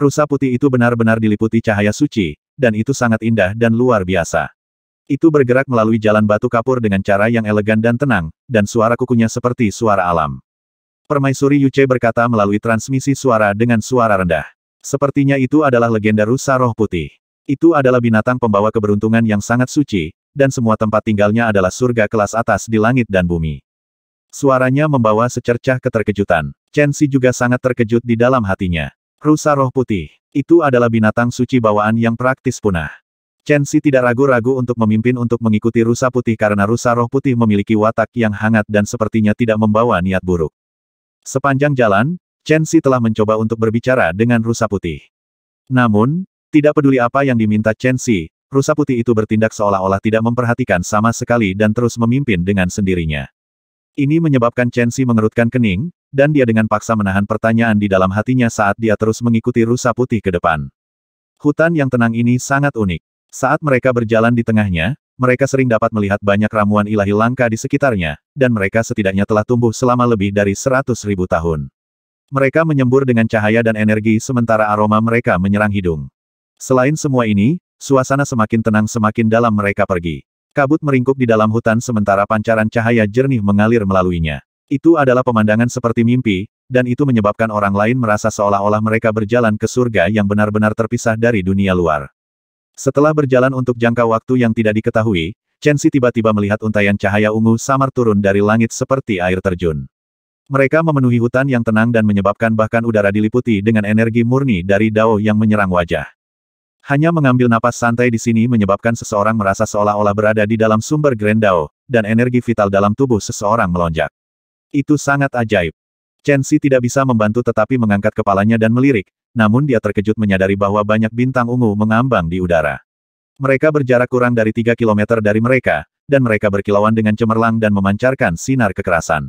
Rusa putih itu benar-benar diliputi cahaya suci, dan itu sangat indah dan luar biasa. Itu bergerak melalui jalan batu kapur dengan cara yang elegan dan tenang, dan suara kukunya seperti suara alam. Permaisuri Yuce berkata melalui transmisi suara dengan suara rendah. Sepertinya itu adalah legenda rusa roh putih. Itu adalah binatang pembawa keberuntungan yang sangat suci, dan semua tempat tinggalnya adalah surga kelas atas di langit dan bumi. Suaranya membawa secercah keterkejutan. Chen Xi juga sangat terkejut di dalam hatinya. Rusa roh putih. Itu adalah binatang suci bawaan yang praktis punah. Chen Xi tidak ragu-ragu untuk memimpin untuk mengikuti rusa putih karena rusa roh putih memiliki watak yang hangat dan sepertinya tidak membawa niat buruk. Sepanjang jalan, Chen Xi telah mencoba untuk berbicara dengan rusa putih. Namun, tidak peduli apa yang diminta Chen Xi, rusa putih itu bertindak seolah-olah tidak memperhatikan sama sekali dan terus memimpin dengan sendirinya. Ini menyebabkan Chen Xi mengerutkan kening, dan dia dengan paksa menahan pertanyaan di dalam hatinya saat dia terus mengikuti rusa putih ke depan. Hutan yang tenang ini sangat unik. Saat mereka berjalan di tengahnya, mereka sering dapat melihat banyak ramuan ilahi langka di sekitarnya, dan mereka setidaknya telah tumbuh selama lebih dari seratus ribu tahun. Mereka menyembur dengan cahaya dan energi sementara aroma mereka menyerang hidung. Selain semua ini, suasana semakin tenang semakin dalam mereka pergi. Kabut meringkuk di dalam hutan sementara pancaran cahaya jernih mengalir melaluinya. Itu adalah pemandangan seperti mimpi, dan itu menyebabkan orang lain merasa seolah-olah mereka berjalan ke surga yang benar-benar terpisah dari dunia luar. Setelah berjalan untuk jangka waktu yang tidak diketahui, Chen Si tiba-tiba melihat untayan cahaya ungu samar turun dari langit seperti air terjun. Mereka memenuhi hutan yang tenang dan menyebabkan bahkan udara diliputi dengan energi murni dari dao yang menyerang wajah. Hanya mengambil napas santai di sini menyebabkan seseorang merasa seolah-olah berada di dalam sumber Grendao, dan energi vital dalam tubuh seseorang melonjak. Itu sangat ajaib. Chen Xi tidak bisa membantu tetapi mengangkat kepalanya dan melirik, namun dia terkejut menyadari bahwa banyak bintang ungu mengambang di udara. Mereka berjarak kurang dari 3 km dari mereka, dan mereka berkilauan dengan cemerlang dan memancarkan sinar kekerasan.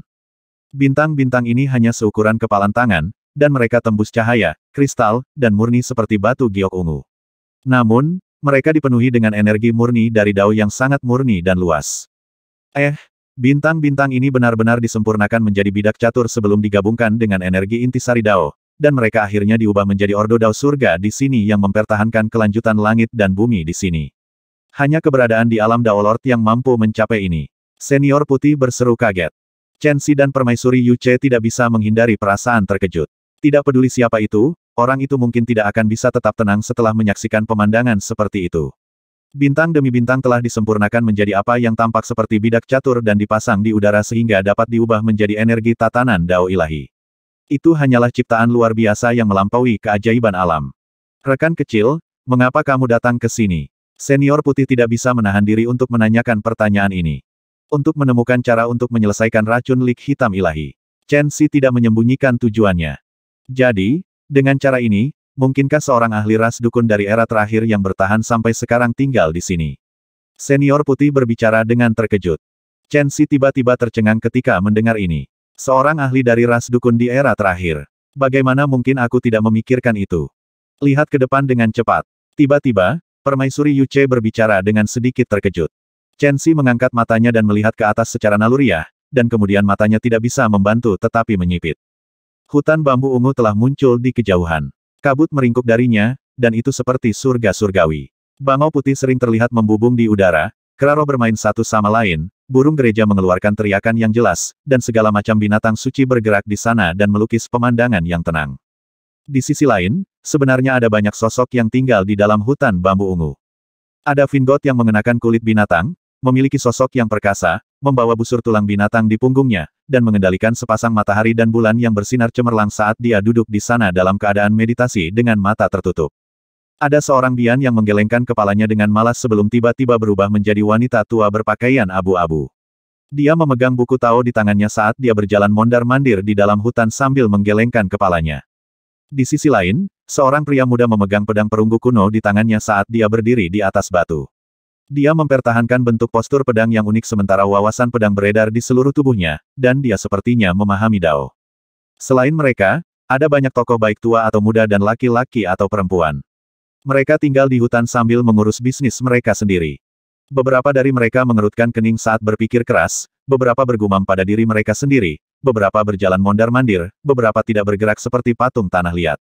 Bintang-bintang ini hanya seukuran kepalan tangan, dan mereka tembus cahaya, kristal, dan murni seperti batu giok ungu. Namun, mereka dipenuhi dengan energi murni dari dao yang sangat murni dan luas. Eh, bintang-bintang ini benar-benar disempurnakan menjadi bidak catur sebelum digabungkan dengan energi intisari dao, dan mereka akhirnya diubah menjadi Ordo Dao Surga di sini yang mempertahankan kelanjutan langit dan bumi di sini. Hanya keberadaan di alam Dao Lord yang mampu mencapai ini. Senior putih berseru kaget. Chen Xi dan permaisuri Yu Che tidak bisa menghindari perasaan terkejut. Tidak peduli siapa itu, orang itu mungkin tidak akan bisa tetap tenang setelah menyaksikan pemandangan seperti itu. Bintang demi bintang telah disempurnakan menjadi apa yang tampak seperti bidak catur dan dipasang di udara sehingga dapat diubah menjadi energi tatanan dao ilahi. Itu hanyalah ciptaan luar biasa yang melampaui keajaiban alam. Rekan kecil, mengapa kamu datang ke sini? Senior putih tidak bisa menahan diri untuk menanyakan pertanyaan ini. Untuk menemukan cara untuk menyelesaikan racun lik hitam ilahi. Chen Si tidak menyembunyikan tujuannya. Jadi, dengan cara ini, mungkinkah seorang ahli ras dukun dari era terakhir yang bertahan sampai sekarang tinggal di sini? Senior putih berbicara dengan terkejut. Chen Si tiba-tiba tercengang ketika mendengar ini. Seorang ahli dari ras dukun di era terakhir. Bagaimana mungkin aku tidak memikirkan itu? Lihat ke depan dengan cepat. Tiba-tiba, permaisuri Yu Che berbicara dengan sedikit terkejut. Chen Si mengangkat matanya dan melihat ke atas secara naluriah, dan kemudian matanya tidak bisa membantu tetapi menyipit. Hutan bambu ungu telah muncul di kejauhan. Kabut meringkuk darinya, dan itu seperti surga surgawi. Bangau putih sering terlihat membubung di udara, keraro bermain satu sama lain, burung gereja mengeluarkan teriakan yang jelas, dan segala macam binatang suci bergerak di sana dan melukis pemandangan yang tenang. Di sisi lain, sebenarnya ada banyak sosok yang tinggal di dalam hutan bambu ungu. Ada Vingot yang mengenakan kulit binatang, memiliki sosok yang perkasa, membawa busur tulang binatang di punggungnya, dan mengendalikan sepasang matahari dan bulan yang bersinar cemerlang saat dia duduk di sana dalam keadaan meditasi dengan mata tertutup. Ada seorang Bian yang menggelengkan kepalanya dengan malas sebelum tiba-tiba berubah menjadi wanita tua berpakaian abu-abu. Dia memegang buku Tao di tangannya saat dia berjalan mondar-mandir di dalam hutan sambil menggelengkan kepalanya. Di sisi lain, seorang pria muda memegang pedang perunggu kuno di tangannya saat dia berdiri di atas batu. Dia mempertahankan bentuk postur pedang yang unik sementara wawasan pedang beredar di seluruh tubuhnya, dan dia sepertinya memahami Dao. Selain mereka, ada banyak tokoh baik tua atau muda dan laki-laki atau perempuan. Mereka tinggal di hutan sambil mengurus bisnis mereka sendiri. Beberapa dari mereka mengerutkan kening saat berpikir keras, beberapa bergumam pada diri mereka sendiri, beberapa berjalan mondar-mandir, beberapa tidak bergerak seperti patung tanah liat.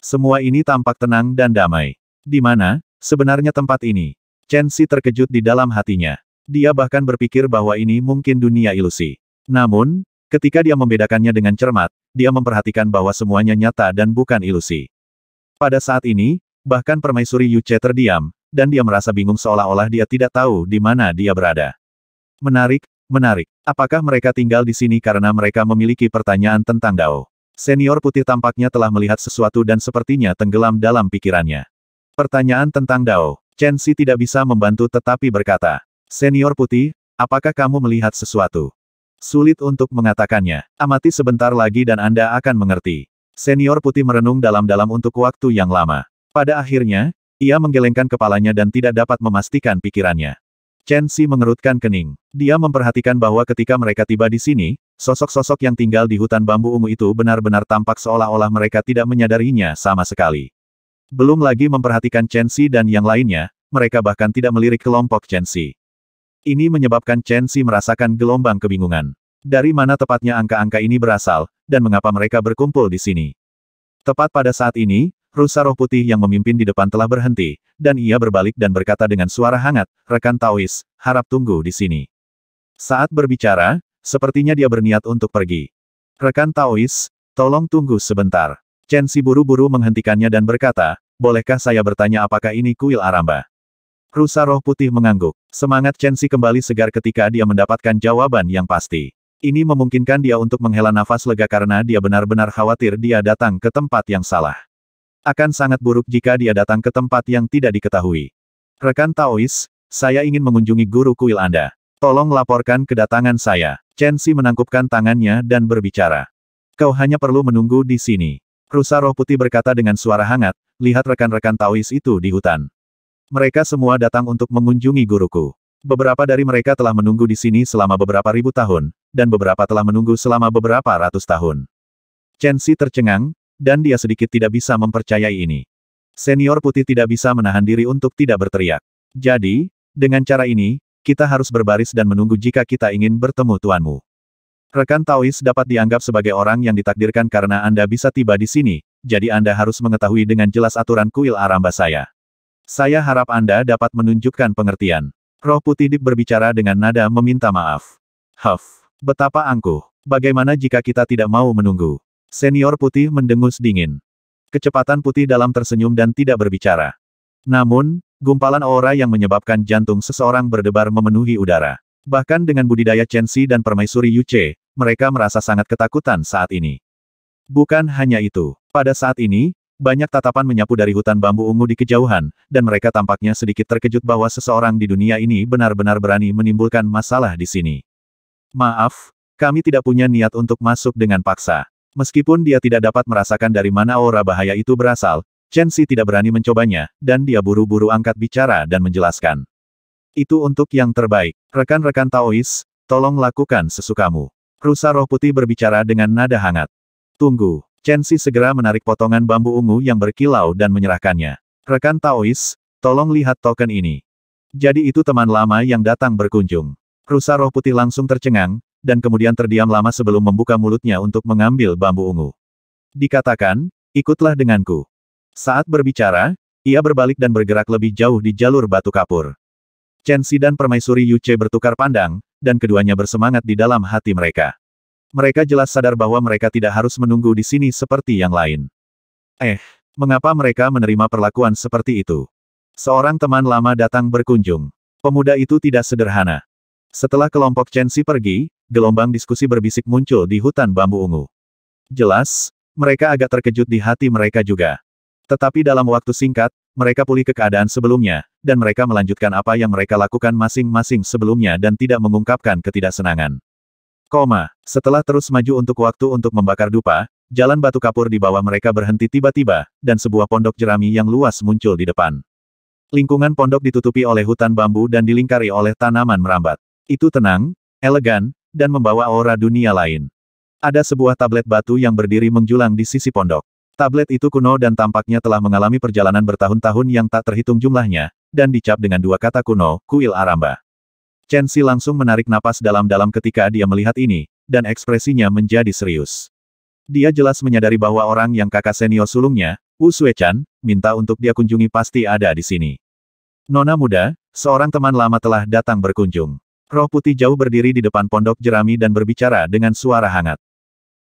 Semua ini tampak tenang dan damai. Di mana, sebenarnya tempat ini? Chen Xi terkejut di dalam hatinya. Dia bahkan berpikir bahwa ini mungkin dunia ilusi. Namun, ketika dia membedakannya dengan cermat, dia memperhatikan bahwa semuanya nyata dan bukan ilusi. Pada saat ini, bahkan permaisuri Yu Che terdiam, dan dia merasa bingung seolah-olah dia tidak tahu di mana dia berada. Menarik, menarik. Apakah mereka tinggal di sini karena mereka memiliki pertanyaan tentang Dao? Senior putih tampaknya telah melihat sesuatu dan sepertinya tenggelam dalam pikirannya. Pertanyaan tentang Dao. Chen Xi tidak bisa membantu tetapi berkata, Senior Putih, apakah kamu melihat sesuatu? Sulit untuk mengatakannya. Amati sebentar lagi dan Anda akan mengerti. Senior Putih merenung dalam-dalam untuk waktu yang lama. Pada akhirnya, ia menggelengkan kepalanya dan tidak dapat memastikan pikirannya. Chen Xi mengerutkan kening. Dia memperhatikan bahwa ketika mereka tiba di sini, sosok-sosok yang tinggal di hutan bambu ungu itu benar-benar tampak seolah-olah mereka tidak menyadarinya sama sekali. Belum lagi memperhatikan Chen Xi dan yang lainnya, mereka bahkan tidak melirik kelompok Chen Xi. Ini menyebabkan Chen Xi merasakan gelombang kebingungan. Dari mana tepatnya angka-angka ini berasal, dan mengapa mereka berkumpul di sini. Tepat pada saat ini, rusa roh putih yang memimpin di depan telah berhenti, dan ia berbalik dan berkata dengan suara hangat, rekan Taois, harap tunggu di sini. Saat berbicara, sepertinya dia berniat untuk pergi. Rekan Taois, tolong tunggu sebentar. Chen Si buru-buru menghentikannya dan berkata, bolehkah saya bertanya apakah ini kuil Aramba? Rusa roh putih mengangguk. Semangat Chen Si kembali segar ketika dia mendapatkan jawaban yang pasti. Ini memungkinkan dia untuk menghela nafas lega karena dia benar-benar khawatir dia datang ke tempat yang salah. Akan sangat buruk jika dia datang ke tempat yang tidak diketahui. Rekan Taois, saya ingin mengunjungi guru kuil Anda. Tolong laporkan kedatangan saya. Chen Si menangkupkan tangannya dan berbicara. Kau hanya perlu menunggu di sini. Rusa Roh Putih berkata dengan suara hangat, lihat rekan-rekan Taois itu di hutan. Mereka semua datang untuk mengunjungi guruku. Beberapa dari mereka telah menunggu di sini selama beberapa ribu tahun, dan beberapa telah menunggu selama beberapa ratus tahun. Chen Xi tercengang, dan dia sedikit tidak bisa mempercayai ini. Senior putih tidak bisa menahan diri untuk tidak berteriak. Jadi, dengan cara ini, kita harus berbaris dan menunggu jika kita ingin bertemu tuanmu. Rekan Taois dapat dianggap sebagai orang yang ditakdirkan karena Anda bisa tiba di sini, jadi Anda harus mengetahui dengan jelas aturan kuil aramba saya. Saya harap Anda dapat menunjukkan pengertian. Roh putih Dip berbicara dengan nada meminta maaf. Huff, betapa angkuh. Bagaimana jika kita tidak mau menunggu? Senior putih mendengus dingin. Kecepatan putih dalam tersenyum dan tidak berbicara. Namun, gumpalan aura yang menyebabkan jantung seseorang berdebar memenuhi udara. Bahkan dengan budidaya Chen Xi dan permaisuri Yu Che, mereka merasa sangat ketakutan saat ini. Bukan hanya itu, pada saat ini, banyak tatapan menyapu dari hutan bambu ungu di kejauhan, dan mereka tampaknya sedikit terkejut bahwa seseorang di dunia ini benar-benar berani menimbulkan masalah di sini. Maaf, kami tidak punya niat untuk masuk dengan paksa. Meskipun dia tidak dapat merasakan dari mana aura bahaya itu berasal, Chen Xi tidak berani mencobanya, dan dia buru-buru angkat bicara dan menjelaskan. Itu untuk yang terbaik. Rekan-rekan Taois, tolong lakukan sesukamu. Rusa roh putih berbicara dengan nada hangat. Tunggu. Chen Xi segera menarik potongan bambu ungu yang berkilau dan menyerahkannya. Rekan Taois, tolong lihat token ini. Jadi itu teman lama yang datang berkunjung. Rusa roh putih langsung tercengang, dan kemudian terdiam lama sebelum membuka mulutnya untuk mengambil bambu ungu. Dikatakan, ikutlah denganku. Saat berbicara, ia berbalik dan bergerak lebih jauh di jalur batu kapur. Chen Xi dan permaisuri Yuce bertukar pandang, dan keduanya bersemangat di dalam hati mereka. Mereka jelas sadar bahwa mereka tidak harus menunggu di sini seperti yang lain. Eh, mengapa mereka menerima perlakuan seperti itu? Seorang teman lama datang berkunjung. Pemuda itu tidak sederhana. Setelah kelompok Chen Chensi pergi, gelombang diskusi berbisik muncul di hutan bambu ungu. Jelas, mereka agak terkejut di hati mereka juga. Tetapi dalam waktu singkat, mereka pulih ke keadaan sebelumnya, dan mereka melanjutkan apa yang mereka lakukan masing-masing sebelumnya dan tidak mengungkapkan ketidaksenangan. Koma, setelah terus maju untuk waktu untuk membakar dupa, jalan batu kapur di bawah mereka berhenti tiba-tiba, dan sebuah pondok jerami yang luas muncul di depan. Lingkungan pondok ditutupi oleh hutan bambu dan dilingkari oleh tanaman merambat. Itu tenang, elegan, dan membawa aura dunia lain. Ada sebuah tablet batu yang berdiri menjulang di sisi pondok. Tablet itu kuno dan tampaknya telah mengalami perjalanan bertahun-tahun yang tak terhitung jumlahnya, dan dicap dengan dua kata kuno, kuil aramba. Chen Xi langsung menarik napas dalam-dalam ketika dia melihat ini, dan ekspresinya menjadi serius. Dia jelas menyadari bahwa orang yang kakak senior sulungnya, Wu Suechan, minta untuk dia kunjungi pasti ada di sini. Nona muda, seorang teman lama telah datang berkunjung. Roh putih jauh berdiri di depan pondok jerami dan berbicara dengan suara hangat.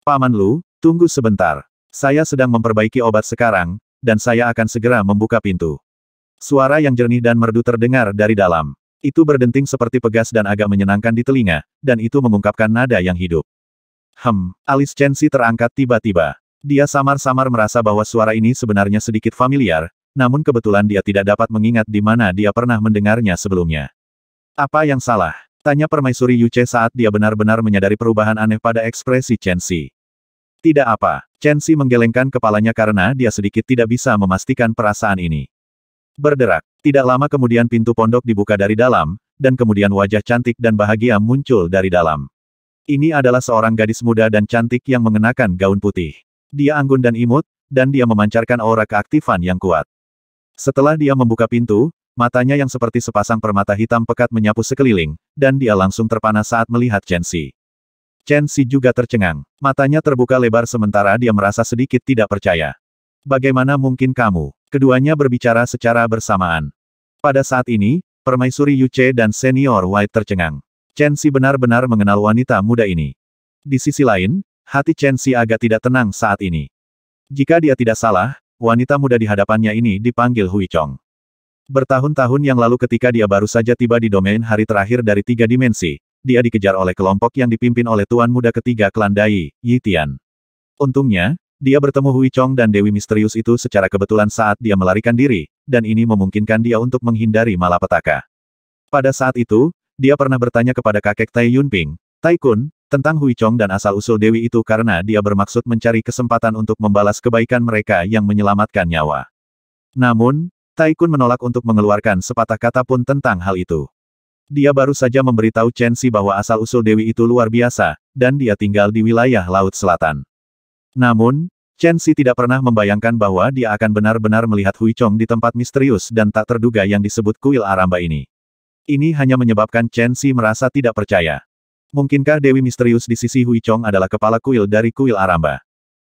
Paman Lu, tunggu sebentar. Saya sedang memperbaiki obat sekarang, dan saya akan segera membuka pintu. Suara yang jernih dan merdu terdengar dari dalam. Itu berdenting seperti pegas dan agak menyenangkan di telinga, dan itu mengungkapkan nada yang hidup. Hem, alis Chen Chensi terangkat tiba-tiba. Dia samar-samar merasa bahwa suara ini sebenarnya sedikit familiar, namun kebetulan dia tidak dapat mengingat di mana dia pernah mendengarnya sebelumnya. Apa yang salah? Tanya permaisuri Yuce saat dia benar-benar menyadari perubahan aneh pada ekspresi Chen Chensi. Tidak apa, Chen Xi menggelengkan kepalanya karena dia sedikit tidak bisa memastikan perasaan ini. Berderak, tidak lama kemudian pintu pondok dibuka dari dalam, dan kemudian wajah cantik dan bahagia muncul dari dalam. Ini adalah seorang gadis muda dan cantik yang mengenakan gaun putih. Dia anggun dan imut, dan dia memancarkan aura keaktifan yang kuat. Setelah dia membuka pintu, matanya yang seperti sepasang permata hitam pekat menyapu sekeliling, dan dia langsung terpana saat melihat Chen Xi. Chen Xi juga tercengang. Matanya terbuka lebar sementara dia merasa sedikit tidak percaya. Bagaimana mungkin kamu? Keduanya berbicara secara bersamaan. Pada saat ini, permaisuri Che dan senior White tercengang. Chen Xi benar-benar mengenal wanita muda ini. Di sisi lain, hati Chen Xi agak tidak tenang saat ini. Jika dia tidak salah, wanita muda di hadapannya ini dipanggil Hui Chong. Bertahun-tahun yang lalu ketika dia baru saja tiba di domain hari terakhir dari tiga dimensi, dia dikejar oleh kelompok yang dipimpin oleh Tuan Muda ketiga klan Dai, Yi Tian. Untungnya, dia bertemu Hui Chong dan Dewi Misterius itu secara kebetulan saat dia melarikan diri, dan ini memungkinkan dia untuk menghindari malapetaka. Pada saat itu, dia pernah bertanya kepada kakek Tai Yunping, Tai Kun, tentang Hui Chong dan asal-usul Dewi itu karena dia bermaksud mencari kesempatan untuk membalas kebaikan mereka yang menyelamatkan nyawa. Namun, Tai Kun menolak untuk mengeluarkan sepatah kata pun tentang hal itu. Dia baru saja memberitahu Chen Xi bahwa asal-usul Dewi itu luar biasa, dan dia tinggal di wilayah Laut Selatan. Namun, Chen Xi tidak pernah membayangkan bahwa dia akan benar-benar melihat Hui Chong di tempat misterius dan tak terduga yang disebut kuil Aramba ini. Ini hanya menyebabkan Chen Xi merasa tidak percaya. Mungkinkah Dewi misterius di sisi Hui Chong adalah kepala kuil dari kuil Aramba?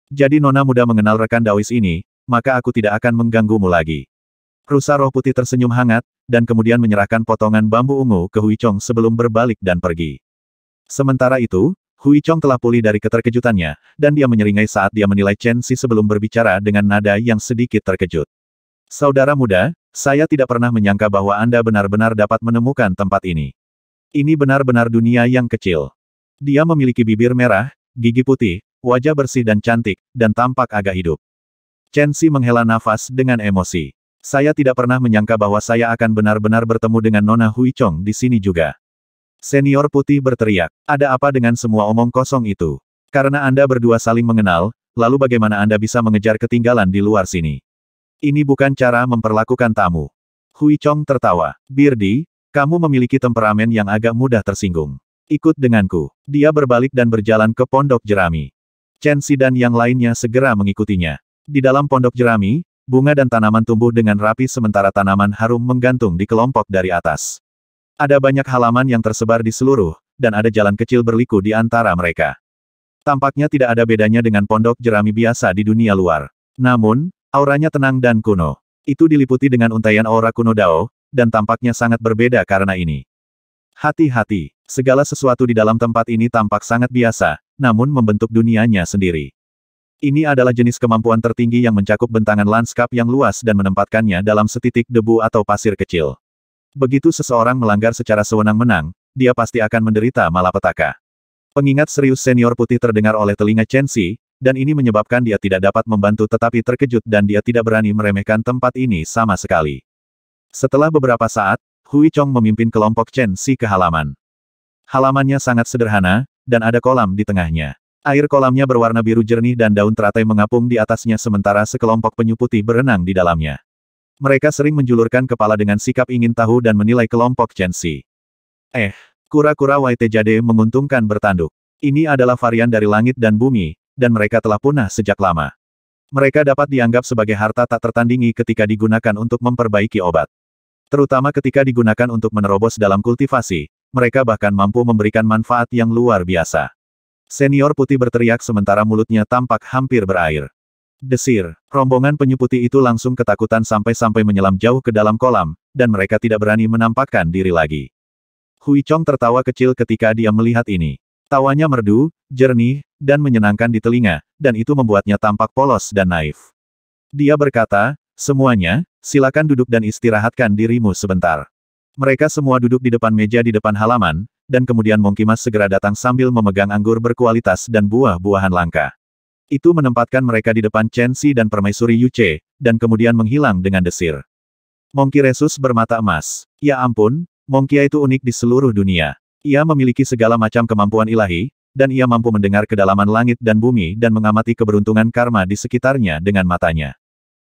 Jadi nona muda mengenal rekan Dawis ini, maka aku tidak akan mengganggumu lagi. Rusa roh putih tersenyum hangat, dan kemudian menyerahkan potongan bambu ungu ke Hui Chong sebelum berbalik dan pergi. Sementara itu, Hui Chong telah pulih dari keterkejutannya, dan dia menyeringai saat dia menilai Chen Xi sebelum berbicara dengan nada yang sedikit terkejut. Saudara muda, saya tidak pernah menyangka bahwa Anda benar-benar dapat menemukan tempat ini. Ini benar-benar dunia yang kecil. Dia memiliki bibir merah, gigi putih, wajah bersih dan cantik, dan tampak agak hidup. Chen Xi menghela nafas dengan emosi. Saya tidak pernah menyangka bahwa saya akan benar-benar bertemu dengan Nona Hui Chong di sini juga. Senior putih berteriak, ada apa dengan semua omong kosong itu? Karena Anda berdua saling mengenal, lalu bagaimana Anda bisa mengejar ketinggalan di luar sini? Ini bukan cara memperlakukan tamu. Hui Chong tertawa. Birdi, kamu memiliki temperamen yang agak mudah tersinggung. Ikut denganku. Dia berbalik dan berjalan ke pondok jerami. Chen Si dan yang lainnya segera mengikutinya. Di dalam pondok jerami, bunga dan tanaman tumbuh dengan rapi sementara tanaman harum menggantung di kelompok dari atas. Ada banyak halaman yang tersebar di seluruh, dan ada jalan kecil berliku di antara mereka. Tampaknya tidak ada bedanya dengan pondok jerami biasa di dunia luar. Namun, auranya tenang dan kuno. Itu diliputi dengan untaian aura kuno Dao, dan tampaknya sangat berbeda karena ini. Hati-hati, segala sesuatu di dalam tempat ini tampak sangat biasa, namun membentuk dunianya sendiri. Ini adalah jenis kemampuan tertinggi yang mencakup bentangan lanskap yang luas dan menempatkannya dalam setitik debu atau pasir kecil. Begitu seseorang melanggar secara sewenang-menang, dia pasti akan menderita malapetaka. Pengingat serius senior putih terdengar oleh telinga Chen Xi, dan ini menyebabkan dia tidak dapat membantu tetapi terkejut dan dia tidak berani meremehkan tempat ini sama sekali. Setelah beberapa saat, Hui Chong memimpin kelompok Chen Xi ke halaman. Halamannya sangat sederhana, dan ada kolam di tengahnya. Air kolamnya berwarna biru jernih dan daun teratai mengapung di atasnya sementara sekelompok penyu putih berenang di dalamnya. Mereka sering menjulurkan kepala dengan sikap ingin tahu dan menilai kelompok Jensi. Eh, kura-kura Waite Jade menguntungkan bertanduk. Ini adalah varian dari langit dan bumi, dan mereka telah punah sejak lama. Mereka dapat dianggap sebagai harta tak tertandingi ketika digunakan untuk memperbaiki obat. Terutama ketika digunakan untuk menerobos dalam kultivasi, mereka bahkan mampu memberikan manfaat yang luar biasa. Senior putih berteriak sementara mulutnya tampak hampir berair. Desir, rombongan penyu itu langsung ketakutan sampai-sampai menyelam jauh ke dalam kolam, dan mereka tidak berani menampakkan diri lagi. Hui Chong tertawa kecil ketika dia melihat ini. Tawanya merdu, jernih, dan menyenangkan di telinga, dan itu membuatnya tampak polos dan naif. Dia berkata, semuanya, silakan duduk dan istirahatkan dirimu sebentar. Mereka semua duduk di depan meja di depan halaman, dan kemudian Monkey Mongkimas segera datang sambil memegang anggur berkualitas dan buah-buahan langka. Itu menempatkan mereka di depan Chen Xi dan permaisuri Che, dan kemudian menghilang dengan desir. Monkey Resus bermata emas. Ya ampun, Monkey itu unik di seluruh dunia. Ia memiliki segala macam kemampuan ilahi, dan ia mampu mendengar kedalaman langit dan bumi dan mengamati keberuntungan karma di sekitarnya dengan matanya.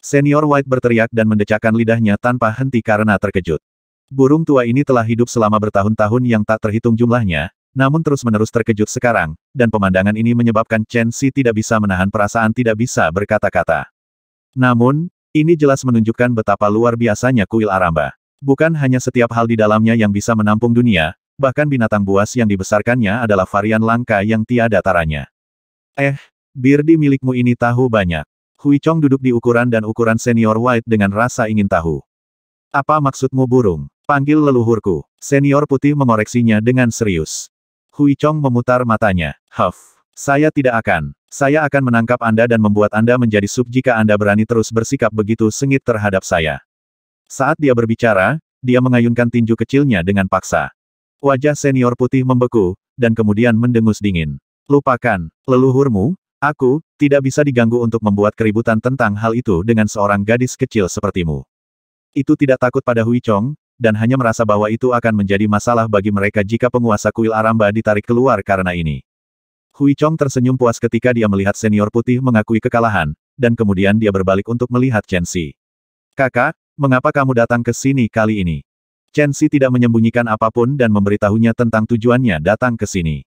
Senior White berteriak dan mendecakkan lidahnya tanpa henti karena terkejut. Burung tua ini telah hidup selama bertahun-tahun yang tak terhitung jumlahnya, namun terus-menerus terkejut sekarang, dan pemandangan ini menyebabkan Chen Xi tidak bisa menahan perasaan tidak bisa berkata-kata. Namun, ini jelas menunjukkan betapa luar biasanya kuil Aramba. Bukan hanya setiap hal di dalamnya yang bisa menampung dunia, bahkan binatang buas yang dibesarkannya adalah varian langka yang tiada taranya. Eh, birdi milikmu ini tahu banyak. Hui Chong duduk di ukuran dan ukuran senior White dengan rasa ingin tahu. Apa maksudmu burung? Panggil leluhurku. Senior putih mengoreksinya dengan serius. Hui Chong memutar matanya. Huff. Saya tidak akan. Saya akan menangkap Anda dan membuat Anda menjadi sub jika Anda berani terus bersikap begitu sengit terhadap saya. Saat dia berbicara, dia mengayunkan tinju kecilnya dengan paksa. Wajah senior putih membeku, dan kemudian mendengus dingin. Lupakan, leluhurmu, aku, tidak bisa diganggu untuk membuat keributan tentang hal itu dengan seorang gadis kecil sepertimu. Itu tidak takut pada Hui Chong, dan hanya merasa bahwa itu akan menjadi masalah bagi mereka jika penguasa kuil Aramba ditarik keluar karena ini. Hui Chong tersenyum puas ketika dia melihat senior putih mengakui kekalahan, dan kemudian dia berbalik untuk melihat Chen Xi. Kakak, mengapa kamu datang ke sini kali ini? Chen Xi tidak menyembunyikan apapun dan memberitahunya tentang tujuannya datang ke sini.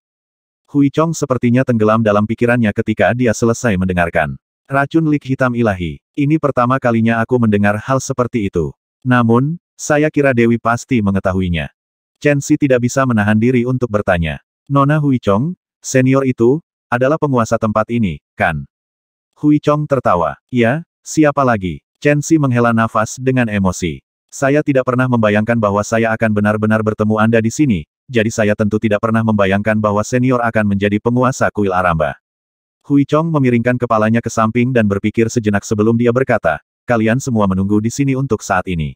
Hui Chong sepertinya tenggelam dalam pikirannya ketika dia selesai mendengarkan. Racun lik hitam ilahi. Ini pertama kalinya aku mendengar hal seperti itu. Namun, saya kira Dewi pasti mengetahuinya. Chen Xi tidak bisa menahan diri untuk bertanya. Nona Hui Chong, senior itu, adalah penguasa tempat ini, kan? Hui Chong tertawa. Ya, siapa lagi? Chen Xi menghela nafas dengan emosi. Saya tidak pernah membayangkan bahwa saya akan benar-benar bertemu Anda di sini, jadi saya tentu tidak pernah membayangkan bahwa senior akan menjadi penguasa kuil Aramba. Hui Chong memiringkan kepalanya ke samping dan berpikir sejenak sebelum dia berkata, kalian semua menunggu di sini untuk saat ini.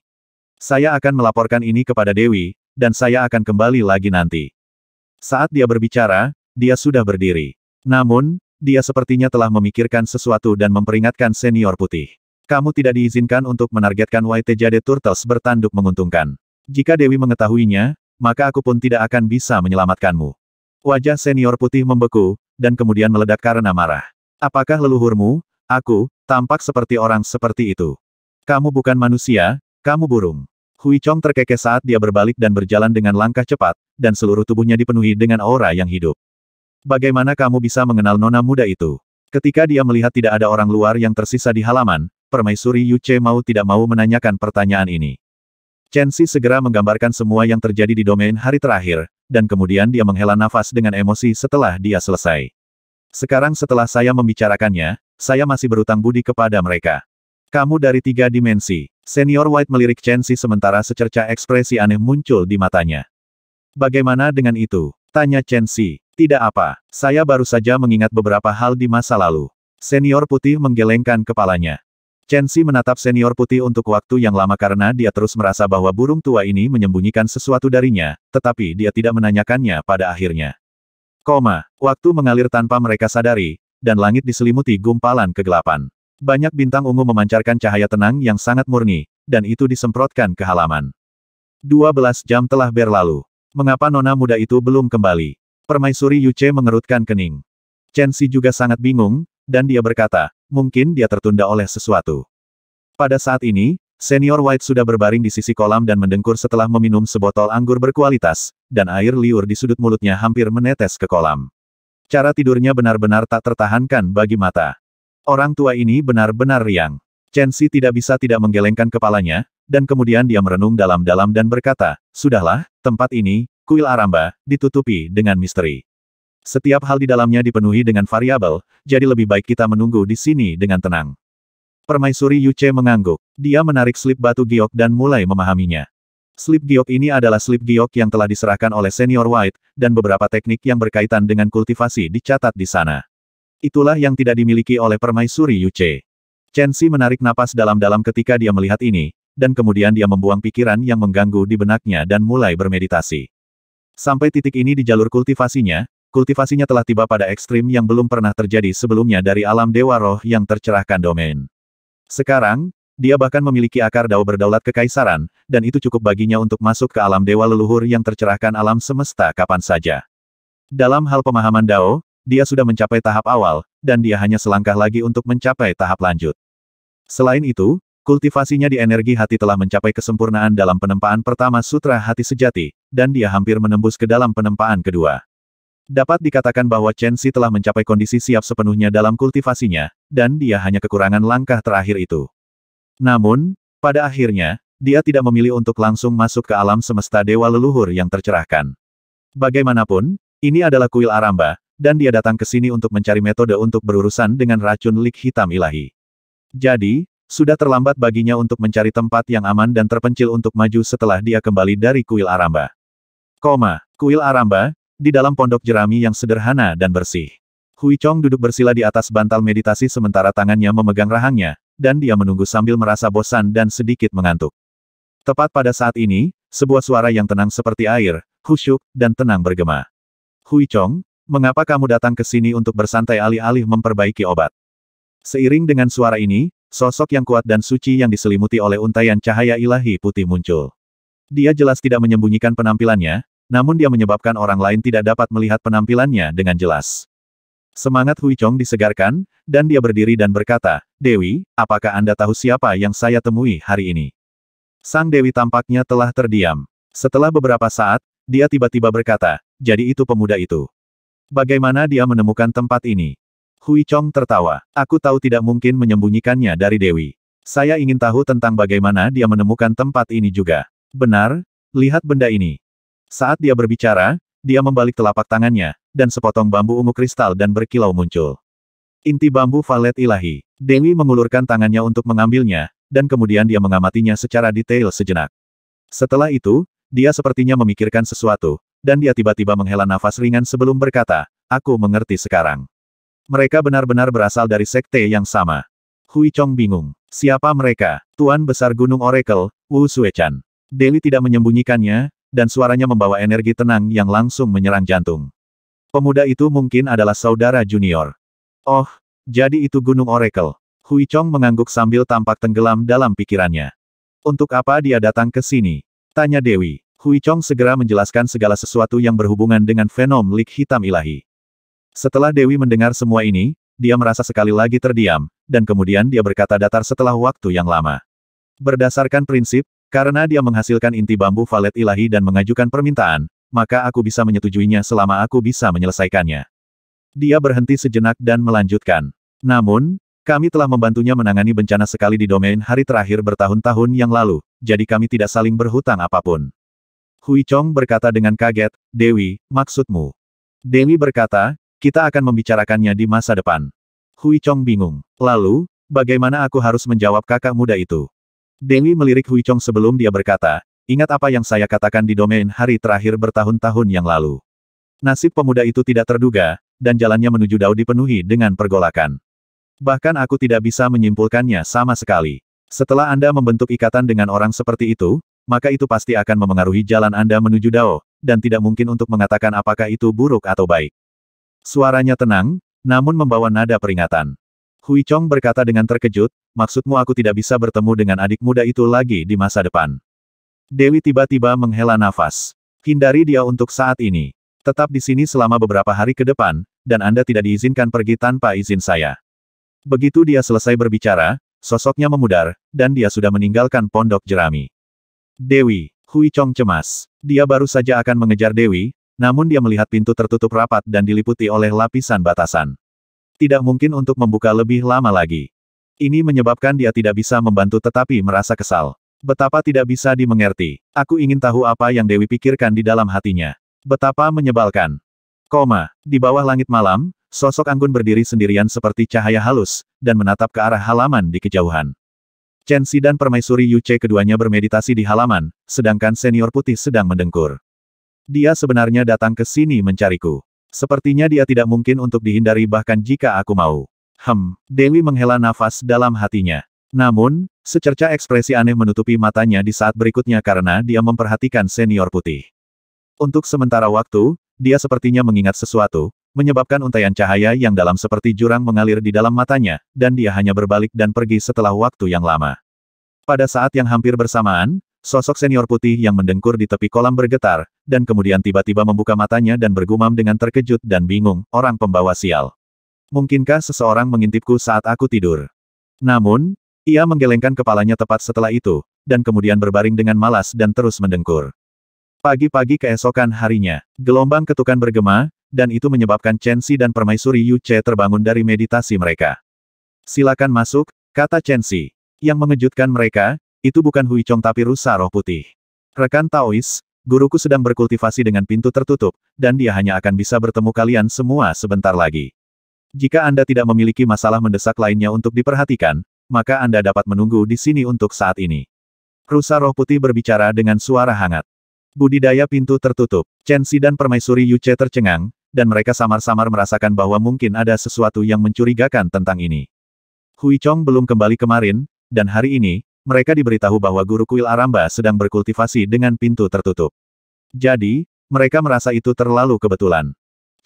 Saya akan melaporkan ini kepada Dewi, dan saya akan kembali lagi nanti. Saat dia berbicara, dia sudah berdiri. Namun, dia sepertinya telah memikirkan sesuatu dan memperingatkan senior putih. Kamu tidak diizinkan untuk menargetkan White Jade Turtles bertanduk menguntungkan. Jika Dewi mengetahuinya, maka aku pun tidak akan bisa menyelamatkanmu. Wajah senior putih membeku, dan kemudian meledak karena marah. Apakah leluhurmu, aku, tampak seperti orang seperti itu? Kamu bukan manusia, kamu burung. Hui Chong terkekeh saat dia berbalik dan berjalan dengan langkah cepat, dan seluruh tubuhnya dipenuhi dengan aura yang hidup. Bagaimana kamu bisa mengenal nona muda itu? Ketika dia melihat tidak ada orang luar yang tersisa di halaman, permaisuri Yu Yuce mau tidak mau menanyakan pertanyaan ini. Chen Xi segera menggambarkan semua yang terjadi di domain hari terakhir, dan kemudian dia menghela nafas dengan emosi setelah dia selesai. Sekarang setelah saya membicarakannya, saya masih berutang budi kepada mereka. Kamu dari tiga dimensi. Senior White melirik Chen Xi sementara secerca ekspresi aneh muncul di matanya. Bagaimana dengan itu? Tanya Chen Xi. Tidak apa, saya baru saja mengingat beberapa hal di masa lalu. Senior putih menggelengkan kepalanya. Chen Xi menatap senior putih untuk waktu yang lama karena dia terus merasa bahwa burung tua ini menyembunyikan sesuatu darinya, tetapi dia tidak menanyakannya pada akhirnya. Koma, waktu mengalir tanpa mereka sadari, dan langit diselimuti gumpalan kegelapan. Banyak bintang ungu memancarkan cahaya tenang yang sangat murni, dan itu disemprotkan ke halaman. 12 jam telah berlalu. Mengapa nona muda itu belum kembali? Permaisuri Yuce mengerutkan kening. Chen Xi juga sangat bingung, dan dia berkata, mungkin dia tertunda oleh sesuatu. Pada saat ini, Senior White sudah berbaring di sisi kolam dan mendengkur setelah meminum sebotol anggur berkualitas, dan air liur di sudut mulutnya hampir menetes ke kolam. Cara tidurnya benar-benar tak tertahankan bagi mata. Orang tua ini benar-benar riang. Chen Xi tidak bisa tidak menggelengkan kepalanya, dan kemudian dia merenung dalam-dalam dan berkata, Sudahlah, tempat ini, kuil Aramba, ditutupi dengan misteri. Setiap hal di dalamnya dipenuhi dengan variabel, jadi lebih baik kita menunggu di sini dengan tenang. Permaisuri Yu Che mengangguk. Dia menarik slip batu giok dan mulai memahaminya. Slip giok ini adalah slip giok yang telah diserahkan oleh senior White, dan beberapa teknik yang berkaitan dengan kultivasi dicatat di sana. Itulah yang tidak dimiliki oleh permaisuri Yuce. Chen Xi menarik napas dalam-dalam ketika dia melihat ini, dan kemudian dia membuang pikiran yang mengganggu di benaknya dan mulai bermeditasi. Sampai titik ini di jalur kultivasinya, kultivasinya telah tiba pada ekstrim yang belum pernah terjadi sebelumnya dari alam dewa roh yang tercerahkan domain. Sekarang, dia bahkan memiliki akar dao berdaulat kekaisaran, dan itu cukup baginya untuk masuk ke alam dewa leluhur yang tercerahkan alam semesta kapan saja. Dalam hal pemahaman dao, dia sudah mencapai tahap awal, dan dia hanya selangkah lagi untuk mencapai tahap lanjut. Selain itu, kultivasinya di energi hati telah mencapai kesempurnaan dalam penempaan pertama Sutra Hati Sejati, dan dia hampir menembus ke dalam penempaan kedua. Dapat dikatakan bahwa Chen Xi telah mencapai kondisi siap sepenuhnya dalam kultivasinya, dan dia hanya kekurangan langkah terakhir itu. Namun, pada akhirnya, dia tidak memilih untuk langsung masuk ke alam semesta dewa leluhur yang tercerahkan. Bagaimanapun, ini adalah kuil Aramba, dan dia datang ke sini untuk mencari metode untuk berurusan dengan racun lik hitam ilahi. Jadi, sudah terlambat baginya untuk mencari tempat yang aman dan terpencil untuk maju setelah dia kembali dari kuil Aramba. Koma, kuil Aramba, di dalam pondok jerami yang sederhana dan bersih. Hui Chong duduk bersila di atas bantal meditasi sementara tangannya memegang rahangnya, dan dia menunggu sambil merasa bosan dan sedikit mengantuk. Tepat pada saat ini, sebuah suara yang tenang seperti air, khusyuk, dan tenang bergema. Hui Chong, mengapa kamu datang ke sini untuk bersantai alih-alih memperbaiki obat? Seiring dengan suara ini, sosok yang kuat dan suci yang diselimuti oleh untaian cahaya ilahi putih muncul. Dia jelas tidak menyembunyikan penampilannya, namun dia menyebabkan orang lain tidak dapat melihat penampilannya dengan jelas. Semangat Hui Chong disegarkan, dan dia berdiri dan berkata, Dewi, apakah Anda tahu siapa yang saya temui hari ini? Sang Dewi tampaknya telah terdiam. Setelah beberapa saat, dia tiba-tiba berkata, jadi itu pemuda itu. Bagaimana dia menemukan tempat ini? Hui Chong tertawa. Aku tahu tidak mungkin menyembunyikannya dari Dewi. Saya ingin tahu tentang bagaimana dia menemukan tempat ini juga. Benar, lihat benda ini. Saat dia berbicara, dia membalik telapak tangannya, dan sepotong bambu ungu kristal dan berkilau muncul. Inti bambu valet ilahi. Dewi mengulurkan tangannya untuk mengambilnya, dan kemudian dia mengamatinya secara detail sejenak. Setelah itu, dia sepertinya memikirkan sesuatu, dan dia tiba-tiba menghela nafas ringan sebelum berkata, aku mengerti sekarang. Mereka benar-benar berasal dari sekte yang sama. Hui Chong bingung. Siapa mereka? Tuan Besar Gunung Oracle, Wu Suechan. Deli tidak menyembunyikannya, dan suaranya membawa energi tenang yang langsung menyerang jantung. Pemuda itu mungkin adalah saudara junior. Oh, jadi itu Gunung Oracle. Hui Chong mengangguk sambil tampak tenggelam dalam pikirannya. Untuk apa dia datang ke sini? Tanya Dewi. Hui Chong segera menjelaskan segala sesuatu yang berhubungan dengan Venom Lik Hitam Ilahi. Setelah Dewi mendengar semua ini, dia merasa sekali lagi terdiam, dan kemudian dia berkata datar setelah waktu yang lama. Berdasarkan prinsip, karena dia menghasilkan inti bambu valet ilahi dan mengajukan permintaan, maka aku bisa menyetujuinya selama aku bisa menyelesaikannya. Dia berhenti sejenak dan melanjutkan. Namun, kami telah membantunya menangani bencana sekali di domain hari terakhir bertahun-tahun yang lalu, jadi kami tidak saling berhutang apapun. Hui Chong berkata dengan kaget, Dewi, maksudmu? Dewi berkata, kita akan membicarakannya di masa depan. Hui Chong bingung. Lalu, bagaimana aku harus menjawab kakak muda itu? Dewi melirik Hui Chong sebelum dia berkata, ingat apa yang saya katakan di domain hari terakhir bertahun-tahun yang lalu. Nasib pemuda itu tidak terduga, dan jalannya menuju Dao dipenuhi dengan pergolakan. Bahkan aku tidak bisa menyimpulkannya sama sekali. Setelah Anda membentuk ikatan dengan orang seperti itu, maka itu pasti akan memengaruhi jalan Anda menuju Dao, dan tidak mungkin untuk mengatakan apakah itu buruk atau baik. Suaranya tenang, namun membawa nada peringatan. Hui Chong berkata dengan terkejut, maksudmu aku tidak bisa bertemu dengan adik muda itu lagi di masa depan. Dewi tiba-tiba menghela nafas. Hindari dia untuk saat ini. Tetap di sini selama beberapa hari ke depan, dan Anda tidak diizinkan pergi tanpa izin saya. Begitu dia selesai berbicara, sosoknya memudar, dan dia sudah meninggalkan pondok jerami. Dewi, Hui Chong cemas. Dia baru saja akan mengejar Dewi, namun dia melihat pintu tertutup rapat dan diliputi oleh lapisan batasan. Tidak mungkin untuk membuka lebih lama lagi. Ini menyebabkan dia tidak bisa membantu tetapi merasa kesal. Betapa tidak bisa dimengerti. Aku ingin tahu apa yang Dewi pikirkan di dalam hatinya. Betapa menyebalkan. Koma, di bawah langit malam, sosok Anggun berdiri sendirian seperti cahaya halus, dan menatap ke arah halaman di kejauhan. Chen Xi dan Permaisuri Yu Che keduanya bermeditasi di halaman, sedangkan senior putih sedang mendengkur. Dia sebenarnya datang ke sini mencariku. Sepertinya dia tidak mungkin untuk dihindari bahkan jika aku mau. Hem, Dewi menghela nafas dalam hatinya. Namun, secerca ekspresi aneh menutupi matanya di saat berikutnya karena dia memperhatikan senior putih. Untuk sementara waktu, dia sepertinya mengingat sesuatu, menyebabkan untaian cahaya yang dalam seperti jurang mengalir di dalam matanya, dan dia hanya berbalik dan pergi setelah waktu yang lama. Pada saat yang hampir bersamaan, sosok senior putih yang mendengkur di tepi kolam bergetar, dan kemudian tiba-tiba membuka matanya dan bergumam dengan terkejut dan bingung, orang pembawa sial. Mungkinkah seseorang mengintipku saat aku tidur? Namun, ia menggelengkan kepalanya tepat setelah itu, dan kemudian berbaring dengan malas dan terus mendengkur. Pagi-pagi keesokan harinya, gelombang ketukan bergema, dan itu menyebabkan Chen Xi dan Permaisuri Yu Che terbangun dari meditasi mereka. Silakan masuk, kata Chen Xi. Yang mengejutkan mereka, itu bukan Hui Chong tapi rusa roh putih. Rekan Taois, guruku sedang berkultivasi dengan pintu tertutup, dan dia hanya akan bisa bertemu kalian semua sebentar lagi. Jika Anda tidak memiliki masalah mendesak lainnya untuk diperhatikan, maka Anda dapat menunggu di sini untuk saat ini. Rusa roh putih berbicara dengan suara hangat. Budidaya pintu tertutup. Chen Xi dan permaisuri Che tercengang, dan mereka samar-samar merasakan bahwa mungkin ada sesuatu yang mencurigakan tentang ini. Hui Chong belum kembali kemarin, dan hari ini, mereka diberitahu bahwa guru kuil Aramba sedang berkultivasi dengan pintu tertutup. Jadi, mereka merasa itu terlalu kebetulan.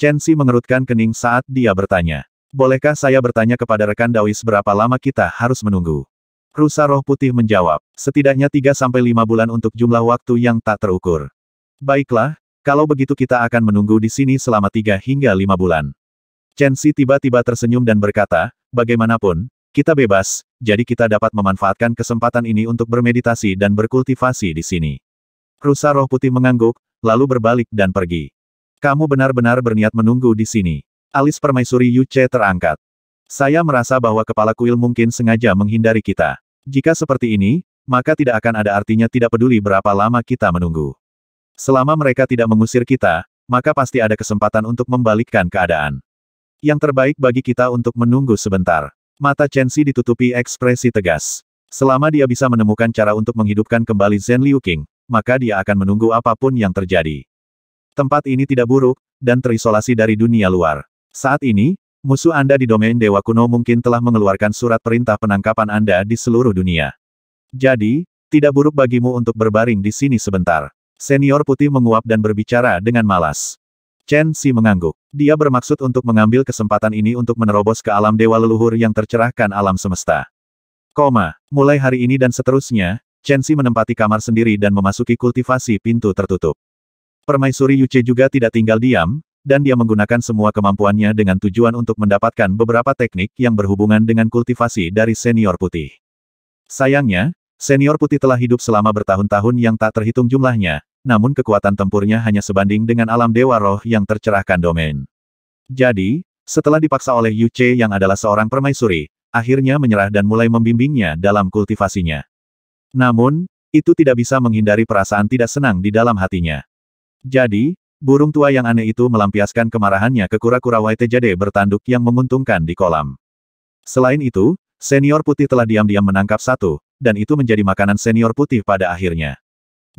Chen Xi mengerutkan kening saat dia bertanya. Bolehkah saya bertanya kepada rekan Dawis berapa lama kita harus menunggu? Rusa roh putih menjawab, setidaknya 3-5 bulan untuk jumlah waktu yang tak terukur. Baiklah, kalau begitu kita akan menunggu di sini selama 3 hingga 5 bulan. Chen Si tiba-tiba tersenyum dan berkata, bagaimanapun, kita bebas, jadi kita dapat memanfaatkan kesempatan ini untuk bermeditasi dan berkultivasi di sini. Rusa roh putih mengangguk, lalu berbalik dan pergi. Kamu benar-benar berniat menunggu di sini. Alis permaisuri Yu Che terangkat. Saya merasa bahwa kepala kuil mungkin sengaja menghindari kita. Jika seperti ini, maka tidak akan ada artinya tidak peduli berapa lama kita menunggu. Selama mereka tidak mengusir kita, maka pasti ada kesempatan untuk membalikkan keadaan. Yang terbaik bagi kita untuk menunggu sebentar. Mata Chen Xi ditutupi ekspresi tegas. Selama dia bisa menemukan cara untuk menghidupkan kembali Zen Liu King, maka dia akan menunggu apapun yang terjadi. Tempat ini tidak buruk, dan terisolasi dari dunia luar. Saat ini, Musuh Anda di domain Dewa Kuno mungkin telah mengeluarkan surat perintah penangkapan Anda di seluruh dunia. Jadi, tidak buruk bagimu untuk berbaring di sini sebentar. Senior putih menguap dan berbicara dengan malas. Chen Si mengangguk. Dia bermaksud untuk mengambil kesempatan ini untuk menerobos ke alam dewa leluhur yang tercerahkan alam semesta. Koma, mulai hari ini dan seterusnya, Chen Si menempati kamar sendiri dan memasuki kultivasi pintu tertutup. Permaisuri Yuce juga tidak tinggal diam, dan dia menggunakan semua kemampuannya dengan tujuan untuk mendapatkan beberapa teknik yang berhubungan dengan kultivasi dari senior putih. Sayangnya, senior putih telah hidup selama bertahun-tahun yang tak terhitung jumlahnya, namun kekuatan tempurnya hanya sebanding dengan alam dewa roh yang tercerahkan domain. Jadi, setelah dipaksa oleh Yu Che yang adalah seorang permaisuri, akhirnya menyerah dan mulai membimbingnya dalam kultivasinya. Namun, itu tidak bisa menghindari perasaan tidak senang di dalam hatinya. Jadi, Burung tua yang aneh itu melampiaskan kemarahannya ke kura-kura White Jade bertanduk yang menguntungkan di kolam. Selain itu, senior putih telah diam-diam menangkap satu, dan itu menjadi makanan senior putih pada akhirnya.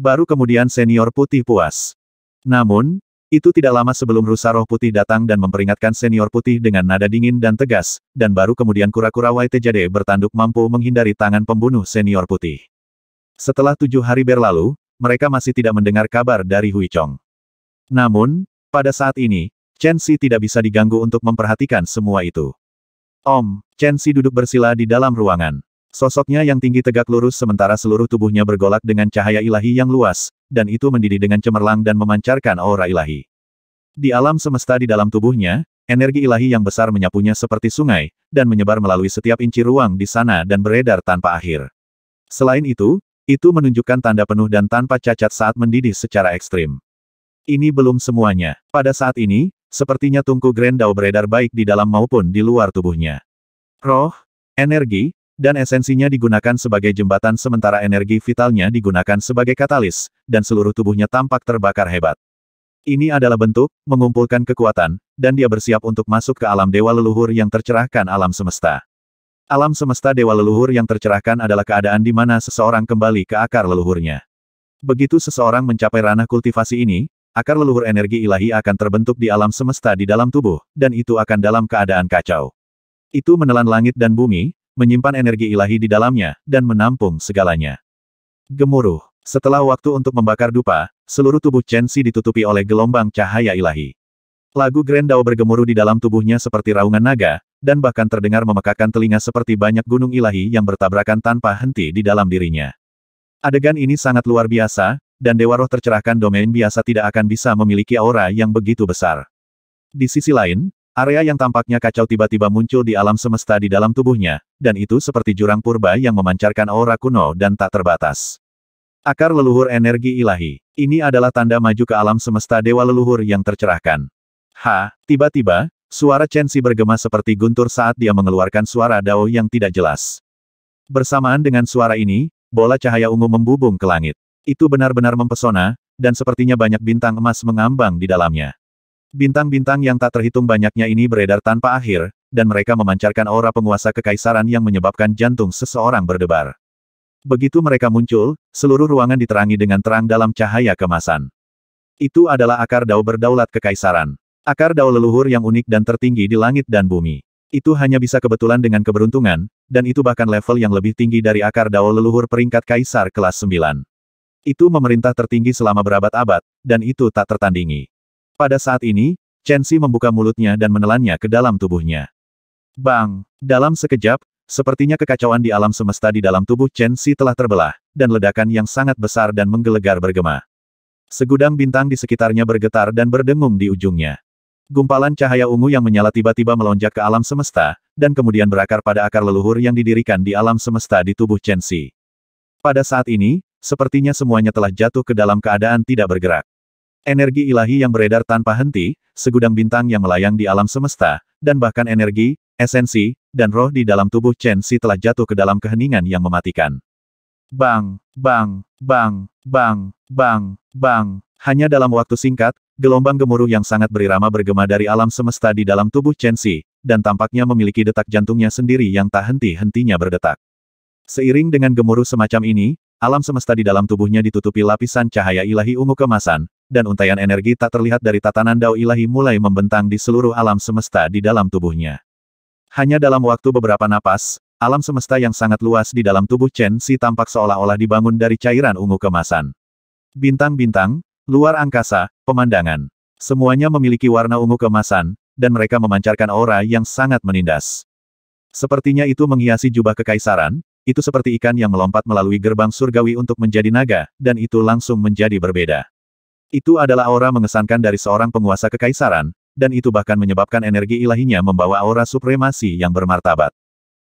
Baru kemudian senior putih puas. Namun, itu tidak lama sebelum rusa roh putih datang dan memperingatkan senior putih dengan nada dingin dan tegas, dan baru kemudian kura-kura White Jade bertanduk mampu menghindari tangan pembunuh senior putih. Setelah tujuh hari berlalu, mereka masih tidak mendengar kabar dari Hui Chong. Namun, pada saat ini, Chen Xi tidak bisa diganggu untuk memperhatikan semua itu. Om, Chen Xi duduk bersila di dalam ruangan. Sosoknya yang tinggi tegak lurus sementara seluruh tubuhnya bergolak dengan cahaya ilahi yang luas, dan itu mendidih dengan cemerlang dan memancarkan aura ilahi. Di alam semesta di dalam tubuhnya, energi ilahi yang besar menyapunya seperti sungai, dan menyebar melalui setiap inci ruang di sana dan beredar tanpa akhir. Selain itu, itu menunjukkan tanda penuh dan tanpa cacat saat mendidih secara ekstrim. Ini belum semuanya. Pada saat ini, sepertinya tungku Grendau beredar baik di dalam maupun di luar tubuhnya. Roh, energi, dan esensinya digunakan sebagai jembatan sementara energi vitalnya digunakan sebagai katalis, dan seluruh tubuhnya tampak terbakar hebat. Ini adalah bentuk, mengumpulkan kekuatan, dan dia bersiap untuk masuk ke alam dewa leluhur yang tercerahkan alam semesta. Alam semesta dewa leluhur yang tercerahkan adalah keadaan di mana seseorang kembali ke akar leluhurnya. Begitu seseorang mencapai ranah kultivasi ini, akar leluhur energi ilahi akan terbentuk di alam semesta di dalam tubuh, dan itu akan dalam keadaan kacau. Itu menelan langit dan bumi, menyimpan energi ilahi di dalamnya, dan menampung segalanya. Gemuruh. Setelah waktu untuk membakar dupa, seluruh tubuh Chen Xi ditutupi oleh gelombang cahaya ilahi. Lagu Grand Dao bergemuruh di dalam tubuhnya seperti raungan naga, dan bahkan terdengar memekakan telinga seperti banyak gunung ilahi yang bertabrakan tanpa henti di dalam dirinya. Adegan ini sangat luar biasa, dan Dewa Roh tercerahkan domain biasa tidak akan bisa memiliki aura yang begitu besar. Di sisi lain, area yang tampaknya kacau tiba-tiba muncul di alam semesta di dalam tubuhnya, dan itu seperti jurang purba yang memancarkan aura kuno dan tak terbatas. Akar leluhur energi ilahi. Ini adalah tanda maju ke alam semesta dewa leluhur yang tercerahkan. Ha, tiba-tiba, suara Chen Si bergema seperti guntur saat dia mengeluarkan suara dao yang tidak jelas. Bersamaan dengan suara ini, bola cahaya ungu membubung ke langit. Itu benar-benar mempesona, dan sepertinya banyak bintang emas mengambang di dalamnya. Bintang-bintang yang tak terhitung banyaknya ini beredar tanpa akhir, dan mereka memancarkan aura penguasa kekaisaran yang menyebabkan jantung seseorang berdebar. Begitu mereka muncul, seluruh ruangan diterangi dengan terang dalam cahaya kemasan. Itu adalah akar dao berdaulat kekaisaran. Akar dao leluhur yang unik dan tertinggi di langit dan bumi. Itu hanya bisa kebetulan dengan keberuntungan, dan itu bahkan level yang lebih tinggi dari akar dao leluhur peringkat kaisar kelas 9. Itu memerintah tertinggi selama berabad-abad, dan itu tak tertandingi. Pada saat ini, Chen Xi membuka mulutnya dan menelannya ke dalam tubuhnya. Bang! Dalam sekejap, sepertinya kekacauan di alam semesta di dalam tubuh Chen Xi telah terbelah, dan ledakan yang sangat besar dan menggelegar bergema. Segudang bintang di sekitarnya bergetar dan berdengung di ujungnya. Gumpalan cahaya ungu yang menyala tiba-tiba melonjak ke alam semesta, dan kemudian berakar pada akar leluhur yang didirikan di alam semesta di tubuh Chen Xi. Pada saat ini, Sepertinya semuanya telah jatuh ke dalam keadaan tidak bergerak. Energi ilahi yang beredar tanpa henti, segudang bintang yang melayang di alam semesta, dan bahkan energi, esensi, dan roh di dalam tubuh Chen Si telah jatuh ke dalam keheningan yang mematikan. Bang, bang, bang, bang, bang, bang. Hanya dalam waktu singkat, gelombang gemuruh yang sangat berirama bergema dari alam semesta di dalam tubuh Chen Si, dan tampaknya memiliki detak jantungnya sendiri yang tak henti-hentinya berdetak. Seiring dengan gemuruh semacam ini, Alam semesta di dalam tubuhnya ditutupi lapisan cahaya ilahi ungu kemasan, dan untaian energi tak terlihat dari tatanan dao ilahi mulai membentang di seluruh alam semesta di dalam tubuhnya. Hanya dalam waktu beberapa napas, alam semesta yang sangat luas di dalam tubuh Chen si tampak seolah-olah dibangun dari cairan ungu kemasan. Bintang-bintang, luar angkasa, pemandangan. Semuanya memiliki warna ungu kemasan, dan mereka memancarkan aura yang sangat menindas. Sepertinya itu menghiasi jubah kekaisaran, itu seperti ikan yang melompat melalui gerbang surgawi untuk menjadi naga, dan itu langsung menjadi berbeda. Itu adalah aura mengesankan dari seorang penguasa kekaisaran, dan itu bahkan menyebabkan energi ilahinya membawa aura supremasi yang bermartabat.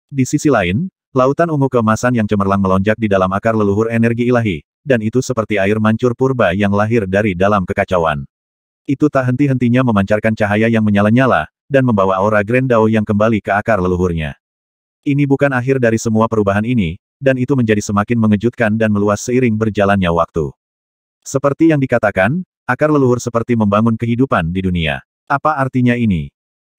Di sisi lain, lautan ungu kemasan yang cemerlang melonjak di dalam akar leluhur energi ilahi, dan itu seperti air mancur purba yang lahir dari dalam kekacauan. Itu tak henti-hentinya memancarkan cahaya yang menyala-nyala, dan membawa aura Grendao yang kembali ke akar leluhurnya. Ini bukan akhir dari semua perubahan ini, dan itu menjadi semakin mengejutkan dan meluas seiring berjalannya waktu. Seperti yang dikatakan, akar leluhur seperti membangun kehidupan di dunia. Apa artinya ini?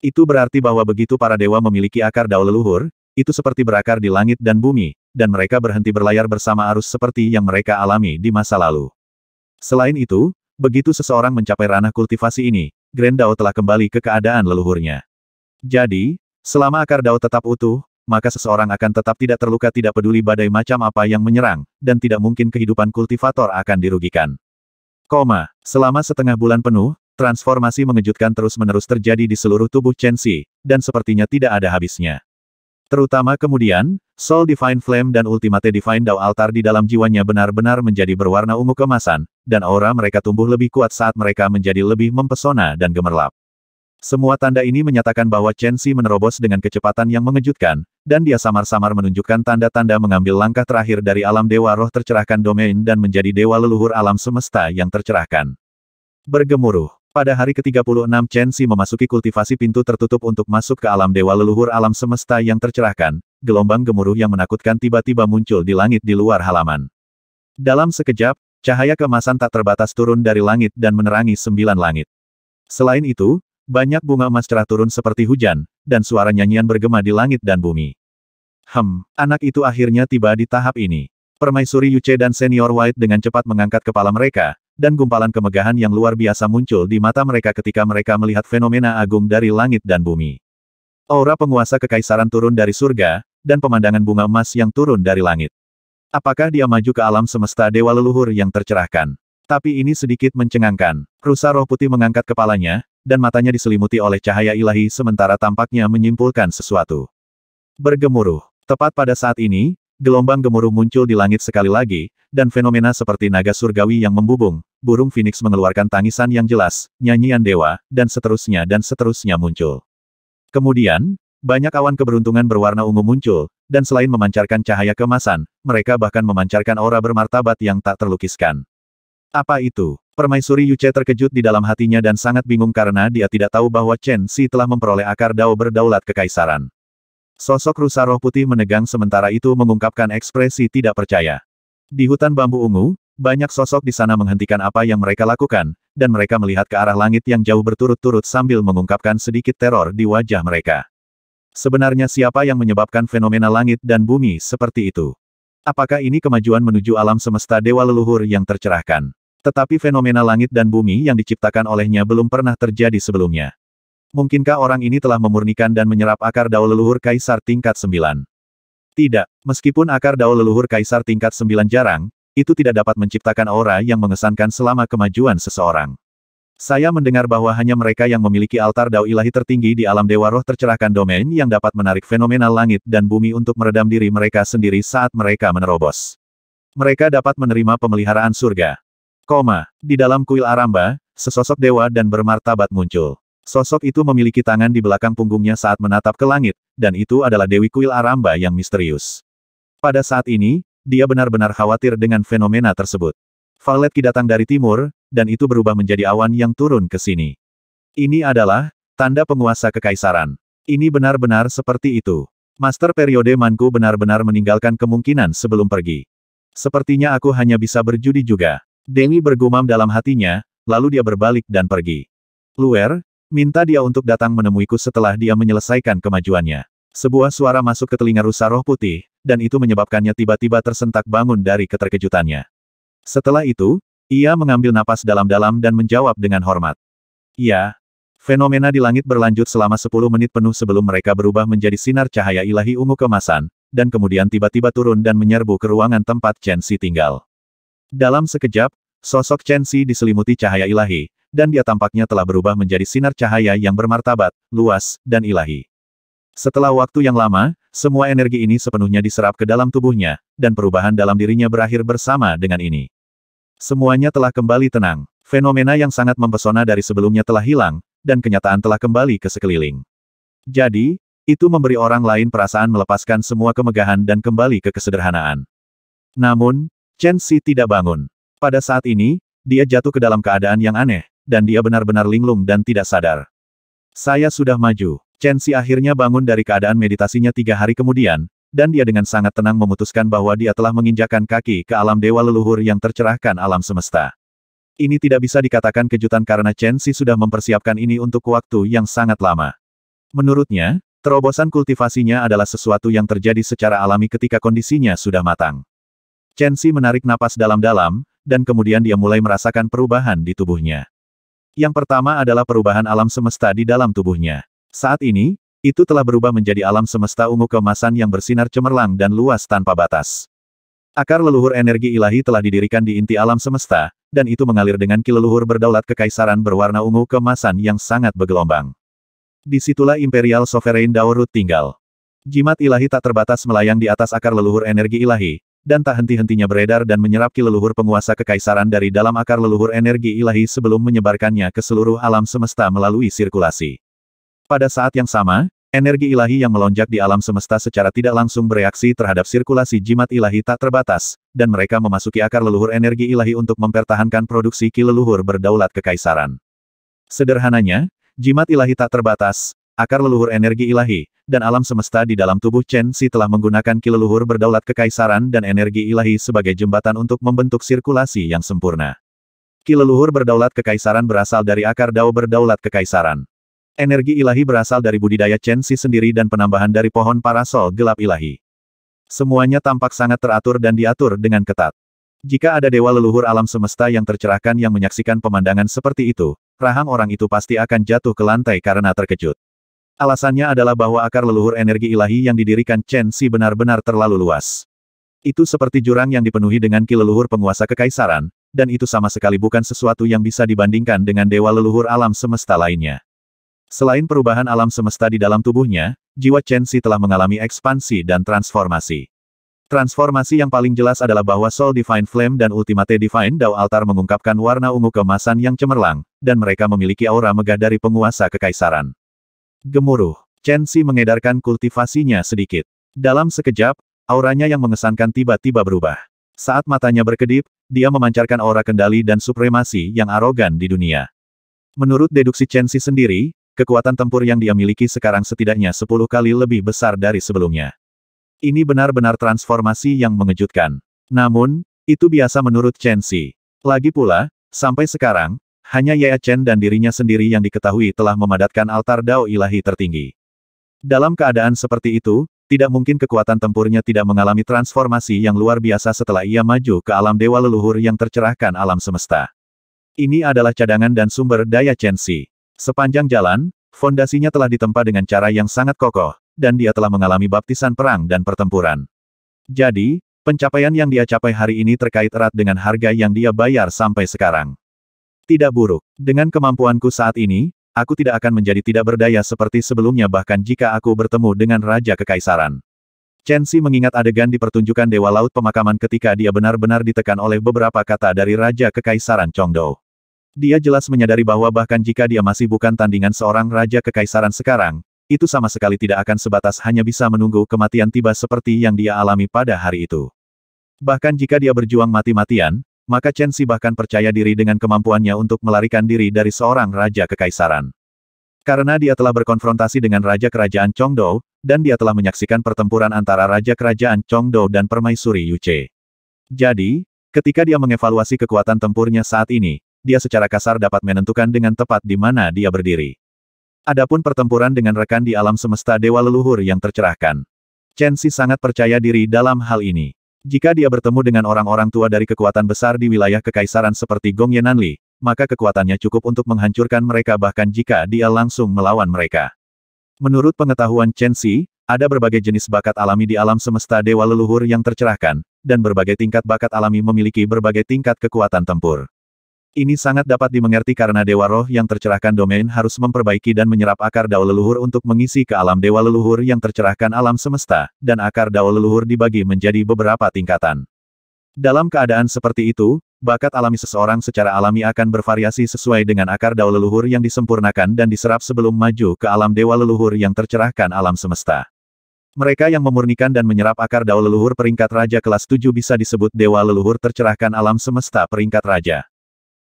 Itu berarti bahwa begitu para dewa memiliki akar dao leluhur, itu seperti berakar di langit dan bumi, dan mereka berhenti berlayar bersama arus seperti yang mereka alami di masa lalu. Selain itu, begitu seseorang mencapai ranah kultivasi ini, Grand Dao telah kembali ke keadaan leluhurnya. Jadi, selama akar Dao tetap utuh, maka seseorang akan tetap tidak terluka tidak peduli badai macam apa yang menyerang, dan tidak mungkin kehidupan kultivator akan dirugikan. Koma, selama setengah bulan penuh, transformasi mengejutkan terus-menerus terjadi di seluruh tubuh Chen Xi, dan sepertinya tidak ada habisnya. Terutama kemudian, Soul Divine Flame dan Ultimate Divine Dao Altar di dalam jiwanya benar-benar menjadi berwarna ungu kemasan, dan aura mereka tumbuh lebih kuat saat mereka menjadi lebih mempesona dan gemerlap. Semua tanda ini menyatakan bahwa Chen Xi menerobos dengan kecepatan yang mengejutkan, dan dia samar-samar menunjukkan tanda-tanda mengambil langkah terakhir dari alam dewa roh tercerahkan domain dan menjadi dewa leluhur alam semesta yang tercerahkan. Bergemuruh. Pada hari ke-36 Chen Xi memasuki kultivasi pintu tertutup untuk masuk ke alam dewa leluhur alam semesta yang tercerahkan, gelombang gemuruh yang menakutkan tiba-tiba muncul di langit di luar halaman. Dalam sekejap, cahaya kemasan tak terbatas turun dari langit dan menerangi sembilan langit. Selain itu, banyak bunga emas cerah turun seperti hujan, dan suara nyanyian bergema di langit dan bumi. Hem, anak itu akhirnya tiba di tahap ini. Permaisuri Yuce dan Senior White dengan cepat mengangkat kepala mereka, dan gumpalan kemegahan yang luar biasa muncul di mata mereka ketika mereka melihat fenomena agung dari langit dan bumi. Aura penguasa kekaisaran turun dari surga, dan pemandangan bunga emas yang turun dari langit. Apakah dia maju ke alam semesta dewa leluhur yang tercerahkan? Tapi ini sedikit mencengangkan. Rusa roh putih mengangkat kepalanya, dan matanya diselimuti oleh cahaya ilahi sementara tampaknya menyimpulkan sesuatu. Bergemuruh. Tepat pada saat ini, gelombang gemuruh muncul di langit sekali lagi, dan fenomena seperti naga surgawi yang membubung, burung phoenix mengeluarkan tangisan yang jelas, nyanyian dewa, dan seterusnya dan seterusnya muncul. Kemudian, banyak awan keberuntungan berwarna ungu muncul, dan selain memancarkan cahaya kemasan, mereka bahkan memancarkan aura bermartabat yang tak terlukiskan. Apa itu? Permaisuri Yuce terkejut di dalam hatinya dan sangat bingung karena dia tidak tahu bahwa Chen Si telah memperoleh akar dao berdaulat kekaisaran. Sosok rusa roh putih menegang sementara itu mengungkapkan ekspresi tidak percaya. Di hutan bambu ungu, banyak sosok di sana menghentikan apa yang mereka lakukan, dan mereka melihat ke arah langit yang jauh berturut-turut sambil mengungkapkan sedikit teror di wajah mereka. Sebenarnya siapa yang menyebabkan fenomena langit dan bumi seperti itu? Apakah ini kemajuan menuju alam semesta dewa leluhur yang tercerahkan? Tetapi fenomena langit dan bumi yang diciptakan olehnya belum pernah terjadi sebelumnya. Mungkinkah orang ini telah memurnikan dan menyerap akar dao leluhur kaisar tingkat 9? Tidak, meskipun akar dao leluhur kaisar tingkat 9 jarang, itu tidak dapat menciptakan aura yang mengesankan selama kemajuan seseorang. Saya mendengar bahwa hanya mereka yang memiliki altar dao ilahi tertinggi di alam dewa roh tercerahkan domain yang dapat menarik fenomena langit dan bumi untuk meredam diri mereka sendiri saat mereka menerobos. Mereka dapat menerima pemeliharaan surga. Koma, di dalam kuil Aramba, sesosok dewa dan bermartabat muncul. Sosok itu memiliki tangan di belakang punggungnya saat menatap ke langit, dan itu adalah Dewi Kuil Aramba yang misterius. Pada saat ini, dia benar-benar khawatir dengan fenomena tersebut. Valetki datang dari timur, dan itu berubah menjadi awan yang turun ke sini. Ini adalah tanda penguasa kekaisaran. Ini benar-benar seperti itu. Master periode Manku benar-benar meninggalkan kemungkinan sebelum pergi. Sepertinya aku hanya bisa berjudi juga. Dewi bergumam dalam hatinya, lalu dia berbalik dan pergi. Luer, minta dia untuk datang menemuiku setelah dia menyelesaikan kemajuannya. Sebuah suara masuk ke telinga rusa roh putih, dan itu menyebabkannya tiba-tiba tersentak bangun dari keterkejutannya. Setelah itu, ia mengambil napas dalam-dalam dan menjawab dengan hormat. Ya. Fenomena di langit berlanjut selama 10 menit penuh sebelum mereka berubah menjadi sinar cahaya ilahi ungu kemasan, dan kemudian tiba-tiba turun dan menyerbu ke ruangan tempat Chen Si tinggal. Dalam sekejap, sosok Chen Xi diselimuti cahaya ilahi, dan dia tampaknya telah berubah menjadi sinar cahaya yang bermartabat, luas, dan ilahi. Setelah waktu yang lama, semua energi ini sepenuhnya diserap ke dalam tubuhnya, dan perubahan dalam dirinya berakhir bersama dengan ini. Semuanya telah kembali tenang. Fenomena yang sangat mempesona dari sebelumnya telah hilang, dan kenyataan telah kembali ke sekeliling. Jadi, itu memberi orang lain perasaan melepaskan semua kemegahan dan kembali ke kesederhanaan. Namun, Chen Xi tidak bangun. Pada saat ini, dia jatuh ke dalam keadaan yang aneh, dan dia benar-benar linglung dan tidak sadar. Saya sudah maju. Chen Xi akhirnya bangun dari keadaan meditasinya tiga hari kemudian, dan dia dengan sangat tenang memutuskan bahwa dia telah menginjakan kaki ke alam dewa leluhur yang tercerahkan alam semesta. Ini tidak bisa dikatakan kejutan karena Chen Xi sudah mempersiapkan ini untuk waktu yang sangat lama. Menurutnya, terobosan kultivasinya adalah sesuatu yang terjadi secara alami ketika kondisinya sudah matang. Chen Xi menarik napas dalam-dalam, dan kemudian dia mulai merasakan perubahan di tubuhnya. Yang pertama adalah perubahan alam semesta di dalam tubuhnya. Saat ini, itu telah berubah menjadi alam semesta ungu kemasan yang bersinar cemerlang dan luas tanpa batas. Akar leluhur energi ilahi telah didirikan di inti alam semesta, dan itu mengalir dengan kileluhur berdaulat kekaisaran berwarna ungu kemasan yang sangat bergelombang. Disitulah Imperial Sovereign Daurut tinggal. Jimat ilahi tak terbatas melayang di atas akar leluhur energi ilahi, dan tak henti-hentinya beredar dan menyerap leluhur penguasa kekaisaran dari dalam akar leluhur energi ilahi sebelum menyebarkannya ke seluruh alam semesta melalui sirkulasi. Pada saat yang sama, energi ilahi yang melonjak di alam semesta secara tidak langsung bereaksi terhadap sirkulasi jimat ilahi tak terbatas, dan mereka memasuki akar leluhur energi ilahi untuk mempertahankan produksi kileluhur berdaulat kekaisaran. Sederhananya, jimat ilahi tak terbatas, akar leluhur energi ilahi, dan alam semesta di dalam tubuh Chen Si telah menggunakan kileluhur berdaulat kekaisaran dan energi ilahi sebagai jembatan untuk membentuk sirkulasi yang sempurna. Kileluhur berdaulat kekaisaran berasal dari akar dao berdaulat kekaisaran. Energi ilahi berasal dari budidaya Chen Si sendiri dan penambahan dari pohon parasol gelap ilahi. Semuanya tampak sangat teratur dan diatur dengan ketat. Jika ada dewa leluhur alam semesta yang tercerahkan yang menyaksikan pemandangan seperti itu, rahang orang itu pasti akan jatuh ke lantai karena terkejut. Alasannya adalah bahwa akar leluhur energi ilahi yang didirikan Chen Si benar-benar terlalu luas. Itu seperti jurang yang dipenuhi dengan ki leluhur penguasa kekaisaran, dan itu sama sekali bukan sesuatu yang bisa dibandingkan dengan dewa leluhur alam semesta lainnya. Selain perubahan alam semesta di dalam tubuhnya, jiwa Chen Si telah mengalami ekspansi dan transformasi. Transformasi yang paling jelas adalah bahwa Soul Divine Flame dan Ultimate Divine Dao Altar mengungkapkan warna ungu kemasan yang cemerlang, dan mereka memiliki aura megah dari penguasa kekaisaran. Gemuruh, Chen Xi mengedarkan kultivasinya sedikit. Dalam sekejap, auranya yang mengesankan tiba-tiba berubah. Saat matanya berkedip, dia memancarkan aura kendali dan supremasi yang arogan di dunia. Menurut deduksi Chen Xi sendiri, kekuatan tempur yang dia miliki sekarang setidaknya 10 kali lebih besar dari sebelumnya. Ini benar-benar transformasi yang mengejutkan. Namun, itu biasa menurut Chen Xi. Lagi pula, sampai sekarang, hanya Ye Chen dan dirinya sendiri yang diketahui telah memadatkan altar Dao ilahi tertinggi. Dalam keadaan seperti itu, tidak mungkin kekuatan tempurnya tidak mengalami transformasi yang luar biasa setelah ia maju ke alam dewa leluhur yang tercerahkan alam semesta. Ini adalah cadangan dan sumber daya Chen Xi. Sepanjang jalan, fondasinya telah ditempa dengan cara yang sangat kokoh, dan dia telah mengalami baptisan perang dan pertempuran. Jadi, pencapaian yang dia capai hari ini terkait erat dengan harga yang dia bayar sampai sekarang. Tidak buruk. Dengan kemampuanku saat ini, aku tidak akan menjadi tidak berdaya seperti sebelumnya bahkan jika aku bertemu dengan Raja Kekaisaran. Chen Xi mengingat adegan di pertunjukan Dewa Laut Pemakaman ketika dia benar-benar ditekan oleh beberapa kata dari Raja Kekaisaran Chongdou. Dia jelas menyadari bahwa bahkan jika dia masih bukan tandingan seorang Raja Kekaisaran sekarang, itu sama sekali tidak akan sebatas hanya bisa menunggu kematian tiba seperti yang dia alami pada hari itu. Bahkan jika dia berjuang mati-matian, maka Chen Si bahkan percaya diri dengan kemampuannya untuk melarikan diri dari seorang raja kekaisaran. Karena dia telah berkonfrontasi dengan raja kerajaan Chongdou, dan dia telah menyaksikan pertempuran antara raja kerajaan Chongdou dan permaisuri Yuche. Jadi, ketika dia mengevaluasi kekuatan tempurnya saat ini, dia secara kasar dapat menentukan dengan tepat di mana dia berdiri. Adapun pertempuran dengan rekan di alam semesta dewa leluhur yang tercerahkan. Chen Si sangat percaya diri dalam hal ini. Jika dia bertemu dengan orang-orang tua dari kekuatan besar di wilayah kekaisaran seperti Gong Yenanli, maka kekuatannya cukup untuk menghancurkan mereka bahkan jika dia langsung melawan mereka. Menurut pengetahuan Chen Xi, ada berbagai jenis bakat alami di alam semesta dewa leluhur yang tercerahkan, dan berbagai tingkat bakat alami memiliki berbagai tingkat kekuatan tempur. Ini sangat dapat dimengerti karena Dewa Roh yang tercerahkan domain harus memperbaiki dan menyerap akar dao leluhur untuk mengisi ke alam Dewa Leluhur yang tercerahkan alam semesta, dan akar dao leluhur dibagi menjadi beberapa tingkatan. Dalam keadaan seperti itu, bakat alami seseorang secara alami akan bervariasi sesuai dengan akar dao leluhur yang disempurnakan dan diserap sebelum maju ke alam Dewa Leluhur yang tercerahkan alam semesta. Mereka yang memurnikan dan menyerap akar dao leluhur peringkat raja kelas 7 bisa disebut Dewa Leluhur tercerahkan alam semesta peringkat raja.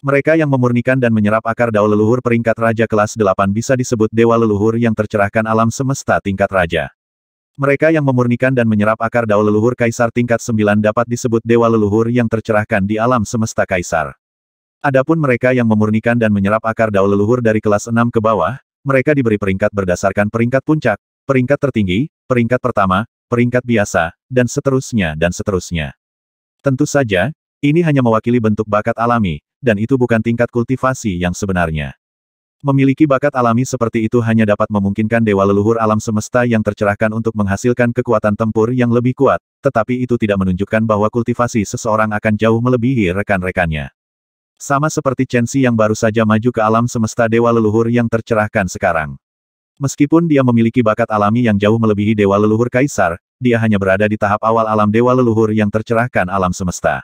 Mereka yang memurnikan dan menyerap akar dao leluhur peringkat raja kelas 8 bisa disebut dewa leluhur yang tercerahkan alam semesta tingkat raja. Mereka yang memurnikan dan menyerap akar dao leluhur kaisar tingkat 9 dapat disebut dewa leluhur yang tercerahkan di alam semesta kaisar. Adapun mereka yang memurnikan dan menyerap akar dao leluhur dari kelas 6 ke bawah, mereka diberi peringkat berdasarkan peringkat puncak, peringkat tertinggi, peringkat pertama, peringkat biasa, dan seterusnya dan seterusnya. Tentu saja, ini hanya mewakili bentuk bakat alami, dan itu bukan tingkat kultivasi yang sebenarnya. Memiliki bakat alami seperti itu hanya dapat memungkinkan dewa leluhur alam semesta yang tercerahkan untuk menghasilkan kekuatan tempur yang lebih kuat, tetapi itu tidak menunjukkan bahwa kultivasi seseorang akan jauh melebihi rekan-rekannya. Sama seperti Chen Chensi yang baru saja maju ke alam semesta dewa leluhur yang tercerahkan sekarang. Meskipun dia memiliki bakat alami yang jauh melebihi dewa leluhur kaisar, dia hanya berada di tahap awal alam dewa leluhur yang tercerahkan alam semesta.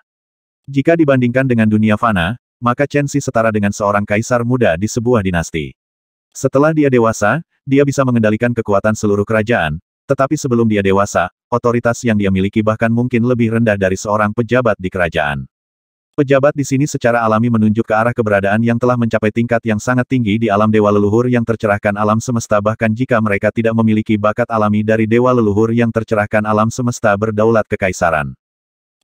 Jika dibandingkan dengan dunia fana, maka Chen Xi setara dengan seorang kaisar muda di sebuah dinasti. Setelah dia dewasa, dia bisa mengendalikan kekuatan seluruh kerajaan, tetapi sebelum dia dewasa, otoritas yang dia miliki bahkan mungkin lebih rendah dari seorang pejabat di kerajaan. Pejabat di sini secara alami menunjuk ke arah keberadaan yang telah mencapai tingkat yang sangat tinggi di alam dewa leluhur yang tercerahkan alam semesta bahkan jika mereka tidak memiliki bakat alami dari dewa leluhur yang tercerahkan alam semesta berdaulat kekaisaran.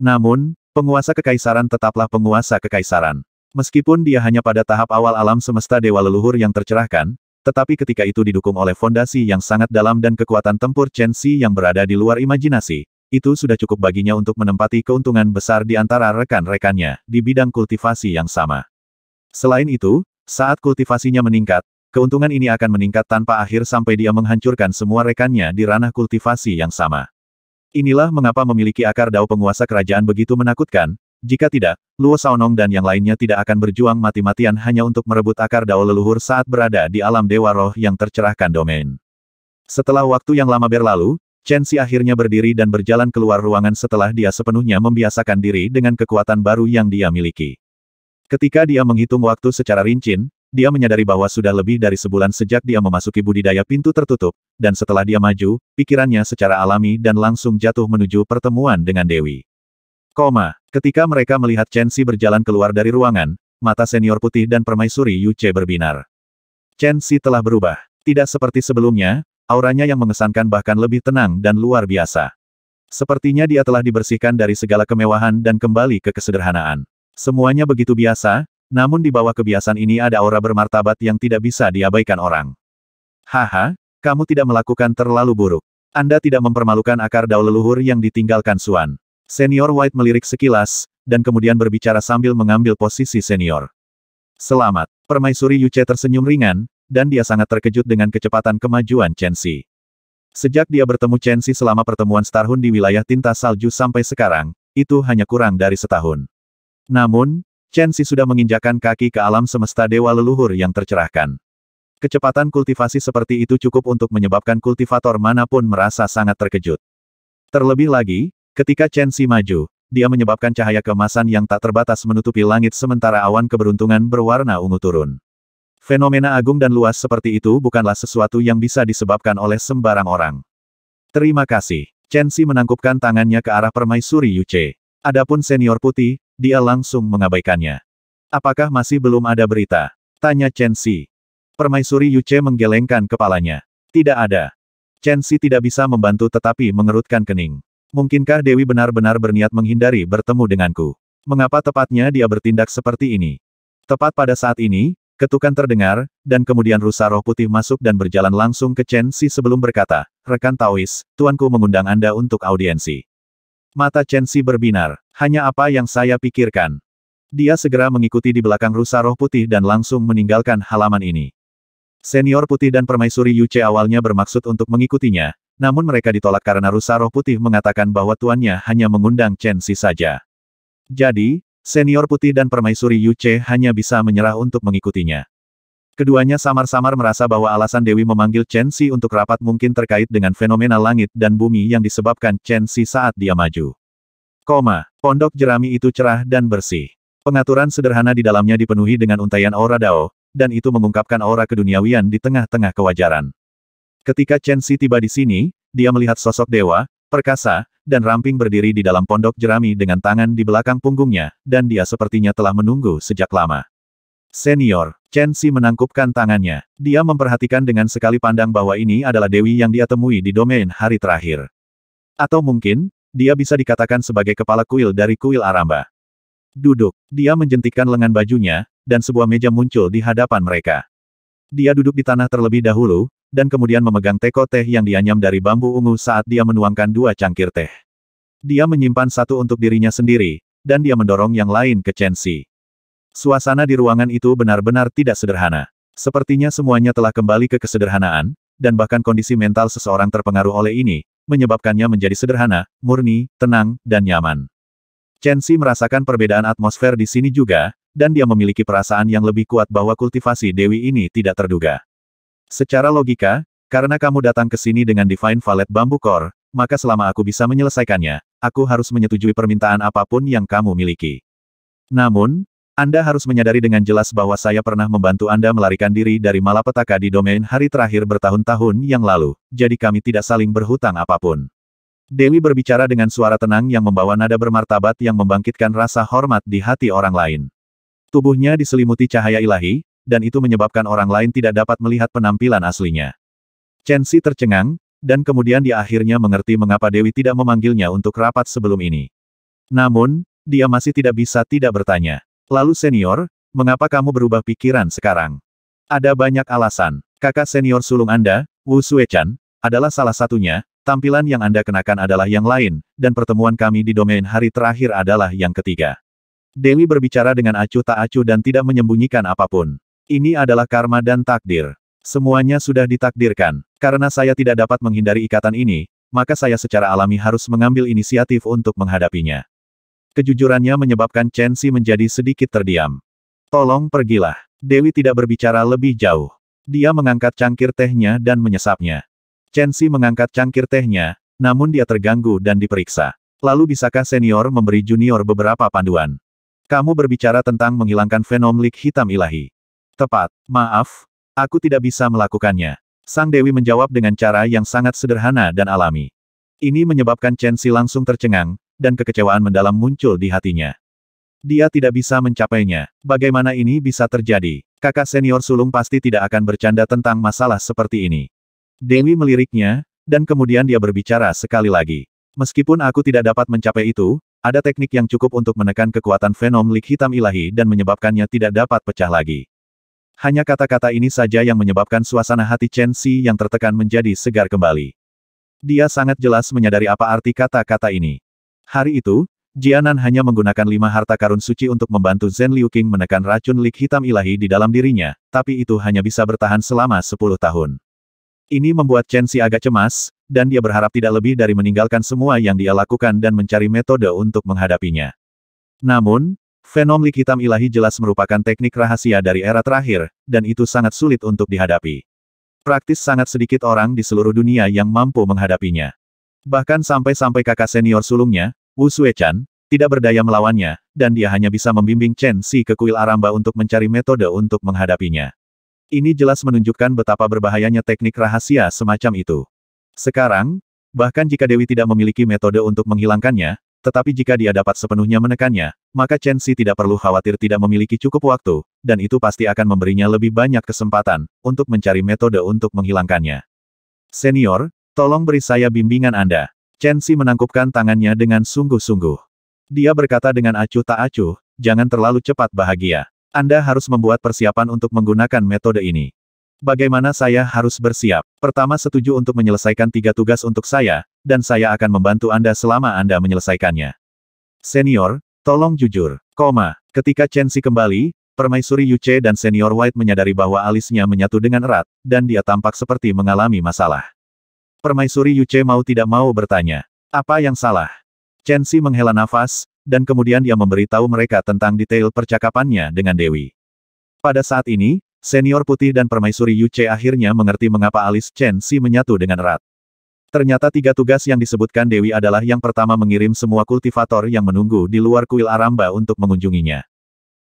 Namun, penguasa kekaisaran tetaplah penguasa kekaisaran. Meskipun dia hanya pada tahap awal alam semesta dewa leluhur yang tercerahkan, tetapi ketika itu didukung oleh fondasi yang sangat dalam dan kekuatan tempur Chen Xi yang berada di luar imajinasi, itu sudah cukup baginya untuk menempati keuntungan besar di antara rekan-rekannya di bidang kultivasi yang sama. Selain itu, saat kultivasinya meningkat, keuntungan ini akan meningkat tanpa akhir sampai dia menghancurkan semua rekannya di ranah kultivasi yang sama. Inilah mengapa memiliki akar dao penguasa kerajaan begitu menakutkan, jika tidak, Luo Saonong dan yang lainnya tidak akan berjuang mati-matian hanya untuk merebut akar dao leluhur saat berada di alam dewa roh yang tercerahkan domain. Setelah waktu yang lama berlalu, Chen Xi akhirnya berdiri dan berjalan keluar ruangan setelah dia sepenuhnya membiasakan diri dengan kekuatan baru yang dia miliki. Ketika dia menghitung waktu secara rincin, dia menyadari bahwa sudah lebih dari sebulan sejak dia memasuki budidaya pintu tertutup, dan setelah dia maju, pikirannya secara alami dan langsung jatuh menuju pertemuan dengan Dewi. Koma. Ketika mereka melihat Chen Xi berjalan keluar dari ruangan, mata senior putih dan permaisuri Yu Che berbinar. Chen Xi telah berubah. Tidak seperti sebelumnya, auranya yang mengesankan bahkan lebih tenang dan luar biasa. Sepertinya dia telah dibersihkan dari segala kemewahan dan kembali ke kesederhanaan. Semuanya begitu biasa, namun di bawah kebiasaan ini ada aura bermartabat yang tidak bisa diabaikan orang. Haha, kamu tidak melakukan terlalu buruk. Anda tidak mempermalukan akar daun leluhur yang ditinggalkan Suan. Senior White melirik sekilas, dan kemudian berbicara sambil mengambil posisi senior. Selamat. Permaisuri Yuce tersenyum ringan, dan dia sangat terkejut dengan kecepatan kemajuan Chen Xi. Sejak dia bertemu Chen Xi selama pertemuan setahun di wilayah tinta salju sampai sekarang, itu hanya kurang dari setahun. Namun, Chen Xi sudah menginjakan kaki ke alam semesta dewa leluhur yang tercerahkan. Kecepatan kultivasi seperti itu cukup untuk menyebabkan kultivator manapun merasa sangat terkejut. Terlebih lagi, Ketika Chen Xi maju, dia menyebabkan cahaya kemasan yang tak terbatas menutupi langit sementara awan keberuntungan berwarna ungu turun. Fenomena agung dan luas seperti itu bukanlah sesuatu yang bisa disebabkan oleh sembarang orang. Terima kasih. Chen Xi menangkupkan tangannya ke arah permaisuri Che. Adapun senior putih, dia langsung mengabaikannya. Apakah masih belum ada berita? Tanya Chen Xi. Permaisuri Che menggelengkan kepalanya. Tidak ada. Chen Xi tidak bisa membantu tetapi mengerutkan kening. Mungkinkah Dewi benar-benar berniat menghindari bertemu denganku? Mengapa tepatnya dia bertindak seperti ini? Tepat pada saat ini, ketukan terdengar, dan kemudian rusa roh putih masuk dan berjalan langsung ke Chen Si sebelum berkata, Rekan Taois, tuanku mengundang Anda untuk audiensi. Mata Chen Si berbinar, hanya apa yang saya pikirkan. Dia segera mengikuti di belakang rusa roh putih dan langsung meninggalkan halaman ini. Senior putih dan permaisuri Yuce awalnya bermaksud untuk mengikutinya, namun mereka ditolak karena rusa roh putih mengatakan bahwa tuannya hanya mengundang Chen Si saja. Jadi, senior putih dan permaisuri Yu Che hanya bisa menyerah untuk mengikutinya. Keduanya samar-samar merasa bahwa alasan Dewi memanggil Chen Si untuk rapat mungkin terkait dengan fenomena langit dan bumi yang disebabkan Chen Si saat dia maju. Koma, pondok jerami itu cerah dan bersih. Pengaturan sederhana di dalamnya dipenuhi dengan untaian aura Dao, dan itu mengungkapkan aura keduniawian di tengah-tengah kewajaran. Ketika Chen Xi tiba di sini, dia melihat sosok dewa, perkasa, dan ramping berdiri di dalam pondok jerami dengan tangan di belakang punggungnya, dan dia sepertinya telah menunggu sejak lama. Senior, Chen Xi menangkupkan tangannya. Dia memperhatikan dengan sekali pandang bahwa ini adalah Dewi yang dia temui di domain hari terakhir. Atau mungkin, dia bisa dikatakan sebagai kepala kuil dari kuil Aramba. Duduk, dia menjentikkan lengan bajunya, dan sebuah meja muncul di hadapan mereka. Dia duduk di tanah terlebih dahulu, dan kemudian memegang teko teh yang dianyam dari bambu ungu saat dia menuangkan dua cangkir teh. Dia menyimpan satu untuk dirinya sendiri, dan dia mendorong yang lain ke Chen Xi. Suasana di ruangan itu benar-benar tidak sederhana. Sepertinya semuanya telah kembali ke kesederhanaan, dan bahkan kondisi mental seseorang terpengaruh oleh ini, menyebabkannya menjadi sederhana, murni, tenang, dan nyaman. Chen Xi merasakan perbedaan atmosfer di sini juga, dan dia memiliki perasaan yang lebih kuat bahwa kultivasi Dewi ini tidak terduga. Secara logika, karena kamu datang ke sini dengan Divine Valet Bambu Core, maka selama aku bisa menyelesaikannya, aku harus menyetujui permintaan apapun yang kamu miliki. Namun, Anda harus menyadari dengan jelas bahwa saya pernah membantu Anda melarikan diri dari malapetaka di domain hari terakhir bertahun-tahun yang lalu, jadi kami tidak saling berhutang apapun. Dewi berbicara dengan suara tenang yang membawa nada bermartabat yang membangkitkan rasa hormat di hati orang lain. Tubuhnya diselimuti cahaya ilahi, dan itu menyebabkan orang lain tidak dapat melihat penampilan aslinya. Chen Xi tercengang, dan kemudian dia akhirnya mengerti mengapa Dewi tidak memanggilnya untuk rapat sebelum ini. Namun, dia masih tidak bisa tidak bertanya. Lalu senior, mengapa kamu berubah pikiran sekarang? Ada banyak alasan. Kakak senior sulung Anda, Wu Suechan, adalah salah satunya, tampilan yang Anda kenakan adalah yang lain, dan pertemuan kami di domain hari terakhir adalah yang ketiga. Dewi berbicara dengan acuh tak acuh dan tidak menyembunyikan apapun. Ini adalah karma dan takdir. Semuanya sudah ditakdirkan. Karena saya tidak dapat menghindari ikatan ini, maka saya secara alami harus mengambil inisiatif untuk menghadapinya. Kejujurannya menyebabkan Chen Xi menjadi sedikit terdiam. Tolong pergilah. Dewi tidak berbicara lebih jauh. Dia mengangkat cangkir tehnya dan menyesapnya. Chen Xi mengangkat cangkir tehnya, namun dia terganggu dan diperiksa. Lalu bisakah senior memberi junior beberapa panduan? Kamu berbicara tentang menghilangkan fenomlik hitam ilahi. Tepat. Maaf, aku tidak bisa melakukannya. Sang Dewi menjawab dengan cara yang sangat sederhana dan alami. Ini menyebabkan Chen Xi langsung tercengang, dan kekecewaan mendalam muncul di hatinya. Dia tidak bisa mencapainya. Bagaimana ini bisa terjadi? Kakak senior sulung pasti tidak akan bercanda tentang masalah seperti ini. Dewi meliriknya, dan kemudian dia berbicara sekali lagi. Meskipun aku tidak dapat mencapai itu, ada teknik yang cukup untuk menekan kekuatan Venom lik hitam ilahi dan menyebabkannya tidak dapat pecah lagi. Hanya kata-kata ini saja yang menyebabkan suasana hati Chen Xi yang tertekan menjadi segar kembali. Dia sangat jelas menyadari apa arti kata-kata ini. Hari itu, Jianan hanya menggunakan lima harta karun suci untuk membantu Zen Liu Qing menekan racun lik hitam ilahi di dalam dirinya, tapi itu hanya bisa bertahan selama sepuluh tahun. Ini membuat Chen Xi agak cemas, dan dia berharap tidak lebih dari meninggalkan semua yang dia lakukan dan mencari metode untuk menghadapinya. Namun, Venom lik hitam ilahi jelas merupakan teknik rahasia dari era terakhir, dan itu sangat sulit untuk dihadapi. Praktis sangat sedikit orang di seluruh dunia yang mampu menghadapinya. Bahkan sampai-sampai kakak senior sulungnya, Wu Suechan, tidak berdaya melawannya, dan dia hanya bisa membimbing Chen Si ke kuil Aramba untuk mencari metode untuk menghadapinya. Ini jelas menunjukkan betapa berbahayanya teknik rahasia semacam itu. Sekarang, bahkan jika Dewi tidak memiliki metode untuk menghilangkannya, tetapi jika dia dapat sepenuhnya menekannya, maka Chen Xi tidak perlu khawatir tidak memiliki cukup waktu, dan itu pasti akan memberinya lebih banyak kesempatan untuk mencari metode untuk menghilangkannya. Senior, tolong beri saya bimbingan Anda. Chen Xi menangkupkan tangannya dengan sungguh-sungguh. Dia berkata dengan acuh tak acuh, jangan terlalu cepat bahagia. Anda harus membuat persiapan untuk menggunakan metode ini. Bagaimana saya harus bersiap? Pertama setuju untuk menyelesaikan tiga tugas untuk saya, dan saya akan membantu Anda selama Anda menyelesaikannya. Senior, tolong jujur. Koma. Ketika Chen Xi kembali, permaisuri Yu Che dan senior White menyadari bahwa alisnya menyatu dengan erat, dan dia tampak seperti mengalami masalah. Permaisuri Yu Che mau tidak mau bertanya, apa yang salah? Chen Xi menghela nafas, dan kemudian dia memberitahu mereka tentang detail percakapannya dengan Dewi. Pada saat ini, Senior Putih dan Permaisuri Yu Che akhirnya mengerti mengapa alis Chen Xi menyatu dengan erat. Ternyata tiga tugas yang disebutkan Dewi adalah yang pertama mengirim semua kultivator yang menunggu di luar kuil Aramba untuk mengunjunginya.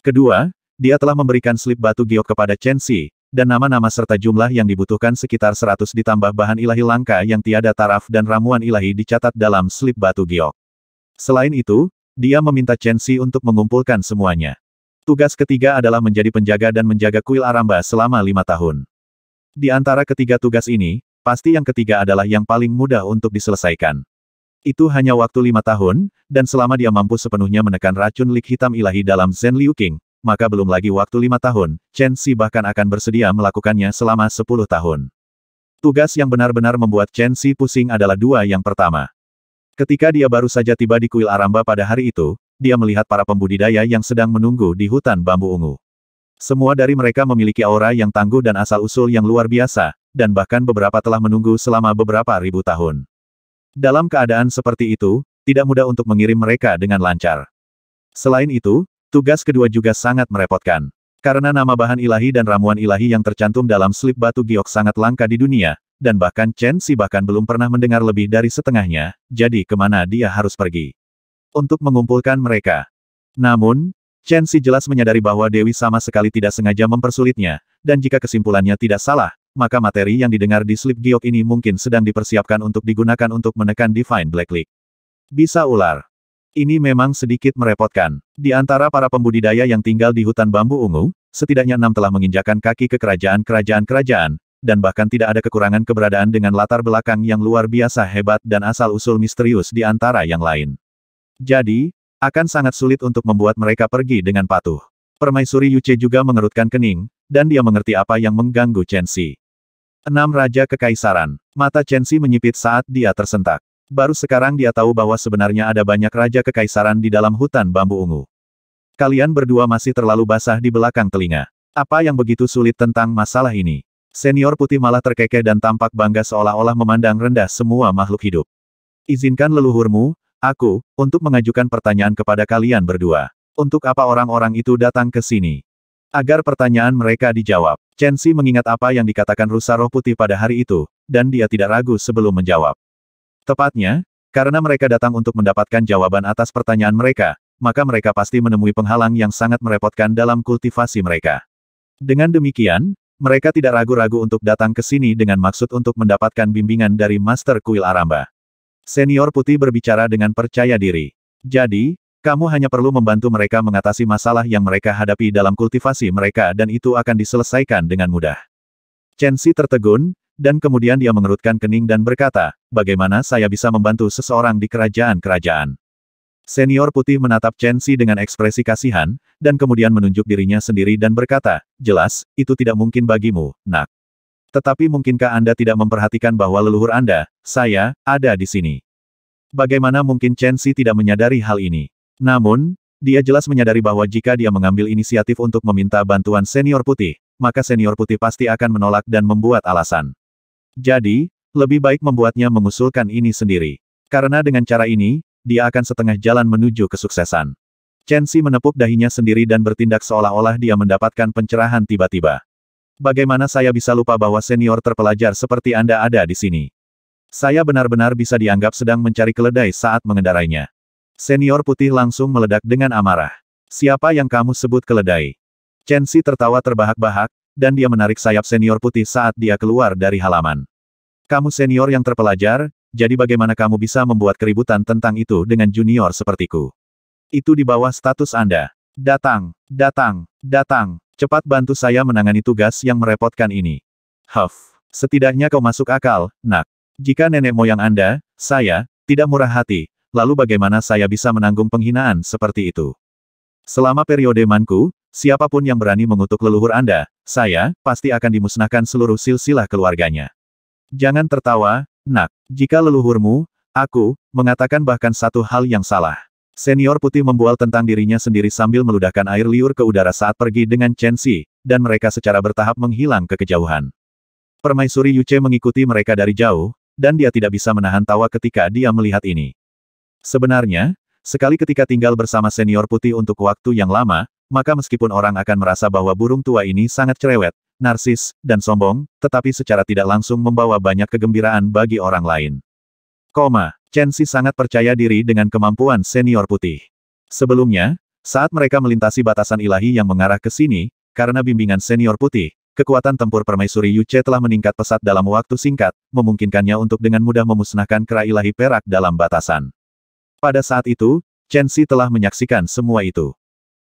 Kedua, dia telah memberikan slip batu giok kepada Chen Xi, dan nama-nama serta jumlah yang dibutuhkan sekitar 100 ditambah bahan ilahi langka yang tiada taraf dan ramuan ilahi dicatat dalam slip batu giok. Selain itu, dia meminta Chen Xi untuk mengumpulkan semuanya. Tugas ketiga adalah menjadi penjaga dan menjaga kuil Aramba selama lima tahun. Di antara ketiga tugas ini, Pasti yang ketiga adalah yang paling mudah untuk diselesaikan. Itu hanya waktu lima tahun, dan selama dia mampu sepenuhnya menekan racun lik hitam ilahi dalam Zen Liu King, maka belum lagi waktu lima tahun, Chen Xi bahkan akan bersedia melakukannya selama sepuluh tahun. Tugas yang benar-benar membuat Chen Xi pusing adalah dua yang pertama. Ketika dia baru saja tiba di kuil Aramba pada hari itu, dia melihat para pembudidaya yang sedang menunggu di hutan bambu ungu. Semua dari mereka memiliki aura yang tangguh dan asal-usul yang luar biasa, dan bahkan beberapa telah menunggu selama beberapa ribu tahun. Dalam keadaan seperti itu, tidak mudah untuk mengirim mereka dengan lancar. Selain itu, tugas kedua juga sangat merepotkan. Karena nama bahan ilahi dan ramuan ilahi yang tercantum dalam slip batu giok sangat langka di dunia, dan bahkan Chen Si bahkan belum pernah mendengar lebih dari setengahnya, jadi kemana dia harus pergi. Untuk mengumpulkan mereka. Namun, Chen Si jelas menyadari bahwa Dewi sama sekali tidak sengaja mempersulitnya, dan jika kesimpulannya tidak salah, maka materi yang didengar di slip Giok ini mungkin sedang dipersiapkan untuk digunakan untuk menekan Divine Blacklick. Bisa ular. Ini memang sedikit merepotkan. Di antara para pembudidaya yang tinggal di hutan bambu ungu, setidaknya enam telah menginjakan kaki ke kerajaan-kerajaan-kerajaan, dan bahkan tidak ada kekurangan keberadaan dengan latar belakang yang luar biasa hebat dan asal-usul misterius di antara yang lain. Jadi, akan sangat sulit untuk membuat mereka pergi dengan patuh. Permaisuri Yuce juga mengerutkan kening, dan dia mengerti apa yang mengganggu Chen Xi. Enam Raja Kekaisaran. Mata Chen Chensi menyipit saat dia tersentak. Baru sekarang dia tahu bahwa sebenarnya ada banyak Raja Kekaisaran di dalam hutan bambu ungu. Kalian berdua masih terlalu basah di belakang telinga. Apa yang begitu sulit tentang masalah ini? Senior putih malah terkekeh dan tampak bangga seolah-olah memandang rendah semua makhluk hidup. Izinkan leluhurmu, aku, untuk mengajukan pertanyaan kepada kalian berdua. Untuk apa orang-orang itu datang ke sini? Agar pertanyaan mereka dijawab, Chen Xi mengingat apa yang dikatakan rusa roh putih pada hari itu, dan dia tidak ragu sebelum menjawab. Tepatnya, karena mereka datang untuk mendapatkan jawaban atas pertanyaan mereka, maka mereka pasti menemui penghalang yang sangat merepotkan dalam kultivasi mereka. Dengan demikian, mereka tidak ragu-ragu untuk datang ke sini dengan maksud untuk mendapatkan bimbingan dari Master Kuil Aramba. Senior putih berbicara dengan percaya diri. Jadi, kamu hanya perlu membantu mereka mengatasi masalah yang mereka hadapi dalam kultivasi mereka dan itu akan diselesaikan dengan mudah. Chen Xi tertegun, dan kemudian dia mengerutkan kening dan berkata, bagaimana saya bisa membantu seseorang di kerajaan-kerajaan? Senior putih menatap Chen Xi dengan ekspresi kasihan, dan kemudian menunjuk dirinya sendiri dan berkata, jelas, itu tidak mungkin bagimu, nak. Tetapi mungkinkah Anda tidak memperhatikan bahwa leluhur Anda, saya, ada di sini? Bagaimana mungkin Chen Xi tidak menyadari hal ini? Namun, dia jelas menyadari bahwa jika dia mengambil inisiatif untuk meminta bantuan senior putih, maka senior putih pasti akan menolak dan membuat alasan. Jadi, lebih baik membuatnya mengusulkan ini sendiri. Karena dengan cara ini, dia akan setengah jalan menuju kesuksesan. Chen Xi menepuk dahinya sendiri dan bertindak seolah-olah dia mendapatkan pencerahan tiba-tiba. Bagaimana saya bisa lupa bahwa senior terpelajar seperti Anda ada di sini? Saya benar-benar bisa dianggap sedang mencari keledai saat mengendarainya. Senior putih langsung meledak dengan amarah. Siapa yang kamu sebut keledai? Chen Xi tertawa terbahak-bahak, dan dia menarik sayap senior putih saat dia keluar dari halaman. Kamu senior yang terpelajar, jadi bagaimana kamu bisa membuat keributan tentang itu dengan junior sepertiku? Itu di bawah status Anda. Datang, datang, datang, cepat bantu saya menangani tugas yang merepotkan ini. Huff, setidaknya kau masuk akal, nak. Jika nenek moyang Anda, saya, tidak murah hati, lalu bagaimana saya bisa menanggung penghinaan seperti itu? Selama periode manku, siapapun yang berani mengutuk leluhur Anda, saya, pasti akan dimusnahkan seluruh silsilah keluarganya. Jangan tertawa, nak. Jika leluhurmu, aku, mengatakan bahkan satu hal yang salah. Senior putih membual tentang dirinya sendiri sambil meludahkan air liur ke udara saat pergi dengan Chen Xi, dan mereka secara bertahap menghilang ke kejauhan. Permaisuri Yuce mengikuti mereka dari jauh, dan dia tidak bisa menahan tawa ketika dia melihat ini. Sebenarnya, sekali ketika tinggal bersama senior putih untuk waktu yang lama, maka meskipun orang akan merasa bahwa burung tua ini sangat cerewet, narsis, dan sombong, tetapi secara tidak langsung membawa banyak kegembiraan bagi orang lain. Koma, Chensi sangat percaya diri dengan kemampuan senior putih. Sebelumnya, saat mereka melintasi batasan ilahi yang mengarah ke sini, karena bimbingan senior putih, kekuatan tempur permaisuri Yu Che telah meningkat pesat dalam waktu singkat, memungkinkannya untuk dengan mudah memusnahkan kera ilahi perak dalam batasan. Pada saat itu, Chen Xi telah menyaksikan semua itu.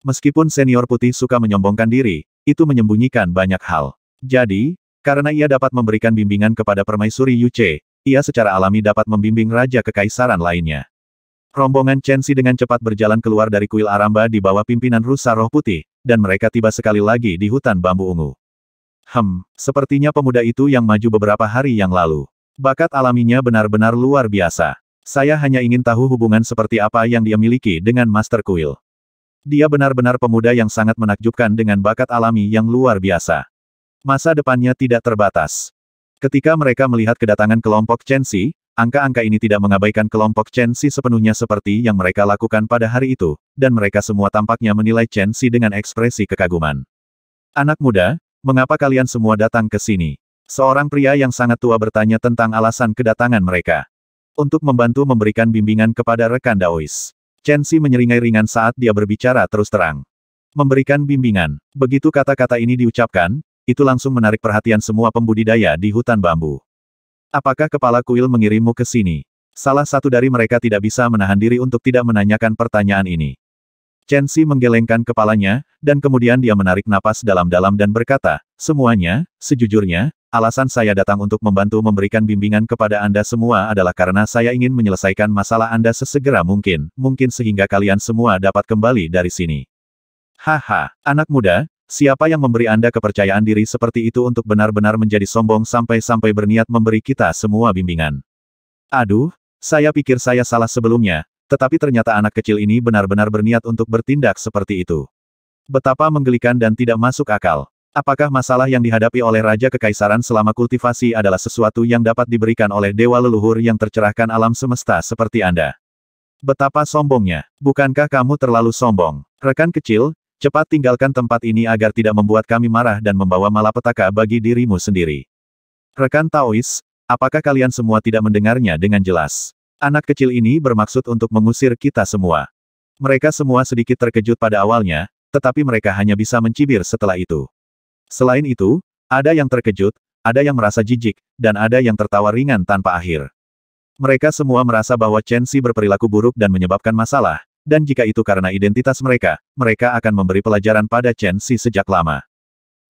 Meskipun senior putih suka menyombongkan diri, itu menyembunyikan banyak hal. Jadi, karena ia dapat memberikan bimbingan kepada permaisuri Yu Che, ia secara alami dapat membimbing raja kekaisaran lainnya. Rombongan Chen Xi dengan cepat berjalan keluar dari kuil Aramba di bawah pimpinan Rusa Roh Putih, dan mereka tiba sekali lagi di hutan bambu ungu. Hem, sepertinya pemuda itu yang maju beberapa hari yang lalu. Bakat alaminya benar-benar luar biasa. Saya hanya ingin tahu hubungan seperti apa yang dia miliki dengan Master Kuil. Dia benar-benar pemuda yang sangat menakjubkan dengan bakat alami yang luar biasa. Masa depannya tidak terbatas. Ketika mereka melihat kedatangan kelompok Chen Xi, angka-angka ini tidak mengabaikan kelompok Chen Xi sepenuhnya seperti yang mereka lakukan pada hari itu, dan mereka semua tampaknya menilai Chen Xi dengan ekspresi kekaguman. Anak muda, mengapa kalian semua datang ke sini? Seorang pria yang sangat tua bertanya tentang alasan kedatangan mereka untuk membantu memberikan bimbingan kepada rekan Daois. Chen Xi menyeringai ringan saat dia berbicara terus terang. Memberikan bimbingan. Begitu kata-kata ini diucapkan, itu langsung menarik perhatian semua pembudidaya di hutan bambu. Apakah kepala kuil mengirimmu ke sini? Salah satu dari mereka tidak bisa menahan diri untuk tidak menanyakan pertanyaan ini. Chen Xi menggelengkan kepalanya, dan kemudian dia menarik napas dalam-dalam dan berkata, Semuanya, sejujurnya, alasan saya datang untuk membantu memberikan bimbingan kepada Anda semua adalah karena saya ingin menyelesaikan masalah Anda sesegera mungkin, mungkin sehingga kalian semua dapat kembali dari sini. Haha, anak muda, siapa yang memberi Anda kepercayaan diri seperti itu untuk benar-benar menjadi sombong sampai-sampai berniat memberi kita semua bimbingan? Aduh, saya pikir saya salah sebelumnya, tetapi ternyata anak kecil ini benar-benar berniat untuk bertindak seperti itu. Betapa menggelikan dan tidak masuk akal. Apakah masalah yang dihadapi oleh Raja Kekaisaran selama kultivasi adalah sesuatu yang dapat diberikan oleh Dewa Leluhur yang tercerahkan alam semesta seperti Anda? Betapa sombongnya. Bukankah kamu terlalu sombong? Rekan kecil, cepat tinggalkan tempat ini agar tidak membuat kami marah dan membawa malapetaka bagi dirimu sendiri. Rekan Taois, apakah kalian semua tidak mendengarnya dengan jelas? Anak kecil ini bermaksud untuk mengusir kita semua. Mereka semua sedikit terkejut pada awalnya, tetapi mereka hanya bisa mencibir setelah itu. Selain itu, ada yang terkejut, ada yang merasa jijik, dan ada yang tertawa ringan tanpa akhir. Mereka semua merasa bahwa Chen Xi berperilaku buruk dan menyebabkan masalah, dan jika itu karena identitas mereka, mereka akan memberi pelajaran pada Chen Xi sejak lama.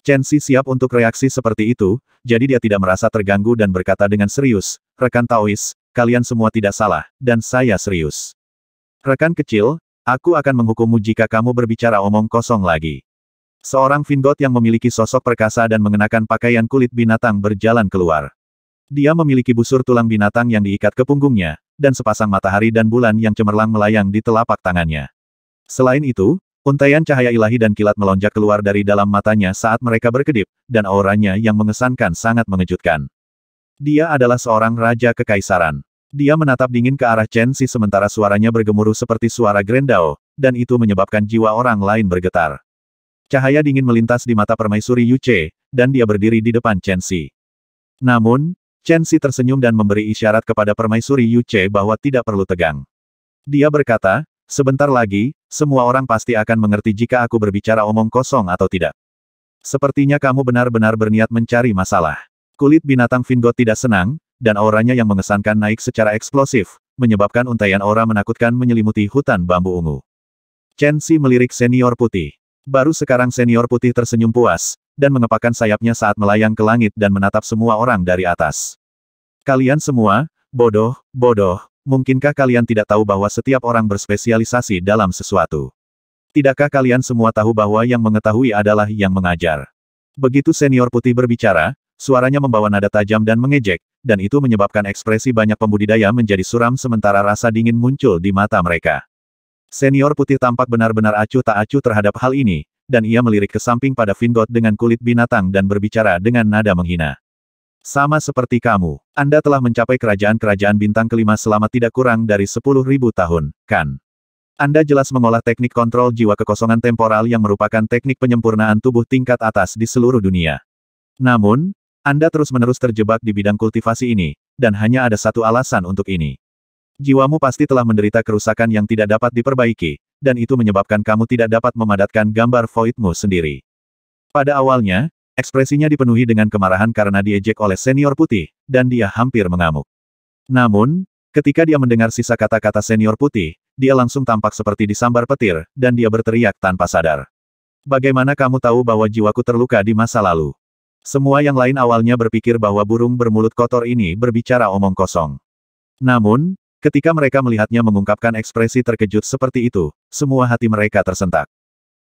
Chen Xi siap untuk reaksi seperti itu, jadi dia tidak merasa terganggu dan berkata dengan serius, rekan Taois, kalian semua tidak salah, dan saya serius. Rekan kecil, aku akan menghukummu jika kamu berbicara omong kosong lagi. Seorang Vingot yang memiliki sosok perkasa dan mengenakan pakaian kulit binatang berjalan keluar. Dia memiliki busur tulang binatang yang diikat ke punggungnya, dan sepasang matahari dan bulan yang cemerlang melayang di telapak tangannya. Selain itu, untaian cahaya ilahi dan kilat melonjak keluar dari dalam matanya saat mereka berkedip, dan auranya yang mengesankan sangat mengejutkan. Dia adalah seorang raja kekaisaran. Dia menatap dingin ke arah Chen Xi sementara suaranya bergemuruh seperti suara Grendao, dan itu menyebabkan jiwa orang lain bergetar. Cahaya dingin melintas di mata permaisuri Yu Che, dan dia berdiri di depan Chen Xi. Namun, Chen Xi tersenyum dan memberi isyarat kepada permaisuri Yu Che bahwa tidak perlu tegang. Dia berkata, sebentar lagi, semua orang pasti akan mengerti jika aku berbicara omong kosong atau tidak. Sepertinya kamu benar-benar berniat mencari masalah. Kulit binatang Vingot tidak senang, dan auranya yang mengesankan naik secara eksplosif, menyebabkan untaian aura menakutkan menyelimuti hutan bambu ungu. Chen Xi melirik senior putih. Baru sekarang senior putih tersenyum puas, dan mengepakkan sayapnya saat melayang ke langit dan menatap semua orang dari atas. Kalian semua, bodoh, bodoh, mungkinkah kalian tidak tahu bahwa setiap orang berspesialisasi dalam sesuatu? Tidakkah kalian semua tahu bahwa yang mengetahui adalah yang mengajar? Begitu senior putih berbicara, Suaranya membawa nada tajam dan mengejek, dan itu menyebabkan ekspresi banyak pembudidaya menjadi suram sementara rasa dingin muncul di mata mereka. Senior putih tampak benar-benar acuh tak acuh terhadap hal ini, dan ia melirik ke samping pada Vingot dengan kulit binatang dan berbicara dengan nada menghina. Sama seperti kamu, Anda telah mencapai kerajaan-kerajaan bintang kelima selama tidak kurang dari 10.000 tahun, kan? Anda jelas mengolah teknik kontrol jiwa kekosongan temporal yang merupakan teknik penyempurnaan tubuh tingkat atas di seluruh dunia. Namun, anda terus-menerus terjebak di bidang kultivasi ini, dan hanya ada satu alasan untuk ini. Jiwamu pasti telah menderita kerusakan yang tidak dapat diperbaiki, dan itu menyebabkan kamu tidak dapat memadatkan gambar voidmu sendiri. Pada awalnya, ekspresinya dipenuhi dengan kemarahan karena diejek oleh senior putih, dan dia hampir mengamuk. Namun, ketika dia mendengar sisa kata-kata senior putih, dia langsung tampak seperti disambar petir, dan dia berteriak tanpa sadar. Bagaimana kamu tahu bahwa jiwaku terluka di masa lalu? Semua yang lain awalnya berpikir bahwa burung bermulut kotor ini berbicara omong kosong. Namun, ketika mereka melihatnya mengungkapkan ekspresi terkejut seperti itu, semua hati mereka tersentak.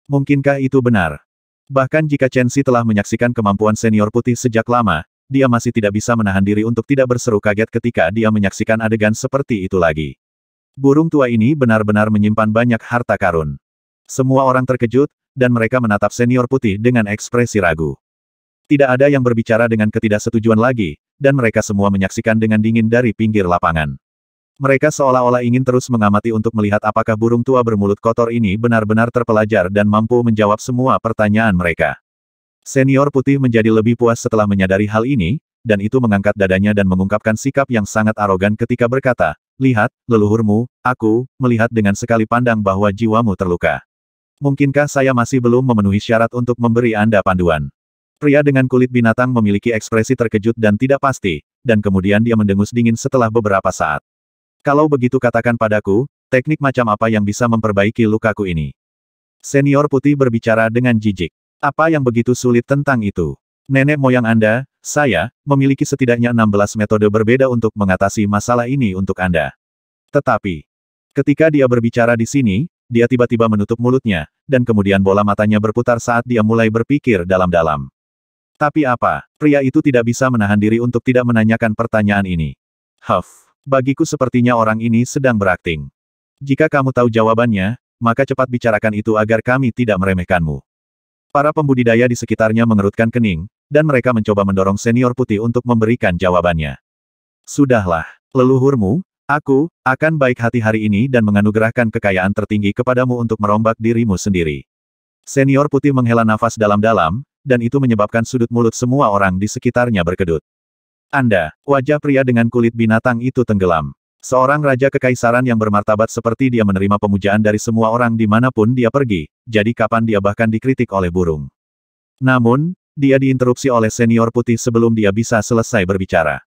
Mungkinkah itu benar? Bahkan jika Chen Xi telah menyaksikan kemampuan senior putih sejak lama, dia masih tidak bisa menahan diri untuk tidak berseru kaget ketika dia menyaksikan adegan seperti itu lagi. Burung tua ini benar-benar menyimpan banyak harta karun. Semua orang terkejut, dan mereka menatap senior putih dengan ekspresi ragu. Tidak ada yang berbicara dengan ketidaksetujuan lagi, dan mereka semua menyaksikan dengan dingin dari pinggir lapangan. Mereka seolah-olah ingin terus mengamati untuk melihat apakah burung tua bermulut kotor ini benar-benar terpelajar dan mampu menjawab semua pertanyaan mereka. Senior putih menjadi lebih puas setelah menyadari hal ini, dan itu mengangkat dadanya dan mengungkapkan sikap yang sangat arogan ketika berkata, Lihat, leluhurmu, aku, melihat dengan sekali pandang bahwa jiwamu terluka. Mungkinkah saya masih belum memenuhi syarat untuk memberi Anda panduan? Pria dengan kulit binatang memiliki ekspresi terkejut dan tidak pasti, dan kemudian dia mendengus dingin setelah beberapa saat. Kalau begitu katakan padaku, teknik macam apa yang bisa memperbaiki lukaku ini? Senior putih berbicara dengan jijik. Apa yang begitu sulit tentang itu? Nenek moyang Anda, saya, memiliki setidaknya 16 metode berbeda untuk mengatasi masalah ini untuk Anda. Tetapi, ketika dia berbicara di sini, dia tiba-tiba menutup mulutnya, dan kemudian bola matanya berputar saat dia mulai berpikir dalam-dalam. Tapi apa, pria itu tidak bisa menahan diri untuk tidak menanyakan pertanyaan ini. Huff, bagiku sepertinya orang ini sedang berakting. Jika kamu tahu jawabannya, maka cepat bicarakan itu agar kami tidak meremehkanmu. Para pembudidaya di sekitarnya mengerutkan kening, dan mereka mencoba mendorong senior putih untuk memberikan jawabannya. Sudahlah, leluhurmu, aku, akan baik hati hari ini dan menganugerahkan kekayaan tertinggi kepadamu untuk merombak dirimu sendiri. Senior putih menghela nafas dalam-dalam, dan itu menyebabkan sudut mulut semua orang di sekitarnya berkedut. Anda, wajah pria dengan kulit binatang itu tenggelam. Seorang raja kekaisaran yang bermartabat seperti dia menerima pemujaan dari semua orang dimanapun dia pergi, jadi kapan dia bahkan dikritik oleh burung. Namun, dia diinterupsi oleh senior putih sebelum dia bisa selesai berbicara.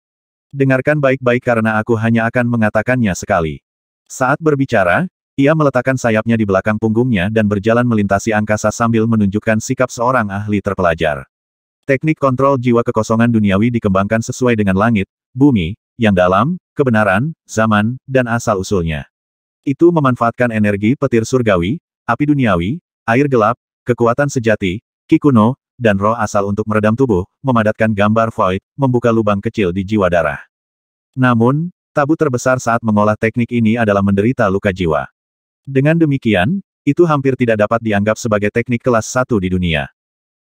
Dengarkan baik-baik karena aku hanya akan mengatakannya sekali. Saat berbicara, ia meletakkan sayapnya di belakang punggungnya dan berjalan melintasi angkasa sambil menunjukkan sikap seorang ahli terpelajar. Teknik kontrol jiwa kekosongan duniawi dikembangkan sesuai dengan langit, bumi, yang dalam, kebenaran, zaman, dan asal-usulnya. Itu memanfaatkan energi petir surgawi, api duniawi, air gelap, kekuatan sejati, kikuno, dan roh asal untuk meredam tubuh, memadatkan gambar void, membuka lubang kecil di jiwa darah. Namun, tabu terbesar saat mengolah teknik ini adalah menderita luka jiwa. Dengan demikian, itu hampir tidak dapat dianggap sebagai teknik kelas satu di dunia.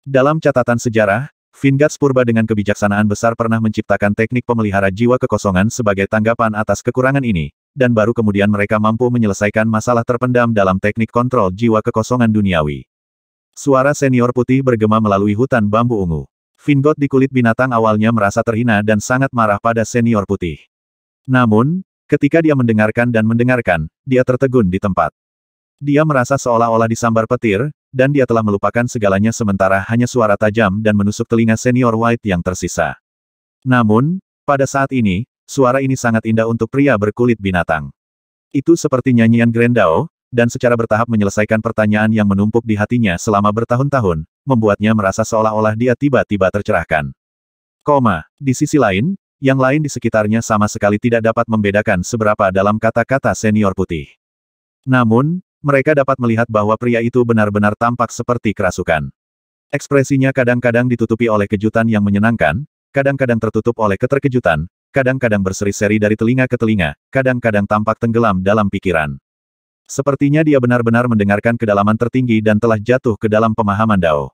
Dalam catatan sejarah, Vingats Purba dengan kebijaksanaan besar pernah menciptakan teknik pemelihara jiwa kekosongan sebagai tanggapan atas kekurangan ini, dan baru kemudian mereka mampu menyelesaikan masalah terpendam dalam teknik kontrol jiwa kekosongan duniawi. Suara senior putih bergema melalui hutan bambu ungu. Vingot di kulit binatang awalnya merasa terhina dan sangat marah pada senior putih. Namun, Ketika dia mendengarkan dan mendengarkan, dia tertegun di tempat. Dia merasa seolah-olah disambar petir, dan dia telah melupakan segalanya sementara hanya suara tajam dan menusuk telinga senior White yang tersisa. Namun, pada saat ini, suara ini sangat indah untuk pria berkulit binatang. Itu seperti nyanyian Grendao, dan secara bertahap menyelesaikan pertanyaan yang menumpuk di hatinya selama bertahun-tahun, membuatnya merasa seolah-olah dia tiba-tiba tercerahkan. Koma, di sisi lain, yang lain di sekitarnya sama sekali tidak dapat membedakan seberapa dalam kata-kata senior putih. Namun, mereka dapat melihat bahwa pria itu benar-benar tampak seperti kerasukan. Ekspresinya kadang-kadang ditutupi oleh kejutan yang menyenangkan, kadang-kadang tertutup oleh keterkejutan, kadang-kadang berseri-seri dari telinga ke telinga, kadang-kadang tampak tenggelam dalam pikiran. Sepertinya dia benar-benar mendengarkan kedalaman tertinggi dan telah jatuh ke dalam pemahaman Dao.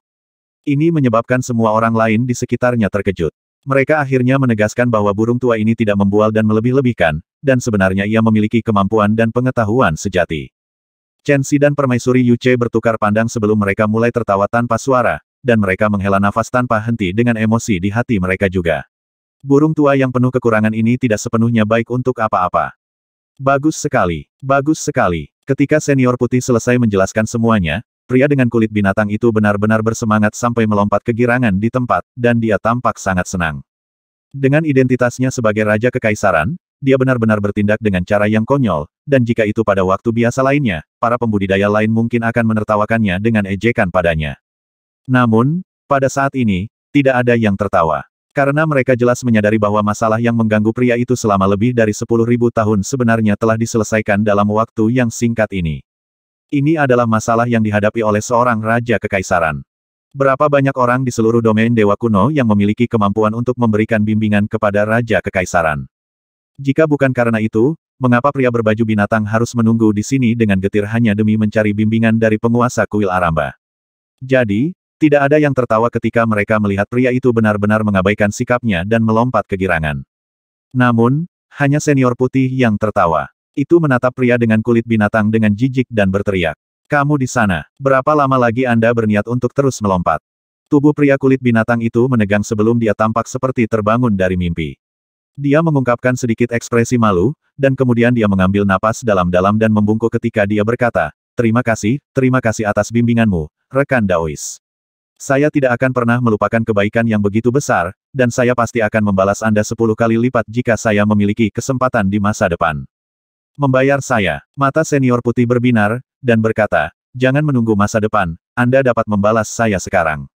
Ini menyebabkan semua orang lain di sekitarnya terkejut. Mereka akhirnya menegaskan bahwa burung tua ini tidak membual dan melebih-lebihkan, dan sebenarnya ia memiliki kemampuan dan pengetahuan sejati. Chen Xi dan permaisuri Yu Che bertukar pandang sebelum mereka mulai tertawa tanpa suara, dan mereka menghela nafas tanpa henti dengan emosi di hati mereka juga. Burung tua yang penuh kekurangan ini tidak sepenuhnya baik untuk apa-apa. Bagus sekali, bagus sekali. Ketika senior putih selesai menjelaskan semuanya, Pria dengan kulit binatang itu benar-benar bersemangat sampai melompat kegirangan di tempat, dan dia tampak sangat senang. Dengan identitasnya sebagai Raja Kekaisaran, dia benar-benar bertindak dengan cara yang konyol, dan jika itu pada waktu biasa lainnya, para pembudidaya lain mungkin akan menertawakannya dengan ejekan padanya. Namun, pada saat ini, tidak ada yang tertawa. Karena mereka jelas menyadari bahwa masalah yang mengganggu pria itu selama lebih dari 10.000 tahun sebenarnya telah diselesaikan dalam waktu yang singkat ini. Ini adalah masalah yang dihadapi oleh seorang raja kekaisaran. Berapa banyak orang di seluruh domain dewa kuno yang memiliki kemampuan untuk memberikan bimbingan kepada raja kekaisaran? Jika bukan karena itu, mengapa pria berbaju binatang harus menunggu di sini dengan getir hanya demi mencari bimbingan dari penguasa kuil Aramba? Jadi, tidak ada yang tertawa ketika mereka melihat pria itu benar-benar mengabaikan sikapnya dan melompat kegirangan. Namun, hanya senior putih yang tertawa itu menatap pria dengan kulit binatang dengan jijik dan berteriak. Kamu di sana, berapa lama lagi Anda berniat untuk terus melompat? Tubuh pria kulit binatang itu menegang sebelum dia tampak seperti terbangun dari mimpi. Dia mengungkapkan sedikit ekspresi malu, dan kemudian dia mengambil napas dalam-dalam dan membungkuk ketika dia berkata, Terima kasih, terima kasih atas bimbinganmu, rekan Daois. Saya tidak akan pernah melupakan kebaikan yang begitu besar, dan saya pasti akan membalas Anda sepuluh kali lipat jika saya memiliki kesempatan di masa depan. Membayar saya. Mata senior putih berbinar, dan berkata, jangan menunggu masa depan, Anda dapat membalas saya sekarang.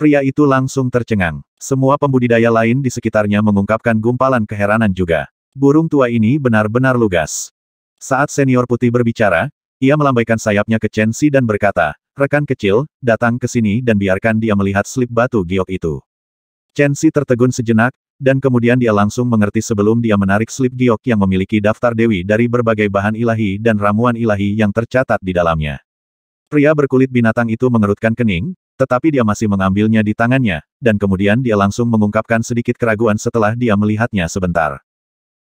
Pria itu langsung tercengang. Semua pembudidaya lain di sekitarnya mengungkapkan gumpalan keheranan juga. Burung tua ini benar-benar lugas. Saat senior putih berbicara, ia melambaikan sayapnya ke Chen Xi dan berkata, rekan kecil, datang ke sini dan biarkan dia melihat slip batu giok itu. Chen Xi tertegun sejenak, dan kemudian dia langsung mengerti sebelum dia menarik slip giok yang memiliki daftar dewi dari berbagai bahan ilahi dan ramuan ilahi yang tercatat di dalamnya. Pria berkulit binatang itu mengerutkan kening, tetapi dia masih mengambilnya di tangannya, dan kemudian dia langsung mengungkapkan sedikit keraguan setelah dia melihatnya sebentar.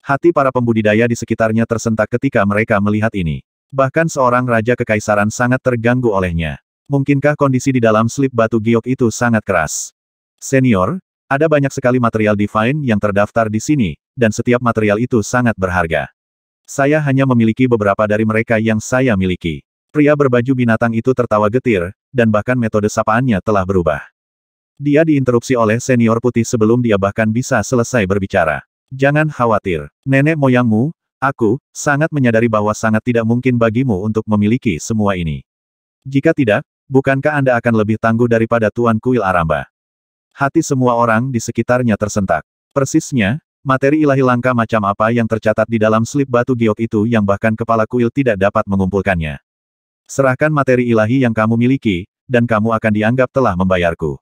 Hati para pembudidaya di sekitarnya tersentak ketika mereka melihat ini. Bahkan seorang raja kekaisaran sangat terganggu olehnya. Mungkinkah kondisi di dalam slip batu giok itu sangat keras? Senior, ada banyak sekali material divine yang terdaftar di sini, dan setiap material itu sangat berharga. Saya hanya memiliki beberapa dari mereka yang saya miliki. Pria berbaju binatang itu tertawa getir, dan bahkan metode sapaannya telah berubah. Dia diinterupsi oleh senior putih sebelum dia bahkan bisa selesai berbicara. Jangan khawatir, nenek moyangmu, aku, sangat menyadari bahwa sangat tidak mungkin bagimu untuk memiliki semua ini. Jika tidak, bukankah Anda akan lebih tangguh daripada Tuan Kuil Aramba? Hati semua orang di sekitarnya tersentak. Persisnya, materi ilahi langka macam apa yang tercatat di dalam slip batu giok itu yang bahkan kepala kuil tidak dapat mengumpulkannya. Serahkan materi ilahi yang kamu miliki, dan kamu akan dianggap telah membayarku.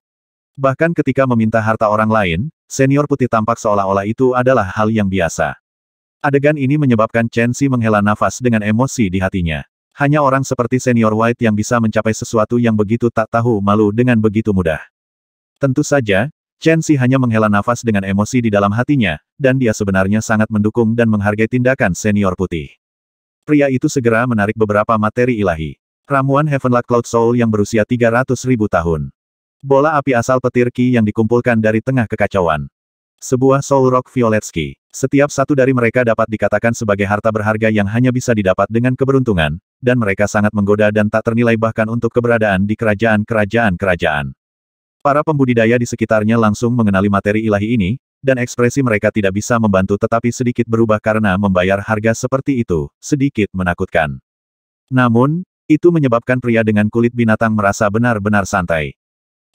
Bahkan ketika meminta harta orang lain, senior putih tampak seolah-olah itu adalah hal yang biasa. Adegan ini menyebabkan Chen Xi menghela nafas dengan emosi di hatinya. Hanya orang seperti senior White yang bisa mencapai sesuatu yang begitu tak tahu malu dengan begitu mudah. Tentu saja, Chen Xi hanya menghela nafas dengan emosi di dalam hatinya, dan dia sebenarnya sangat mendukung dan menghargai tindakan senior putih. Pria itu segera menarik beberapa materi ilahi. Ramuan Heavenlock Cloud Soul yang berusia 300 ribu tahun. Bola api asal petir Ki yang dikumpulkan dari tengah kekacauan. Sebuah Soul Rock Ski. Setiap satu dari mereka dapat dikatakan sebagai harta berharga yang hanya bisa didapat dengan keberuntungan, dan mereka sangat menggoda dan tak ternilai bahkan untuk keberadaan di kerajaan-kerajaan-kerajaan. Para pembudidaya di sekitarnya langsung mengenali materi ilahi ini, dan ekspresi mereka tidak bisa membantu tetapi sedikit berubah karena membayar harga seperti itu, sedikit menakutkan. Namun, itu menyebabkan pria dengan kulit binatang merasa benar-benar santai.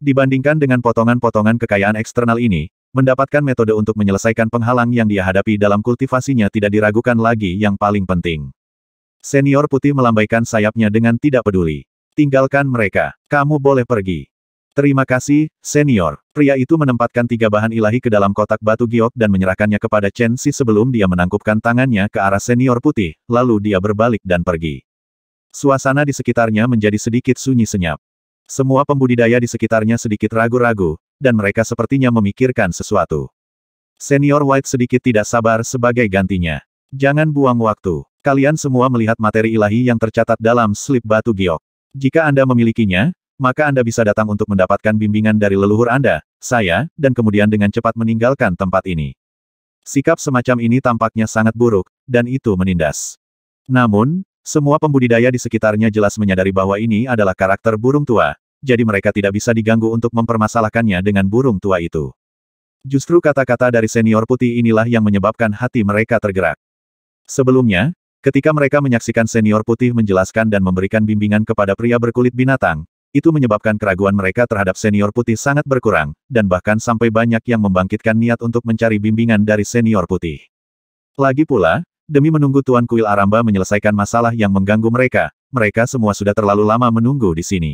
Dibandingkan dengan potongan-potongan kekayaan eksternal ini, mendapatkan metode untuk menyelesaikan penghalang yang dia hadapi dalam kultivasinya tidak diragukan lagi yang paling penting. Senior putih melambaikan sayapnya dengan tidak peduli. Tinggalkan mereka. Kamu boleh pergi. Terima kasih, senior. Pria itu menempatkan tiga bahan ilahi ke dalam kotak batu giok dan menyerahkannya kepada Chen Si sebelum dia menangkupkan tangannya ke arah senior putih, lalu dia berbalik dan pergi. Suasana di sekitarnya menjadi sedikit sunyi senyap. Semua pembudidaya di sekitarnya sedikit ragu-ragu, dan mereka sepertinya memikirkan sesuatu. Senior White sedikit tidak sabar sebagai gantinya. Jangan buang waktu. Kalian semua melihat materi ilahi yang tercatat dalam slip batu giok. Jika Anda memilikinya, maka Anda bisa datang untuk mendapatkan bimbingan dari leluhur Anda, saya, dan kemudian dengan cepat meninggalkan tempat ini. Sikap semacam ini tampaknya sangat buruk, dan itu menindas. Namun, semua pembudidaya di sekitarnya jelas menyadari bahwa ini adalah karakter burung tua, jadi mereka tidak bisa diganggu untuk mempermasalahkannya dengan burung tua itu. Justru kata-kata dari senior putih inilah yang menyebabkan hati mereka tergerak. Sebelumnya, ketika mereka menyaksikan senior putih menjelaskan dan memberikan bimbingan kepada pria berkulit binatang, itu menyebabkan keraguan mereka terhadap senior putih sangat berkurang, dan bahkan sampai banyak yang membangkitkan niat untuk mencari bimbingan dari senior putih. Lagi pula, demi menunggu Tuan Kuil Aramba menyelesaikan masalah yang mengganggu mereka, mereka semua sudah terlalu lama menunggu di sini.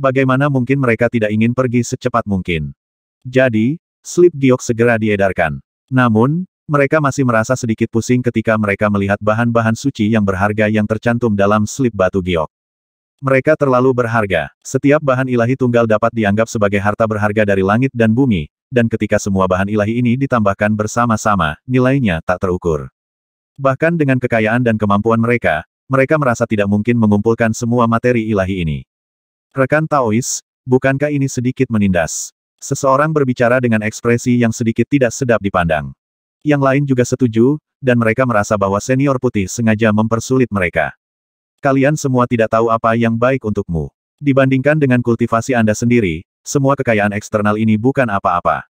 Bagaimana mungkin mereka tidak ingin pergi secepat mungkin? Jadi, slip giok segera diedarkan. Namun, mereka masih merasa sedikit pusing ketika mereka melihat bahan-bahan suci yang berharga yang tercantum dalam slip batu giok. Mereka terlalu berharga. Setiap bahan ilahi tunggal dapat dianggap sebagai harta berharga dari langit dan bumi, dan ketika semua bahan ilahi ini ditambahkan bersama-sama, nilainya tak terukur. Bahkan dengan kekayaan dan kemampuan mereka, mereka merasa tidak mungkin mengumpulkan semua materi ilahi ini. Rekan Taois, bukankah ini sedikit menindas? Seseorang berbicara dengan ekspresi yang sedikit tidak sedap dipandang. Yang lain juga setuju, dan mereka merasa bahwa senior putih sengaja mempersulit mereka. Kalian semua tidak tahu apa yang baik untukmu. Dibandingkan dengan kultivasi Anda sendiri, semua kekayaan eksternal ini bukan apa-apa.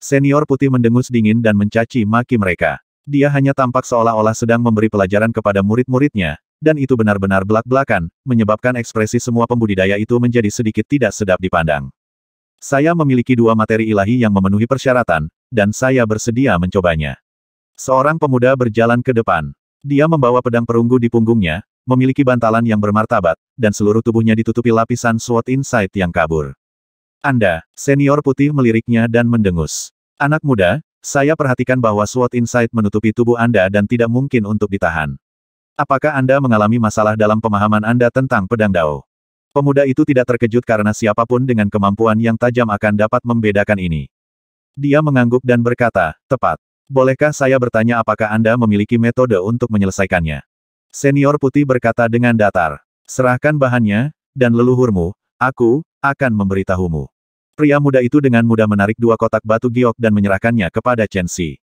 Senior putih mendengus dingin dan mencaci maki mereka. Dia hanya tampak seolah-olah sedang memberi pelajaran kepada murid-muridnya, dan itu benar-benar belak-belakan, menyebabkan ekspresi semua pembudidaya itu menjadi sedikit tidak sedap dipandang. Saya memiliki dua materi ilahi yang memenuhi persyaratan, dan saya bersedia mencobanya. Seorang pemuda berjalan ke depan. Dia membawa pedang perunggu di punggungnya, memiliki bantalan yang bermartabat, dan seluruh tubuhnya ditutupi lapisan SWOT Insight yang kabur. Anda, senior putih meliriknya dan mendengus. Anak muda, saya perhatikan bahwa SWOT Insight menutupi tubuh Anda dan tidak mungkin untuk ditahan. Apakah Anda mengalami masalah dalam pemahaman Anda tentang pedang Dao? Pemuda itu tidak terkejut karena siapapun dengan kemampuan yang tajam akan dapat membedakan ini. Dia mengangguk dan berkata, tepat. Bolehkah saya bertanya apakah Anda memiliki metode untuk menyelesaikannya? Senior putih berkata dengan datar. Serahkan bahannya, dan leluhurmu, aku, akan memberitahumu. Pria muda itu dengan mudah menarik dua kotak batu giok dan menyerahkannya kepada Chen Xi.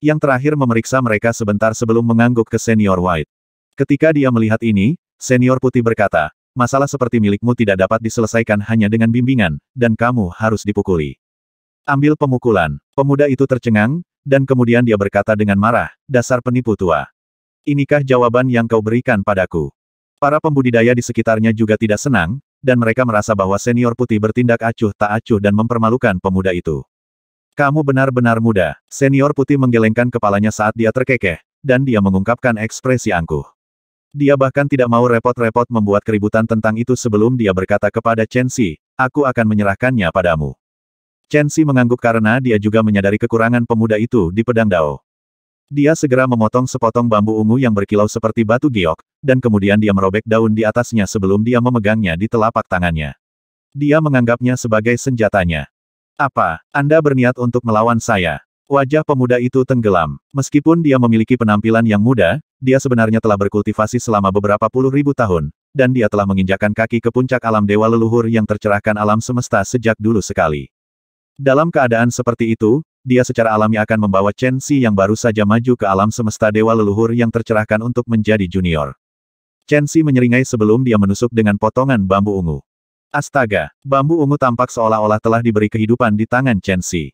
Yang terakhir memeriksa mereka sebentar sebelum mengangguk ke senior White. Ketika dia melihat ini, senior putih berkata, masalah seperti milikmu tidak dapat diselesaikan hanya dengan bimbingan, dan kamu harus dipukuli. Ambil pemukulan. Pemuda itu tercengang, dan kemudian dia berkata dengan marah, dasar penipu tua. Inikah jawaban yang kau berikan padaku? Para pembudidaya di sekitarnya juga tidak senang, dan mereka merasa bahwa senior putih bertindak acuh tak acuh dan mempermalukan pemuda itu. Kamu benar-benar muda. Senior putih menggelengkan kepalanya saat dia terkekeh, dan dia mengungkapkan ekspresi angkuh. Dia bahkan tidak mau repot-repot membuat keributan tentang itu sebelum dia berkata kepada Chen Xi, aku akan menyerahkannya padamu. Chen Xi mengangguk karena dia juga menyadari kekurangan pemuda itu di pedang Dao. Dia segera memotong sepotong bambu ungu yang berkilau seperti batu giok, dan kemudian dia merobek daun di atasnya sebelum dia memegangnya di telapak tangannya. Dia menganggapnya sebagai senjatanya. Apa, Anda berniat untuk melawan saya? Wajah pemuda itu tenggelam. Meskipun dia memiliki penampilan yang muda, dia sebenarnya telah berkultivasi selama beberapa puluh ribu tahun, dan dia telah menginjakan kaki ke puncak alam dewa leluhur yang tercerahkan alam semesta sejak dulu sekali. Dalam keadaan seperti itu, dia secara alami akan membawa Chen Xi yang baru saja maju ke alam semesta dewa leluhur yang tercerahkan untuk menjadi junior. Chen Xi menyeringai sebelum dia menusuk dengan potongan bambu ungu. Astaga, bambu ungu tampak seolah-olah telah diberi kehidupan di tangan Chen Xi.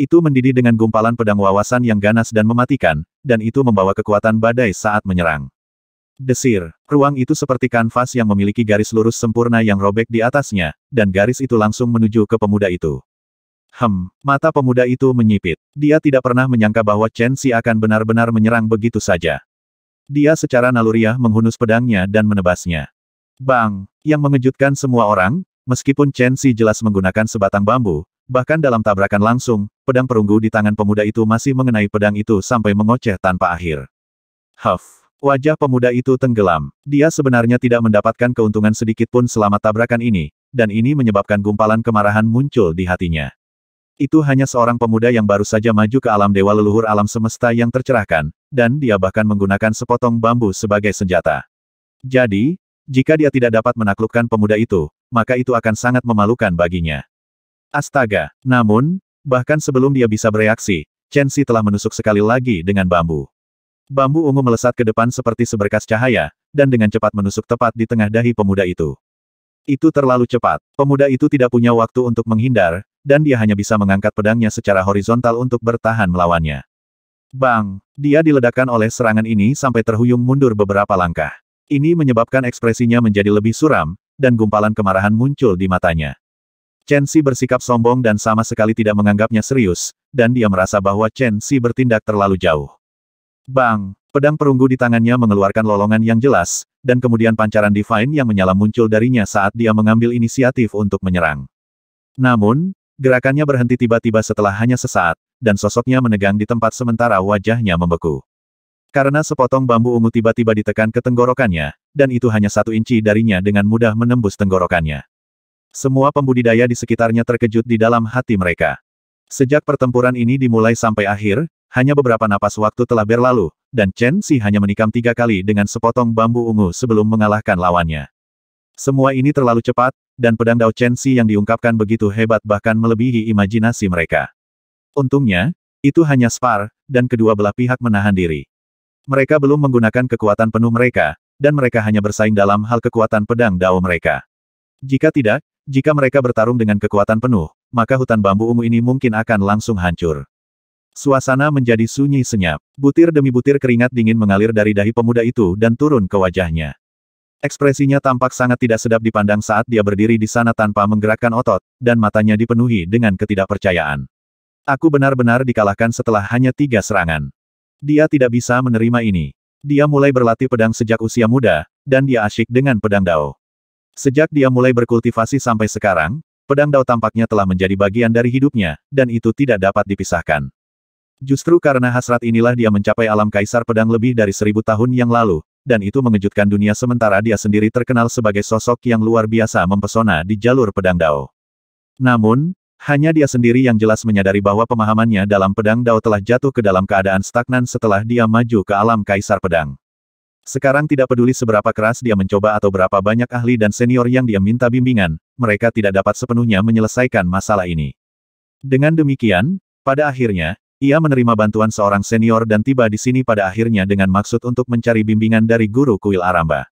Itu mendidih dengan gumpalan pedang wawasan yang ganas dan mematikan, dan itu membawa kekuatan badai saat menyerang. Desir, ruang itu seperti kanvas yang memiliki garis lurus sempurna yang robek di atasnya, dan garis itu langsung menuju ke pemuda itu. Hem, mata pemuda itu menyipit. Dia tidak pernah menyangka bahwa Chen Xi akan benar-benar menyerang begitu saja. Dia secara naluriah menghunus pedangnya dan menebasnya. Bang, yang mengejutkan semua orang, meskipun Chen Xi jelas menggunakan sebatang bambu, bahkan dalam tabrakan langsung, pedang perunggu di tangan pemuda itu masih mengenai pedang itu sampai mengoceh tanpa akhir. Huff. Wajah pemuda itu tenggelam. Dia sebenarnya tidak mendapatkan keuntungan sedikit pun selama tabrakan ini, dan ini menyebabkan gumpalan kemarahan muncul di hatinya. Itu hanya seorang pemuda yang baru saja maju ke alam dewa leluhur alam semesta yang tercerahkan, dan dia bahkan menggunakan sepotong bambu sebagai senjata. Jadi, jika dia tidak dapat menaklukkan pemuda itu, maka itu akan sangat memalukan baginya. Astaga! Namun, bahkan sebelum dia bisa bereaksi, Chen Xi telah menusuk sekali lagi dengan bambu. Bambu ungu melesat ke depan seperti seberkas cahaya, dan dengan cepat menusuk tepat di tengah dahi pemuda itu. Itu terlalu cepat. Pemuda itu tidak punya waktu untuk menghindar, dan dia hanya bisa mengangkat pedangnya secara horizontal untuk bertahan melawannya. Bang! Dia diledakkan oleh serangan ini sampai terhuyung mundur beberapa langkah. Ini menyebabkan ekspresinya menjadi lebih suram, dan gumpalan kemarahan muncul di matanya. Chen Xi bersikap sombong dan sama sekali tidak menganggapnya serius, dan dia merasa bahwa Chen Xi bertindak terlalu jauh. Bang! Pedang perunggu di tangannya mengeluarkan lolongan yang jelas, dan kemudian pancaran Divine yang menyala muncul darinya saat dia mengambil inisiatif untuk menyerang. Namun, Gerakannya berhenti tiba-tiba setelah hanya sesaat, dan sosoknya menegang di tempat sementara wajahnya membeku. Karena sepotong bambu ungu tiba-tiba ditekan ke tenggorokannya, dan itu hanya satu inci darinya dengan mudah menembus tenggorokannya. Semua pembudidaya di sekitarnya terkejut di dalam hati mereka. Sejak pertempuran ini dimulai sampai akhir, hanya beberapa napas waktu telah berlalu, dan Chen Xi hanya menikam tiga kali dengan sepotong bambu ungu sebelum mengalahkan lawannya. Semua ini terlalu cepat, dan pedang Dao Chen Xi yang diungkapkan begitu hebat bahkan melebihi imajinasi mereka. Untungnya, itu hanya spar, dan kedua belah pihak menahan diri. Mereka belum menggunakan kekuatan penuh mereka, dan mereka hanya bersaing dalam hal kekuatan pedang Dao mereka. Jika tidak, jika mereka bertarung dengan kekuatan penuh, maka hutan bambu ungu ini mungkin akan langsung hancur. Suasana menjadi sunyi senyap. Butir demi butir keringat dingin mengalir dari dahi pemuda itu dan turun ke wajahnya. Ekspresinya tampak sangat tidak sedap dipandang saat dia berdiri di sana tanpa menggerakkan otot, dan matanya dipenuhi dengan ketidakpercayaan. Aku benar-benar dikalahkan setelah hanya tiga serangan. Dia tidak bisa menerima ini. Dia mulai berlatih pedang sejak usia muda, dan dia asyik dengan pedang dao. Sejak dia mulai berkultivasi sampai sekarang, pedang dao tampaknya telah menjadi bagian dari hidupnya, dan itu tidak dapat dipisahkan. Justru karena hasrat inilah dia mencapai alam kaisar pedang lebih dari seribu tahun yang lalu, dan itu mengejutkan dunia sementara dia sendiri terkenal sebagai sosok yang luar biasa mempesona di jalur pedang Dao. Namun, hanya dia sendiri yang jelas menyadari bahwa pemahamannya dalam pedang Dao telah jatuh ke dalam keadaan stagnan setelah dia maju ke alam kaisar pedang. Sekarang tidak peduli seberapa keras dia mencoba atau berapa banyak ahli dan senior yang dia minta bimbingan, mereka tidak dapat sepenuhnya menyelesaikan masalah ini. Dengan demikian, pada akhirnya, ia menerima bantuan seorang senior dan tiba di sini pada akhirnya dengan maksud untuk mencari bimbingan dari guru kuil Aramba.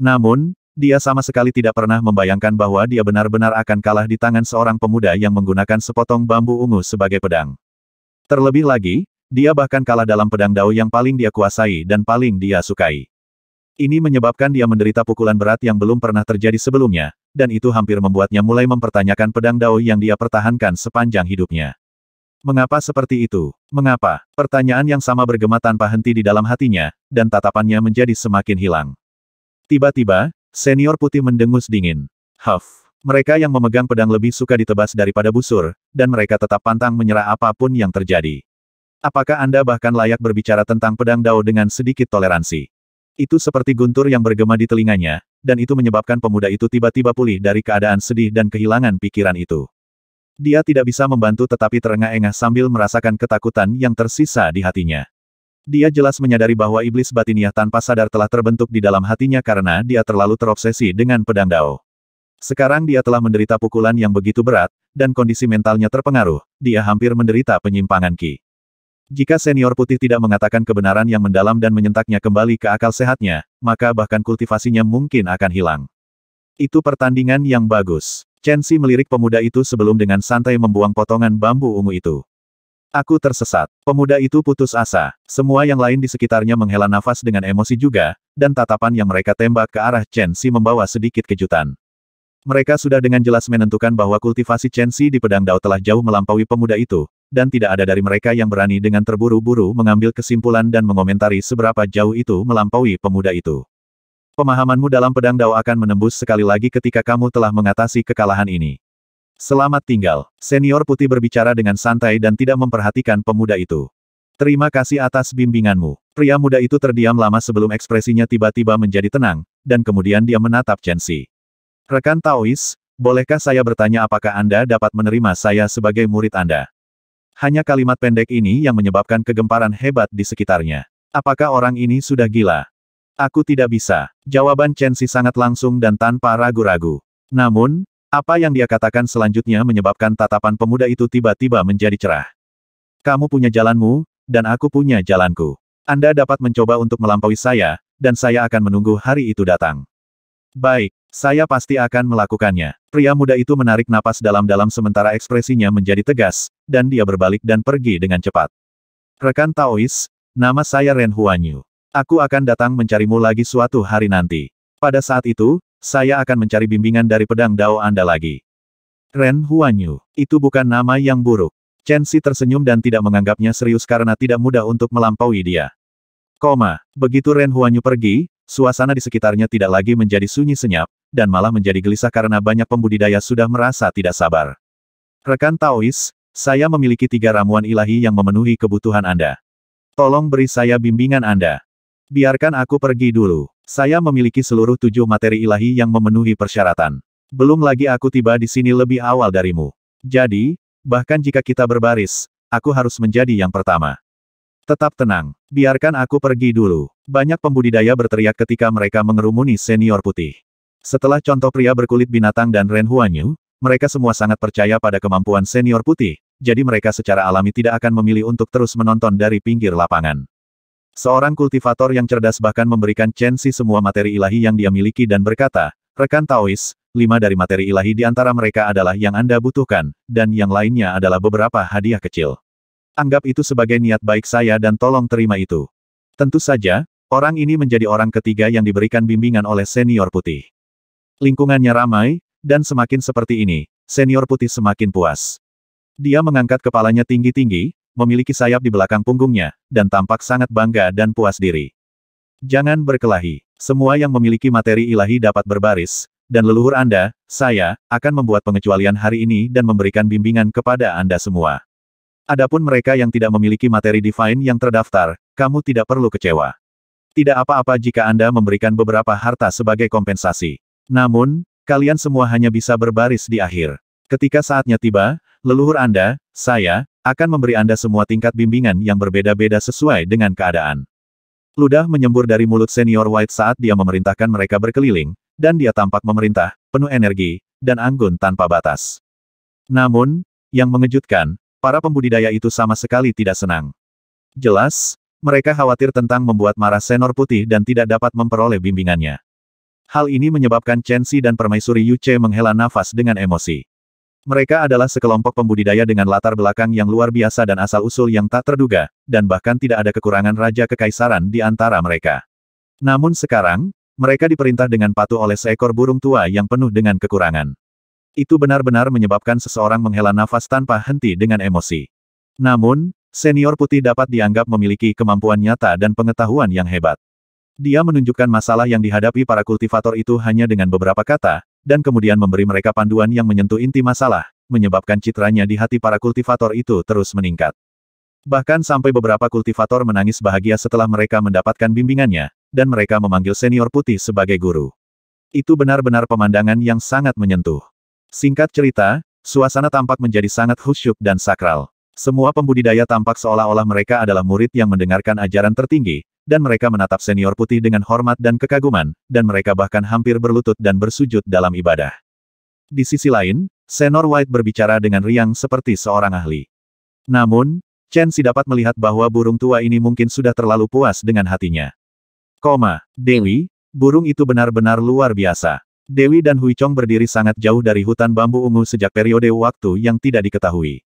Namun, dia sama sekali tidak pernah membayangkan bahwa dia benar-benar akan kalah di tangan seorang pemuda yang menggunakan sepotong bambu ungu sebagai pedang. Terlebih lagi, dia bahkan kalah dalam pedang dao yang paling dia kuasai dan paling dia sukai. Ini menyebabkan dia menderita pukulan berat yang belum pernah terjadi sebelumnya, dan itu hampir membuatnya mulai mempertanyakan pedang dao yang dia pertahankan sepanjang hidupnya. Mengapa seperti itu? Mengapa? Pertanyaan yang sama bergema tanpa henti di dalam hatinya, dan tatapannya menjadi semakin hilang. Tiba-tiba, senior putih mendengus dingin. Huff. Mereka yang memegang pedang lebih suka ditebas daripada busur, dan mereka tetap pantang menyerah apapun yang terjadi. Apakah Anda bahkan layak berbicara tentang pedang Dao dengan sedikit toleransi? Itu seperti guntur yang bergema di telinganya, dan itu menyebabkan pemuda itu tiba-tiba pulih dari keadaan sedih dan kehilangan pikiran itu. Dia tidak bisa membantu tetapi terengah-engah sambil merasakan ketakutan yang tersisa di hatinya. Dia jelas menyadari bahwa iblis batiniah tanpa sadar telah terbentuk di dalam hatinya karena dia terlalu terobsesi dengan pedang Dao. Sekarang dia telah menderita pukulan yang begitu berat, dan kondisi mentalnya terpengaruh, dia hampir menderita penyimpangan Ki. Jika senior putih tidak mengatakan kebenaran yang mendalam dan menyentaknya kembali ke akal sehatnya, maka bahkan kultivasinya mungkin akan hilang. Itu pertandingan yang bagus. Chen Xi melirik pemuda itu sebelum dengan santai membuang potongan bambu ungu itu. Aku tersesat. Pemuda itu putus asa. Semua yang lain di sekitarnya menghela nafas dengan emosi juga, dan tatapan yang mereka tembak ke arah Chen Xi membawa sedikit kejutan. Mereka sudah dengan jelas menentukan bahwa kultivasi Chen Xi di pedang Dao telah jauh melampaui pemuda itu, dan tidak ada dari mereka yang berani dengan terburu-buru mengambil kesimpulan dan mengomentari seberapa jauh itu melampaui pemuda itu. Pemahamanmu dalam pedang Dao akan menembus sekali lagi ketika kamu telah mengatasi kekalahan ini. Selamat tinggal. Senior putih berbicara dengan santai dan tidak memperhatikan pemuda itu. Terima kasih atas bimbinganmu. Pria muda itu terdiam lama sebelum ekspresinya tiba-tiba menjadi tenang, dan kemudian dia menatap Xi. Rekan Taois, bolehkah saya bertanya apakah Anda dapat menerima saya sebagai murid Anda? Hanya kalimat pendek ini yang menyebabkan kegemparan hebat di sekitarnya. Apakah orang ini sudah gila? Aku tidak bisa. Jawaban Chen Xi sangat langsung dan tanpa ragu-ragu. Namun, apa yang dia katakan selanjutnya menyebabkan tatapan pemuda itu tiba-tiba menjadi cerah. Kamu punya jalanmu, dan aku punya jalanku. Anda dapat mencoba untuk melampaui saya, dan saya akan menunggu hari itu datang. Baik, saya pasti akan melakukannya. Pria muda itu menarik napas dalam-dalam sementara ekspresinya menjadi tegas, dan dia berbalik dan pergi dengan cepat. Rekan Taois, nama saya Ren Huanyu. Aku akan datang mencarimu lagi suatu hari nanti. Pada saat itu, saya akan mencari bimbingan dari pedang Dao Anda lagi. Ren Huanyu, itu bukan nama yang buruk. Chen Si tersenyum dan tidak menganggapnya serius karena tidak mudah untuk melampaui dia. Koma, begitu Ren Huanyu pergi, suasana di sekitarnya tidak lagi menjadi sunyi senyap, dan malah menjadi gelisah karena banyak pembudidaya sudah merasa tidak sabar. Rekan Taois, saya memiliki tiga ramuan ilahi yang memenuhi kebutuhan Anda. Tolong beri saya bimbingan Anda. Biarkan aku pergi dulu. Saya memiliki seluruh tujuh materi ilahi yang memenuhi persyaratan. Belum lagi aku tiba di sini lebih awal darimu. Jadi, bahkan jika kita berbaris, aku harus menjadi yang pertama. Tetap tenang. Biarkan aku pergi dulu. Banyak pembudidaya berteriak ketika mereka mengerumuni senior putih. Setelah contoh pria berkulit binatang dan Ren Huanyu, mereka semua sangat percaya pada kemampuan senior putih, jadi mereka secara alami tidak akan memilih untuk terus menonton dari pinggir lapangan. Seorang kultivator yang cerdas bahkan memberikan Chen Si semua materi ilahi yang dia miliki dan berkata, Rekan Taois, lima dari materi ilahi di antara mereka adalah yang Anda butuhkan, dan yang lainnya adalah beberapa hadiah kecil. Anggap itu sebagai niat baik saya dan tolong terima itu. Tentu saja, orang ini menjadi orang ketiga yang diberikan bimbingan oleh senior putih. Lingkungannya ramai, dan semakin seperti ini, senior putih semakin puas. Dia mengangkat kepalanya tinggi-tinggi, memiliki sayap di belakang punggungnya, dan tampak sangat bangga dan puas diri. Jangan berkelahi. Semua yang memiliki materi ilahi dapat berbaris, dan leluhur Anda, saya, akan membuat pengecualian hari ini dan memberikan bimbingan kepada Anda semua. Adapun mereka yang tidak memiliki materi divine yang terdaftar, kamu tidak perlu kecewa. Tidak apa-apa jika Anda memberikan beberapa harta sebagai kompensasi. Namun, kalian semua hanya bisa berbaris di akhir. Ketika saatnya tiba, leluhur Anda, saya, akan memberi Anda semua tingkat bimbingan yang berbeda-beda sesuai dengan keadaan. Ludah menyembur dari mulut senior White saat dia memerintahkan mereka berkeliling, dan dia tampak memerintah, penuh energi, dan anggun tanpa batas. Namun, yang mengejutkan, para pembudidaya itu sama sekali tidak senang. Jelas, mereka khawatir tentang membuat marah senor putih dan tidak dapat memperoleh bimbingannya. Hal ini menyebabkan Chen Xi dan permaisuri Yu Che menghela nafas dengan emosi. Mereka adalah sekelompok pembudidaya dengan latar belakang yang luar biasa dan asal-usul yang tak terduga, dan bahkan tidak ada kekurangan raja kekaisaran di antara mereka. Namun sekarang, mereka diperintah dengan patuh oleh seekor burung tua yang penuh dengan kekurangan. Itu benar-benar menyebabkan seseorang menghela nafas tanpa henti dengan emosi. Namun, senior putih dapat dianggap memiliki kemampuan nyata dan pengetahuan yang hebat. Dia menunjukkan masalah yang dihadapi para kultivator itu hanya dengan beberapa kata, dan kemudian memberi mereka panduan yang menyentuh inti masalah, menyebabkan citranya di hati para kultivator itu terus meningkat. Bahkan sampai beberapa kultivator menangis bahagia setelah mereka mendapatkan bimbingannya, dan mereka memanggil senior putih sebagai guru. Itu benar-benar pemandangan yang sangat menyentuh. Singkat cerita, suasana tampak menjadi sangat khusyuk dan sakral. Semua pembudidaya tampak seolah-olah mereka adalah murid yang mendengarkan ajaran tertinggi, dan mereka menatap senior putih dengan hormat dan kekaguman, dan mereka bahkan hampir berlutut dan bersujud dalam ibadah. Di sisi lain, Senor White berbicara dengan riang seperti seorang ahli. Namun, Chen Si dapat melihat bahwa burung tua ini mungkin sudah terlalu puas dengan hatinya. Koma, Dewi, burung itu benar-benar luar biasa. Dewi dan Hui Chong berdiri sangat jauh dari hutan bambu ungu sejak periode waktu yang tidak diketahui.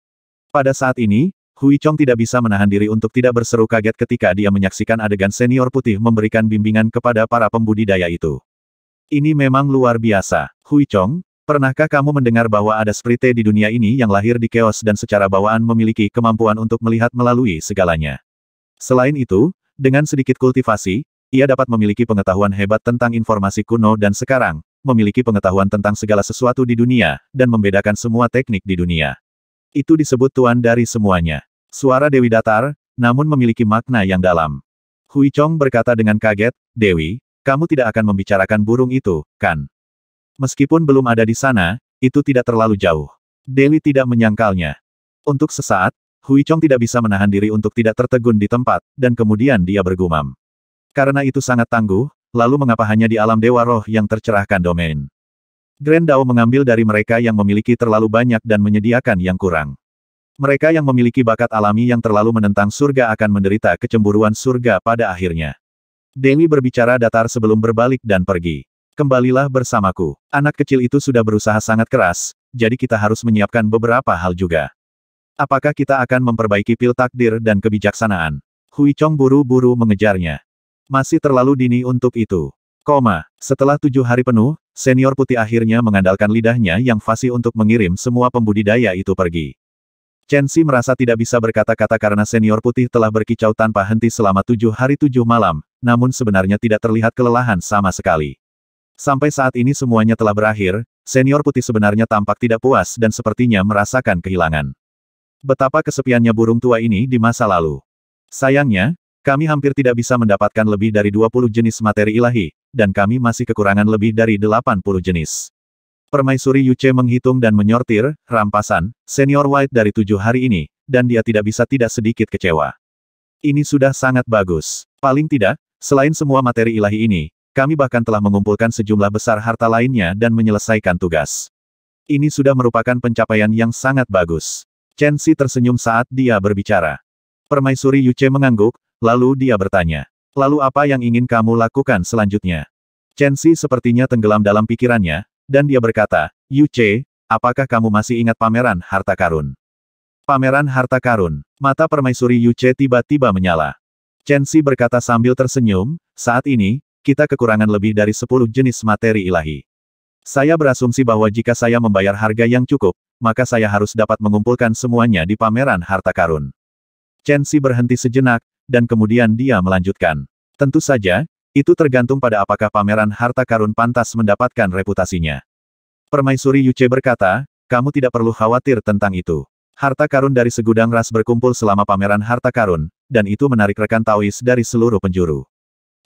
Pada saat ini, Hui Chong tidak bisa menahan diri untuk tidak berseru kaget ketika dia menyaksikan adegan senior putih memberikan bimbingan kepada para pembudidaya itu. Ini memang luar biasa. Hui Chong, pernahkah kamu mendengar bahwa ada sprite di dunia ini yang lahir di keos dan secara bawaan memiliki kemampuan untuk melihat melalui segalanya? Selain itu, dengan sedikit kultivasi, ia dapat memiliki pengetahuan hebat tentang informasi kuno dan sekarang, memiliki pengetahuan tentang segala sesuatu di dunia, dan membedakan semua teknik di dunia. Itu disebut tuan dari semuanya. Suara Dewi datar, namun memiliki makna yang dalam. Hui Chong berkata dengan kaget, Dewi, kamu tidak akan membicarakan burung itu, kan? Meskipun belum ada di sana, itu tidak terlalu jauh. Dewi tidak menyangkalnya. Untuk sesaat, Hui Chong tidak bisa menahan diri untuk tidak tertegun di tempat, dan kemudian dia bergumam. Karena itu sangat tangguh, lalu mengapa hanya di alam dewa roh yang tercerahkan domain? Grand Dao mengambil dari mereka yang memiliki terlalu banyak dan menyediakan yang kurang. Mereka yang memiliki bakat alami yang terlalu menentang surga akan menderita kecemburuan surga pada akhirnya. Dewi berbicara datar sebelum berbalik dan pergi. Kembalilah bersamaku. Anak kecil itu sudah berusaha sangat keras, jadi kita harus menyiapkan beberapa hal juga. Apakah kita akan memperbaiki pil takdir dan kebijaksanaan? Hui Chong buru-buru mengejarnya. Masih terlalu dini untuk itu. Koma, setelah tujuh hari penuh, Senior putih akhirnya mengandalkan lidahnya yang fasih untuk mengirim semua pembudidaya itu pergi. Chen Xi merasa tidak bisa berkata-kata karena senior putih telah berkicau tanpa henti selama tujuh hari tujuh malam, namun sebenarnya tidak terlihat kelelahan sama sekali. Sampai saat ini semuanya telah berakhir, senior putih sebenarnya tampak tidak puas dan sepertinya merasakan kehilangan. Betapa kesepiannya burung tua ini di masa lalu. Sayangnya, kami hampir tidak bisa mendapatkan lebih dari 20 jenis materi ilahi, dan kami masih kekurangan lebih dari 80 jenis. Permaisuri Yuce menghitung dan menyortir, rampasan, senior white dari tujuh hari ini, dan dia tidak bisa tidak sedikit kecewa. Ini sudah sangat bagus. Paling tidak, selain semua materi ilahi ini, kami bahkan telah mengumpulkan sejumlah besar harta lainnya dan menyelesaikan tugas. Ini sudah merupakan pencapaian yang sangat bagus. Chen Xi tersenyum saat dia berbicara. Permaisuri Yuce mengangguk, lalu dia bertanya. Lalu apa yang ingin kamu lakukan selanjutnya? Chen Xi sepertinya tenggelam dalam pikirannya, dan dia berkata, Yu Che, apakah kamu masih ingat pameran harta karun? Pameran harta karun, mata permaisuri Yu Che tiba-tiba menyala. Chen Xi berkata sambil tersenyum, saat ini, kita kekurangan lebih dari 10 jenis materi ilahi. Saya berasumsi bahwa jika saya membayar harga yang cukup, maka saya harus dapat mengumpulkan semuanya di pameran harta karun. Chen Xi berhenti sejenak, dan kemudian dia melanjutkan. Tentu saja, itu tergantung pada apakah pameran harta karun pantas mendapatkan reputasinya. Permaisuri Yuce berkata, kamu tidak perlu khawatir tentang itu. Harta karun dari segudang ras berkumpul selama pameran harta karun, dan itu menarik rekan Taois dari seluruh penjuru.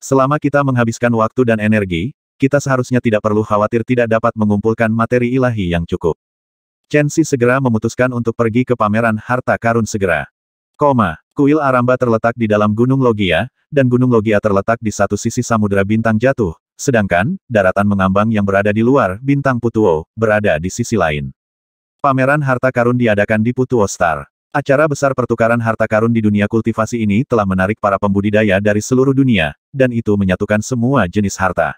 Selama kita menghabiskan waktu dan energi, kita seharusnya tidak perlu khawatir tidak dapat mengumpulkan materi ilahi yang cukup. Chen Xi segera memutuskan untuk pergi ke pameran harta karun segera. Koma, kuil Aramba terletak di dalam Gunung Logia, dan Gunung Logia terletak di satu sisi samudera Bintang Jatuh, sedangkan, daratan mengambang yang berada di luar Bintang Putuo, berada di sisi lain. Pameran harta karun diadakan di Putuo Star. Acara besar pertukaran harta karun di dunia kultivasi ini telah menarik para pembudidaya dari seluruh dunia, dan itu menyatukan semua jenis harta.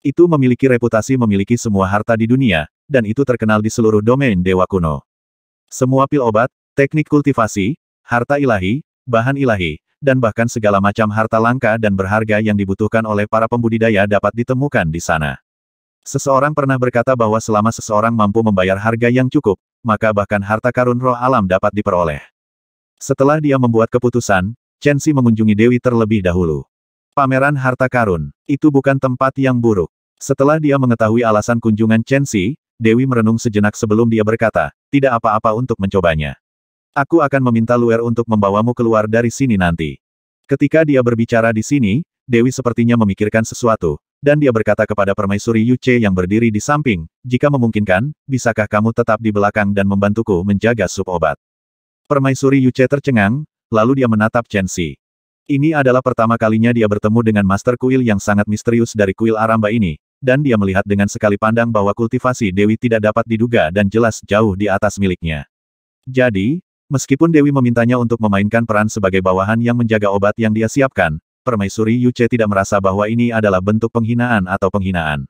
Itu memiliki reputasi memiliki semua harta di dunia, dan itu terkenal di seluruh domain dewa kuno. Semua pil obat, teknik kultivasi, harta ilahi, bahan ilahi, dan bahkan segala macam harta langka dan berharga yang dibutuhkan oleh para pembudidaya dapat ditemukan di sana. Seseorang pernah berkata bahwa selama seseorang mampu membayar harga yang cukup, maka bahkan harta karun roh alam dapat diperoleh. Setelah dia membuat keputusan, Chen Xi mengunjungi Dewi terlebih dahulu. Pameran harta karun, itu bukan tempat yang buruk. Setelah dia mengetahui alasan kunjungan Chen Xi, Dewi merenung sejenak sebelum dia berkata, tidak apa-apa untuk mencobanya. Aku akan meminta Luer untuk membawamu keluar dari sini nanti. Ketika dia berbicara di sini, Dewi sepertinya memikirkan sesuatu, dan dia berkata kepada permaisuri Yuce yang berdiri di samping, jika memungkinkan, bisakah kamu tetap di belakang dan membantuku menjaga sup obat? Permaisuri Yuce tercengang, lalu dia menatap Chen Xi. Ini adalah pertama kalinya dia bertemu dengan Master Kuil yang sangat misterius dari kuil Aramba ini, dan dia melihat dengan sekali pandang bahwa kultivasi Dewi tidak dapat diduga dan jelas jauh di atas miliknya. Jadi, Meskipun Dewi memintanya untuk memainkan peran sebagai bawahan yang menjaga obat yang dia siapkan, permaisuri Yuce tidak merasa bahwa ini adalah bentuk penghinaan atau penghinaan.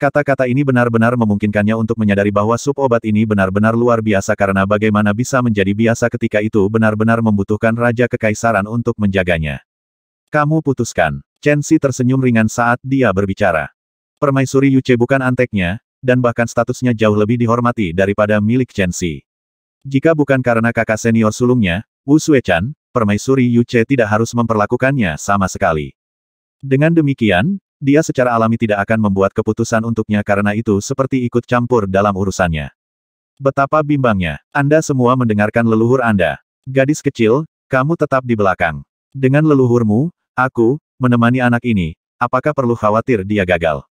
Kata-kata ini benar-benar memungkinkannya untuk menyadari bahwa sup obat ini benar-benar luar biasa karena bagaimana bisa menjadi biasa ketika itu benar-benar membutuhkan Raja Kekaisaran untuk menjaganya. Kamu putuskan. Chen Xi tersenyum ringan saat dia berbicara. Permaisuri Yuce bukan anteknya, dan bahkan statusnya jauh lebih dihormati daripada milik Chen Xi. Jika bukan karena kakak senior sulungnya, Wu Suechan, permaisuri Che tidak harus memperlakukannya sama sekali. Dengan demikian, dia secara alami tidak akan membuat keputusan untuknya karena itu seperti ikut campur dalam urusannya. Betapa bimbangnya, Anda semua mendengarkan leluhur Anda. Gadis kecil, kamu tetap di belakang. Dengan leluhurmu, aku, menemani anak ini, apakah perlu khawatir dia gagal?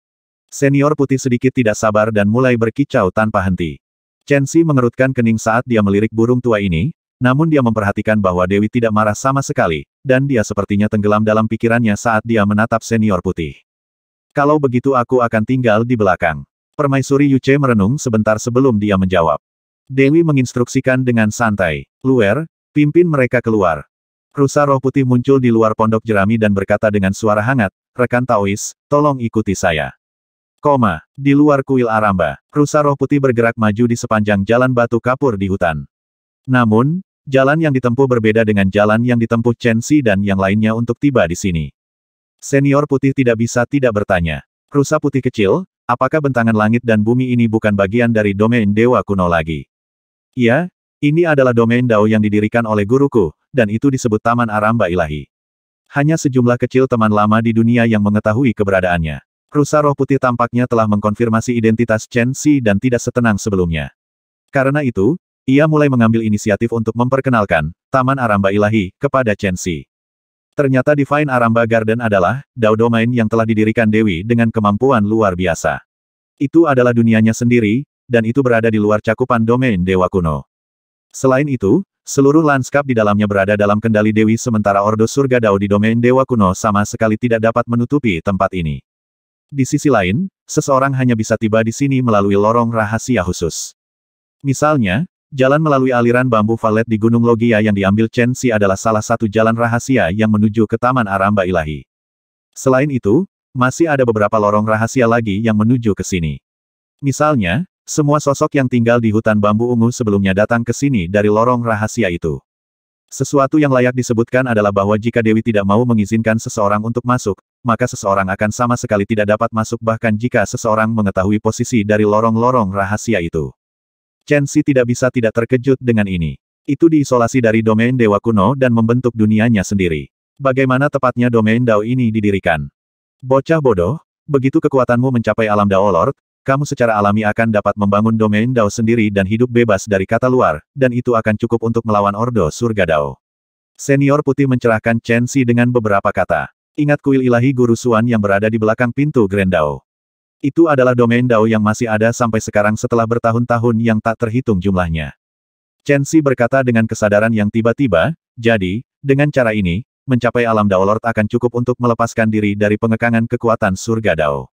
Senior putih sedikit tidak sabar dan mulai berkicau tanpa henti. Chen Xi mengerutkan kening saat dia melirik burung tua ini, namun dia memperhatikan bahwa Dewi tidak marah sama sekali, dan dia sepertinya tenggelam dalam pikirannya saat dia menatap senior putih. Kalau begitu aku akan tinggal di belakang. Permaisuri Yuce merenung sebentar sebelum dia menjawab. Dewi menginstruksikan dengan santai. Luer, pimpin mereka keluar. Rusa roh putih muncul di luar pondok jerami dan berkata dengan suara hangat, Rekan Taois, tolong ikuti saya. Koma, di luar kuil Aramba, rusa roh putih bergerak maju di sepanjang jalan batu kapur di hutan. Namun, jalan yang ditempuh berbeda dengan jalan yang ditempuh Chen Xi dan yang lainnya untuk tiba di sini. Senior putih tidak bisa tidak bertanya. Rusa putih kecil, apakah bentangan langit dan bumi ini bukan bagian dari domain dewa kuno lagi? Iya, ini adalah domain Dao yang didirikan oleh guruku, dan itu disebut Taman Aramba Ilahi. Hanya sejumlah kecil teman lama di dunia yang mengetahui keberadaannya. Rusa roh putih tampaknya telah mengkonfirmasi identitas Chen Xi dan tidak setenang sebelumnya. Karena itu, ia mulai mengambil inisiatif untuk memperkenalkan Taman Aramba Ilahi kepada Chen Xi. Ternyata Divine Aramba Garden adalah Dao Domain yang telah didirikan Dewi dengan kemampuan luar biasa. Itu adalah dunianya sendiri, dan itu berada di luar cakupan domain Dewa Kuno. Selain itu, seluruh lanskap di dalamnya berada dalam kendali Dewi sementara Ordo Surga Dao di domain Dewa Kuno sama sekali tidak dapat menutupi tempat ini. Di sisi lain, seseorang hanya bisa tiba di sini melalui lorong rahasia khusus. Misalnya, jalan melalui aliran bambu valet di Gunung Logia yang diambil Chen Xi adalah salah satu jalan rahasia yang menuju ke Taman Aramba Ilahi. Selain itu, masih ada beberapa lorong rahasia lagi yang menuju ke sini. Misalnya, semua sosok yang tinggal di hutan bambu ungu sebelumnya datang ke sini dari lorong rahasia itu. Sesuatu yang layak disebutkan adalah bahwa jika Dewi tidak mau mengizinkan seseorang untuk masuk, maka seseorang akan sama sekali tidak dapat masuk bahkan jika seseorang mengetahui posisi dari lorong-lorong rahasia itu. Chen Xi tidak bisa tidak terkejut dengan ini. Itu diisolasi dari domain dewa kuno dan membentuk dunianya sendiri. Bagaimana tepatnya domain Dao ini didirikan? Bocah bodoh, begitu kekuatanmu mencapai alam Dao Lord, kamu secara alami akan dapat membangun domain Dao sendiri dan hidup bebas dari kata luar, dan itu akan cukup untuk melawan Ordo Surga Dao. Senior putih mencerahkan Chen Xi dengan beberapa kata. Ingat kuil ilahi Guru Suan yang berada di belakang pintu Grand Dao. Itu adalah domain Dao yang masih ada sampai sekarang setelah bertahun-tahun yang tak terhitung jumlahnya. Chen Xi berkata dengan kesadaran yang tiba-tiba, jadi, dengan cara ini, mencapai alam Dao Lord akan cukup untuk melepaskan diri dari pengekangan kekuatan surga Dao.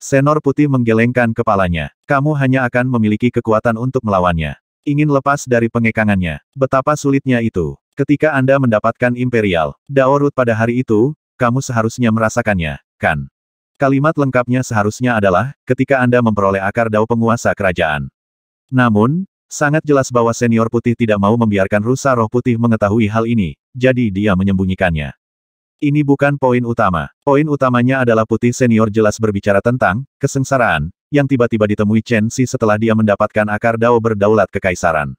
Senor putih menggelengkan kepalanya. Kamu hanya akan memiliki kekuatan untuk melawannya. Ingin lepas dari pengekangannya. Betapa sulitnya itu. Ketika Anda mendapatkan Imperial, Dao Root pada hari itu, kamu seharusnya merasakannya, kan? Kalimat lengkapnya seharusnya adalah, ketika Anda memperoleh akar dao penguasa kerajaan. Namun, sangat jelas bahwa senior putih tidak mau membiarkan rusa roh putih mengetahui hal ini, jadi dia menyembunyikannya. Ini bukan poin utama. Poin utamanya adalah putih senior jelas berbicara tentang, kesengsaraan, yang tiba-tiba ditemui Chen Xi setelah dia mendapatkan akar dao berdaulat kekaisaran.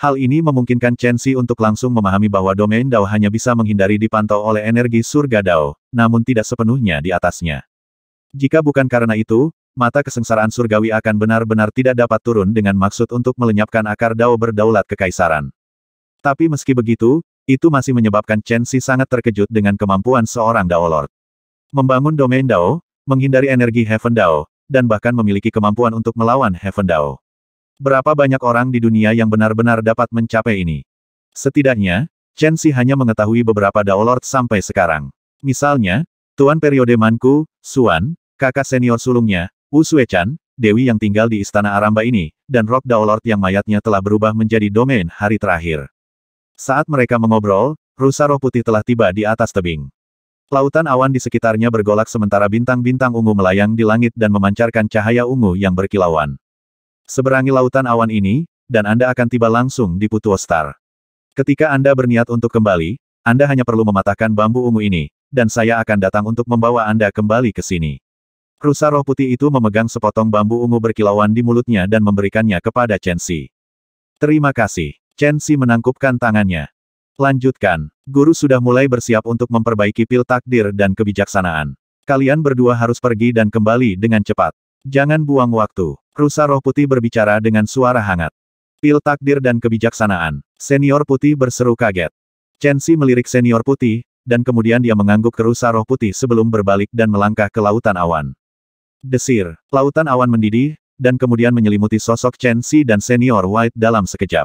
Hal ini memungkinkan Chen Xi untuk langsung memahami bahwa domain Dao hanya bisa menghindari dipantau oleh energi surga Dao, namun tidak sepenuhnya di atasnya. Jika bukan karena itu, mata kesengsaraan surgawi akan benar-benar tidak dapat turun dengan maksud untuk melenyapkan akar Dao berdaulat kekaisaran. Tapi meski begitu, itu masih menyebabkan Chen Xi sangat terkejut dengan kemampuan seorang Dao Lord. Membangun domain Dao, menghindari energi Heaven Dao, dan bahkan memiliki kemampuan untuk melawan Heaven Dao. Berapa banyak orang di dunia yang benar-benar dapat mencapai ini? Setidaknya, Chen Xi hanya mengetahui beberapa Daolord sampai sekarang. Misalnya, Tuan periode Manku, Suan, kakak senior sulungnya, Wu Suechan, Dewi yang tinggal di Istana Aramba ini, dan Rock Daolord yang mayatnya telah berubah menjadi domain hari terakhir. Saat mereka mengobrol, rusa roh putih telah tiba di atas tebing. Lautan awan di sekitarnya bergolak sementara bintang-bintang ungu melayang di langit dan memancarkan cahaya ungu yang berkilauan. Seberangi lautan awan ini, dan Anda akan tiba langsung di Putu Star. Ketika Anda berniat untuk kembali, Anda hanya perlu mematahkan bambu ungu ini, dan saya akan datang untuk membawa Anda kembali ke sini. Rusa roh putih itu memegang sepotong bambu ungu berkilauan di mulutnya dan memberikannya kepada Chen Xi. Terima kasih. Chen Xi menangkupkan tangannya. Lanjutkan. Guru sudah mulai bersiap untuk memperbaiki pil takdir dan kebijaksanaan. Kalian berdua harus pergi dan kembali dengan cepat. Jangan buang waktu. Rusa roh putih berbicara dengan suara hangat. Pil takdir dan kebijaksanaan. Senior putih berseru kaget. Chen Xi melirik senior putih, dan kemudian dia mengangguk ke rusa roh putih sebelum berbalik dan melangkah ke lautan awan. Desir, lautan awan mendidih, dan kemudian menyelimuti sosok Chen Xi dan senior White dalam sekejap.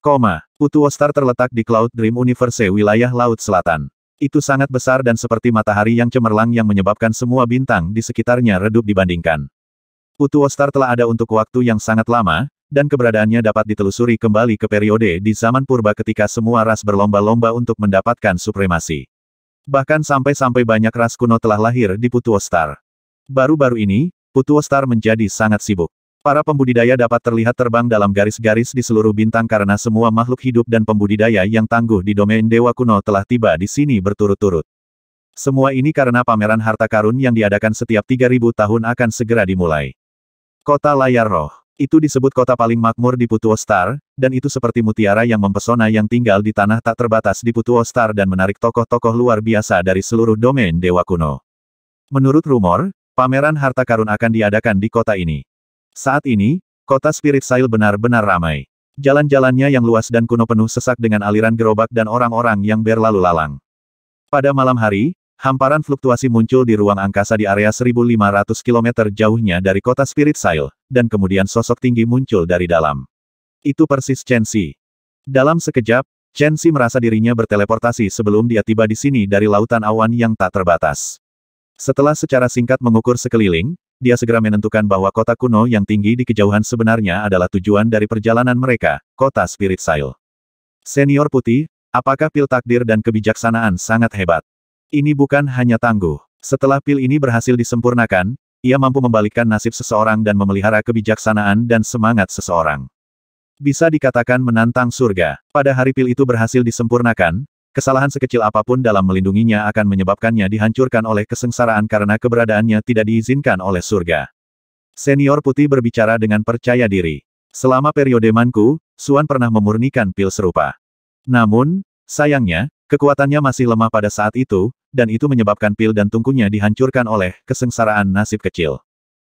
Koma, Utuostar terletak di Cloud Dream Universe wilayah Laut Selatan. Itu sangat besar dan seperti matahari yang cemerlang yang menyebabkan semua bintang di sekitarnya redup dibandingkan. Putu Ostar telah ada untuk waktu yang sangat lama, dan keberadaannya dapat ditelusuri kembali ke periode di zaman purba ketika semua ras berlomba-lomba untuk mendapatkan supremasi. Bahkan sampai-sampai banyak ras kuno telah lahir di Putu Ostar. Baru-baru ini, Putu Ostar menjadi sangat sibuk. Para pembudidaya dapat terlihat terbang dalam garis-garis di seluruh bintang karena semua makhluk hidup dan pembudidaya yang tangguh di domain dewa kuno telah tiba di sini berturut-turut. Semua ini karena pameran harta karun yang diadakan setiap 3000 tahun akan segera dimulai. Kota Layar Roh. Itu disebut kota paling makmur di Putuo Star, dan itu seperti mutiara yang mempesona yang tinggal di tanah tak terbatas di Putuo Star dan menarik tokoh-tokoh luar biasa dari seluruh domain Dewa Kuno. Menurut rumor, pameran harta karun akan diadakan di kota ini. Saat ini, kota Spirit Sail benar-benar ramai. Jalan-jalannya yang luas dan kuno penuh sesak dengan aliran gerobak dan orang-orang yang berlalu lalang. Pada malam hari, Hamparan fluktuasi muncul di ruang angkasa di area 1500 km jauhnya dari kota Spirit Sail, dan kemudian sosok tinggi muncul dari dalam. Itu persis Chen Xi. Dalam sekejap, Chen Xi merasa dirinya berteleportasi sebelum dia tiba di sini dari lautan awan yang tak terbatas. Setelah secara singkat mengukur sekeliling, dia segera menentukan bahwa kota kuno yang tinggi di kejauhan sebenarnya adalah tujuan dari perjalanan mereka, kota Spirit Sail. Senior putih, apakah pil takdir dan kebijaksanaan sangat hebat? Ini bukan hanya tangguh. Setelah pil ini berhasil disempurnakan, ia mampu membalikkan nasib seseorang dan memelihara kebijaksanaan dan semangat seseorang. Bisa dikatakan menantang surga. Pada hari pil itu berhasil disempurnakan, kesalahan sekecil apapun dalam melindunginya akan menyebabkannya dihancurkan oleh kesengsaraan karena keberadaannya tidak diizinkan oleh surga. Senior putih berbicara dengan percaya diri. Selama periode manku, Suan pernah memurnikan pil serupa. Namun, sayangnya, Kekuatannya masih lemah pada saat itu, dan itu menyebabkan pil dan tungkunya dihancurkan oleh kesengsaraan nasib kecil.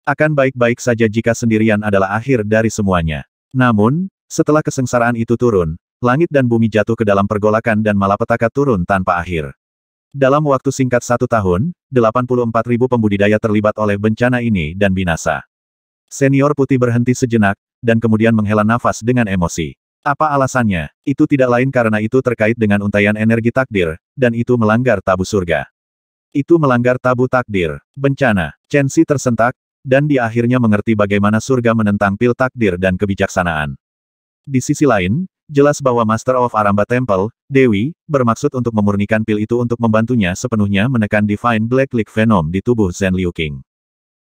Akan baik-baik saja jika sendirian adalah akhir dari semuanya. Namun, setelah kesengsaraan itu turun, langit dan bumi jatuh ke dalam pergolakan dan malapetaka turun tanpa akhir. Dalam waktu singkat satu tahun, ribu pembudidaya terlibat oleh bencana ini dan binasa. Senior putih berhenti sejenak, dan kemudian menghela nafas dengan emosi. Apa alasannya? Itu tidak lain karena itu terkait dengan untaian energi takdir, dan itu melanggar tabu surga. Itu melanggar tabu takdir, bencana. Chen Xi tersentak, dan dia akhirnya mengerti bagaimana surga menentang pil takdir dan kebijaksanaan. Di sisi lain, jelas bahwa Master of Aramba Temple, Dewi, bermaksud untuk memurnikan pil itu untuk membantunya sepenuhnya menekan Divine Black League Venom di tubuh Zen Liu King.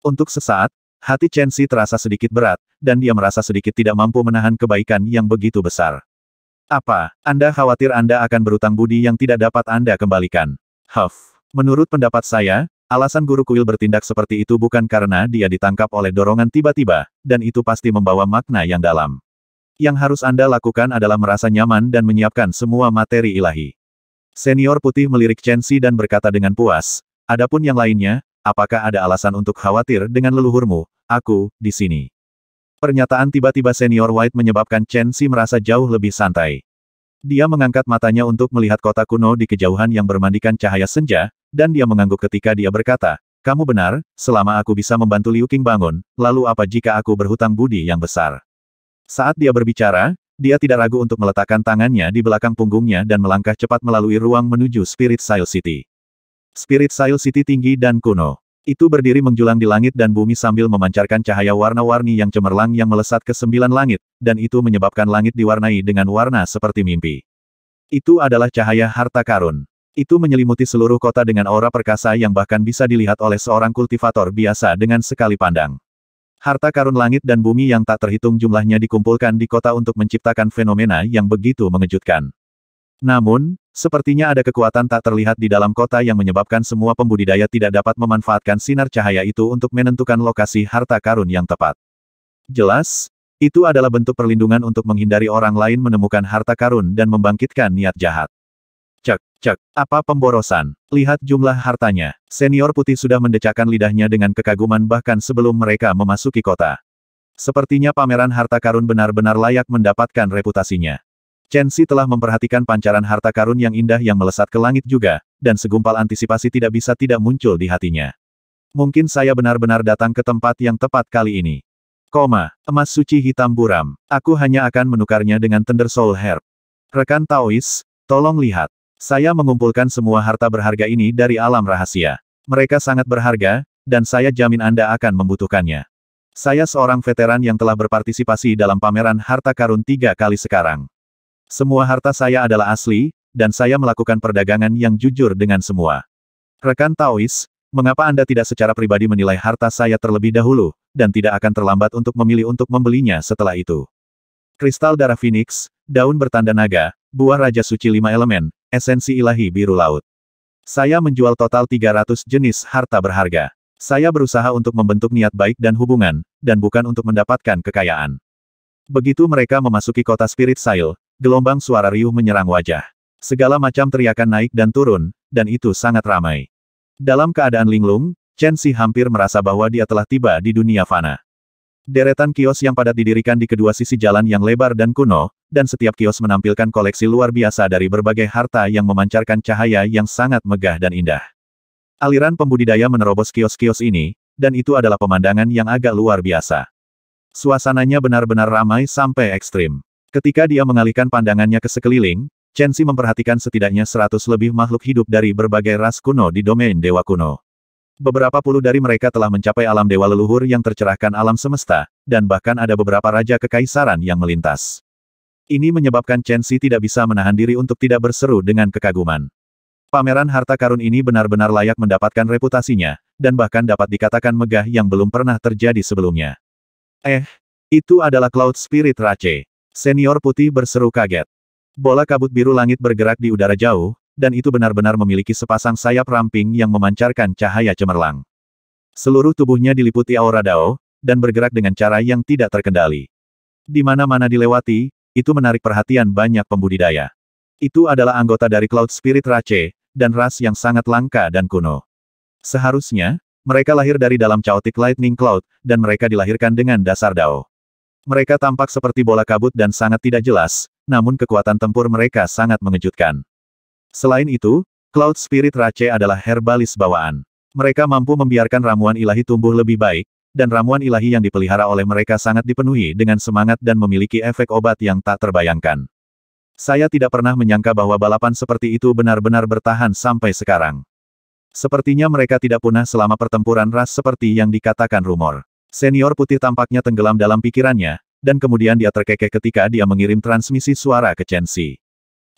Untuk sesaat, Hati Chen Xi terasa sedikit berat, dan dia merasa sedikit tidak mampu menahan kebaikan yang begitu besar. Apa, Anda khawatir Anda akan berutang budi yang tidak dapat Anda kembalikan? Huff. Menurut pendapat saya, alasan guru kuil bertindak seperti itu bukan karena dia ditangkap oleh dorongan tiba-tiba, dan itu pasti membawa makna yang dalam. Yang harus Anda lakukan adalah merasa nyaman dan menyiapkan semua materi ilahi. Senior putih melirik Chen Xi dan berkata dengan puas, Adapun yang lainnya, apakah ada alasan untuk khawatir dengan leluhurmu, Aku, di sini. Pernyataan tiba-tiba senior White menyebabkan Chen Xi merasa jauh lebih santai. Dia mengangkat matanya untuk melihat kota kuno di kejauhan yang bermandikan cahaya senja, dan dia mengangguk ketika dia berkata, kamu benar, selama aku bisa membantu Liu Qing bangun, lalu apa jika aku berhutang budi yang besar? Saat dia berbicara, dia tidak ragu untuk meletakkan tangannya di belakang punggungnya dan melangkah cepat melalui ruang menuju Spirit Sail City. Spirit Sail City tinggi dan kuno. Itu berdiri menjulang di langit dan bumi sambil memancarkan cahaya warna-warni yang cemerlang yang melesat ke sembilan langit, dan itu menyebabkan langit diwarnai dengan warna seperti mimpi. Itu adalah cahaya harta karun. Itu menyelimuti seluruh kota dengan aura perkasa yang bahkan bisa dilihat oleh seorang kultivator biasa dengan sekali pandang. Harta karun langit dan bumi yang tak terhitung jumlahnya dikumpulkan di kota untuk menciptakan fenomena yang begitu mengejutkan. Namun, Sepertinya ada kekuatan tak terlihat di dalam kota yang menyebabkan semua pembudidaya tidak dapat memanfaatkan sinar cahaya itu untuk menentukan lokasi harta karun yang tepat. Jelas, itu adalah bentuk perlindungan untuk menghindari orang lain menemukan harta karun dan membangkitkan niat jahat. Cek, cek, apa pemborosan? Lihat jumlah hartanya. Senior putih sudah mendecakkan lidahnya dengan kekaguman bahkan sebelum mereka memasuki kota. Sepertinya pameran harta karun benar-benar layak mendapatkan reputasinya. Chen Xi telah memperhatikan pancaran harta karun yang indah yang melesat ke langit juga, dan segumpal antisipasi tidak bisa tidak muncul di hatinya. Mungkin saya benar-benar datang ke tempat yang tepat kali ini. Koma, emas suci hitam buram. Aku hanya akan menukarnya dengan tender soul herb. Rekan Taois, tolong lihat. Saya mengumpulkan semua harta berharga ini dari alam rahasia. Mereka sangat berharga, dan saya jamin Anda akan membutuhkannya. Saya seorang veteran yang telah berpartisipasi dalam pameran harta karun tiga kali sekarang. Semua harta saya adalah asli, dan saya melakukan perdagangan yang jujur dengan semua. Rekan Taois, mengapa Anda tidak secara pribadi menilai harta saya terlebih dahulu, dan tidak akan terlambat untuk memilih untuk membelinya setelah itu? Kristal darah Phoenix, daun bertanda naga, buah Raja Suci lima elemen, esensi ilahi biru laut. Saya menjual total 300 jenis harta berharga. Saya berusaha untuk membentuk niat baik dan hubungan, dan bukan untuk mendapatkan kekayaan. Begitu mereka memasuki kota Spirit Sail, Gelombang suara riuh menyerang wajah. Segala macam teriakan naik dan turun, dan itu sangat ramai. Dalam keadaan linglung, Chen Xi hampir merasa bahwa dia telah tiba di dunia fana. Deretan kios yang padat didirikan di kedua sisi jalan yang lebar dan kuno, dan setiap kios menampilkan koleksi luar biasa dari berbagai harta yang memancarkan cahaya yang sangat megah dan indah. Aliran pembudidaya menerobos kios-kios ini, dan itu adalah pemandangan yang agak luar biasa. Suasananya benar-benar ramai sampai ekstrim. Ketika dia mengalihkan pandangannya ke sekeliling, Chen Xi memperhatikan setidaknya seratus lebih makhluk hidup dari berbagai ras kuno di domain dewa kuno. Beberapa puluh dari mereka telah mencapai alam dewa leluhur yang tercerahkan alam semesta, dan bahkan ada beberapa raja kekaisaran yang melintas. Ini menyebabkan Chen Xi tidak bisa menahan diri untuk tidak berseru dengan kekaguman. Pameran harta karun ini benar-benar layak mendapatkan reputasinya, dan bahkan dapat dikatakan megah yang belum pernah terjadi sebelumnya. Eh, itu adalah Cloud Spirit Rache. Senior putih berseru kaget. Bola kabut biru langit bergerak di udara jauh, dan itu benar-benar memiliki sepasang sayap ramping yang memancarkan cahaya cemerlang. Seluruh tubuhnya diliputi aura Dao, dan bergerak dengan cara yang tidak terkendali. Di mana-mana dilewati, itu menarik perhatian banyak pembudidaya. Itu adalah anggota dari Cloud Spirit Race, dan ras yang sangat langka dan kuno. Seharusnya, mereka lahir dari dalam Chaotic Lightning Cloud, dan mereka dilahirkan dengan dasar Dao. Mereka tampak seperti bola kabut dan sangat tidak jelas, namun kekuatan tempur mereka sangat mengejutkan. Selain itu, Cloud Spirit Rache adalah herbalis bawaan. Mereka mampu membiarkan ramuan ilahi tumbuh lebih baik, dan ramuan ilahi yang dipelihara oleh mereka sangat dipenuhi dengan semangat dan memiliki efek obat yang tak terbayangkan. Saya tidak pernah menyangka bahwa balapan seperti itu benar-benar bertahan sampai sekarang. Sepertinya mereka tidak punah selama pertempuran ras seperti yang dikatakan rumor. Senior putih tampaknya tenggelam dalam pikirannya, dan kemudian dia terkekeh ketika dia mengirim transmisi suara ke Chen Xi.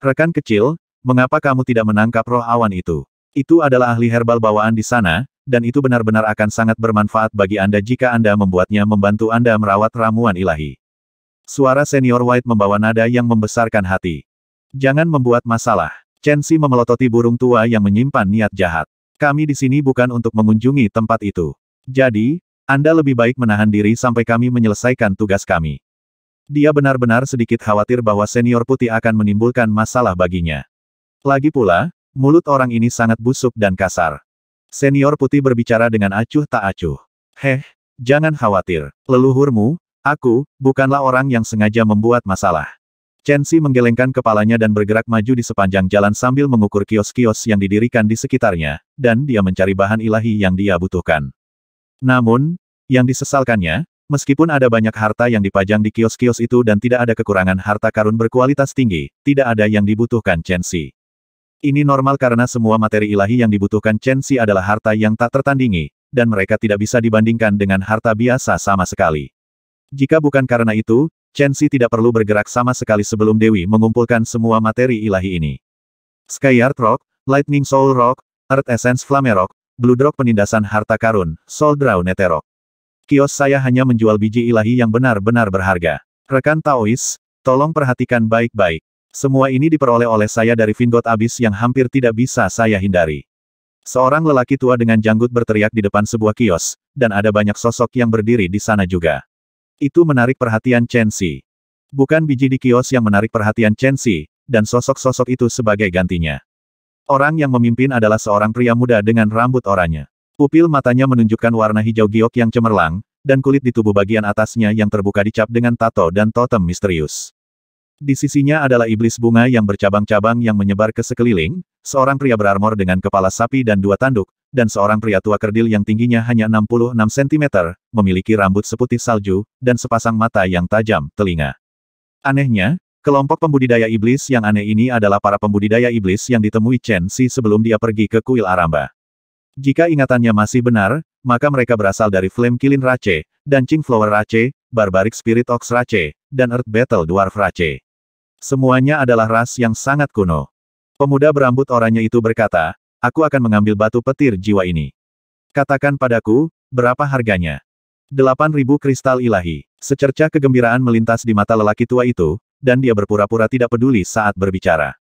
Rekan kecil, mengapa kamu tidak menangkap roh awan itu? Itu adalah ahli herbal bawaan di sana, dan itu benar-benar akan sangat bermanfaat bagi Anda jika Anda membuatnya membantu Anda merawat ramuan ilahi. Suara senior White membawa nada yang membesarkan hati. Jangan membuat masalah. Chen Xi memelototi burung tua yang menyimpan niat jahat. Kami di sini bukan untuk mengunjungi tempat itu. Jadi, anda lebih baik menahan diri sampai kami menyelesaikan tugas kami. Dia benar-benar sedikit khawatir bahwa senior putih akan menimbulkan masalah baginya. Lagi pula, mulut orang ini sangat busuk dan kasar. Senior putih berbicara dengan acuh tak acuh. Heh, jangan khawatir. Leluhurmu, aku, bukanlah orang yang sengaja membuat masalah. Chen Xi menggelengkan kepalanya dan bergerak maju di sepanjang jalan sambil mengukur kios-kios yang didirikan di sekitarnya, dan dia mencari bahan ilahi yang dia butuhkan. Namun, yang disesalkannya, meskipun ada banyak harta yang dipajang di kios-kios itu dan tidak ada kekurangan harta karun berkualitas tinggi, tidak ada yang dibutuhkan Chen Xi. Ini normal karena semua materi ilahi yang dibutuhkan Chen Xi adalah harta yang tak tertandingi, dan mereka tidak bisa dibandingkan dengan harta biasa sama sekali. Jika bukan karena itu, Chen Xi tidak perlu bergerak sama sekali sebelum Dewi mengumpulkan semua materi ilahi ini. Skyart Rock, Lightning Soul Rock, Earth Essence Flame Rock, Bludrok penindasan harta karun, Soldrau Neterok. Kios saya hanya menjual biji ilahi yang benar-benar berharga. Rekan Taois, tolong perhatikan baik-baik. Semua ini diperoleh oleh saya dari Vingot Abis yang hampir tidak bisa saya hindari. Seorang lelaki tua dengan janggut berteriak di depan sebuah kios, dan ada banyak sosok yang berdiri di sana juga. Itu menarik perhatian Chen Xi. Bukan biji di kios yang menarik perhatian Chen Xi, dan sosok-sosok itu sebagai gantinya. Orang yang memimpin adalah seorang pria muda dengan rambut oranye. Pupil matanya menunjukkan warna hijau giok yang cemerlang, dan kulit di tubuh bagian atasnya yang terbuka dicap dengan tato dan totem misterius. Di sisinya adalah iblis bunga yang bercabang-cabang yang menyebar ke sekeliling, seorang pria berarmor dengan kepala sapi dan dua tanduk, dan seorang pria tua kerdil yang tingginya hanya 66 cm, memiliki rambut seputih salju, dan sepasang mata yang tajam, telinga. Anehnya, Kelompok pembudidaya iblis yang aneh ini adalah para pembudidaya iblis yang ditemui Chen Xi sebelum dia pergi ke kuil Aramba. Jika ingatannya masih benar, maka mereka berasal dari Flame Kilin Rache, Dancing Flower Rache, Barbaric Spirit Ox Rache, dan Earth Battle Dwarf Rache. Semuanya adalah ras yang sangat kuno. Pemuda berambut oranye itu berkata, aku akan mengambil batu petir jiwa ini. Katakan padaku, berapa harganya? 8.000 kristal ilahi. Secercah kegembiraan melintas di mata lelaki tua itu, dan dia berpura-pura tidak peduli saat berbicara.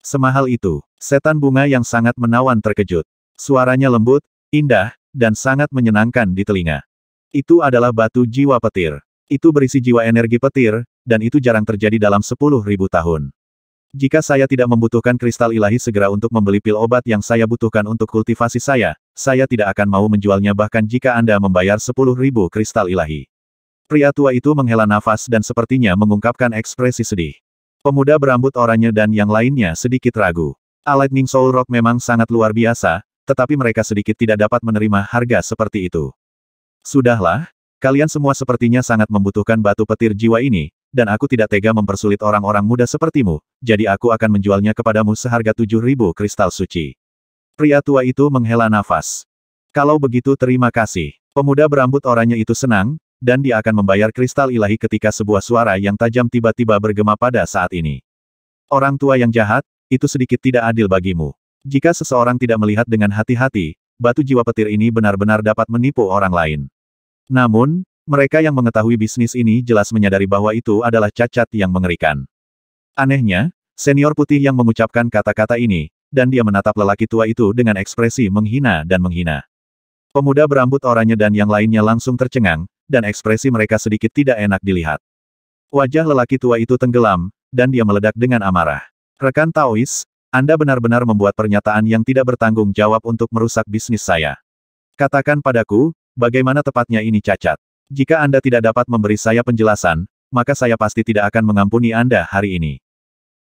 Semahal itu, setan bunga yang sangat menawan terkejut. Suaranya lembut, indah, dan sangat menyenangkan di telinga. Itu adalah batu jiwa petir. Itu berisi jiwa energi petir, dan itu jarang terjadi dalam sepuluh ribu tahun. Jika saya tidak membutuhkan kristal ilahi segera untuk membeli pil obat yang saya butuhkan untuk kultivasi saya, saya tidak akan mau menjualnya bahkan jika Anda membayar sepuluh ribu kristal ilahi. Pria tua itu menghela nafas dan sepertinya mengungkapkan ekspresi sedih. Pemuda berambut oranye dan yang lainnya sedikit ragu. A Lightning Soul Rock memang sangat luar biasa, tetapi mereka sedikit tidak dapat menerima harga seperti itu. Sudahlah, kalian semua sepertinya sangat membutuhkan batu petir jiwa ini, dan aku tidak tega mempersulit orang-orang muda sepertimu, jadi aku akan menjualnya kepadamu seharga 7.000 kristal suci. Pria tua itu menghela nafas. Kalau begitu terima kasih. Pemuda berambut oranye itu senang, dan dia akan membayar kristal ilahi ketika sebuah suara yang tajam tiba-tiba bergema pada saat ini. Orang tua yang jahat, itu sedikit tidak adil bagimu. Jika seseorang tidak melihat dengan hati-hati, batu jiwa petir ini benar-benar dapat menipu orang lain. Namun, mereka yang mengetahui bisnis ini jelas menyadari bahwa itu adalah cacat yang mengerikan. Anehnya, senior putih yang mengucapkan kata-kata ini, dan dia menatap lelaki tua itu dengan ekspresi menghina dan menghina. Pemuda berambut oranye dan yang lainnya langsung tercengang, dan ekspresi mereka sedikit tidak enak dilihat. Wajah lelaki tua itu tenggelam, dan dia meledak dengan amarah. Rekan Taois, Anda benar-benar membuat pernyataan yang tidak bertanggung jawab untuk merusak bisnis saya. Katakan padaku, bagaimana tepatnya ini cacat. Jika Anda tidak dapat memberi saya penjelasan, maka saya pasti tidak akan mengampuni Anda hari ini.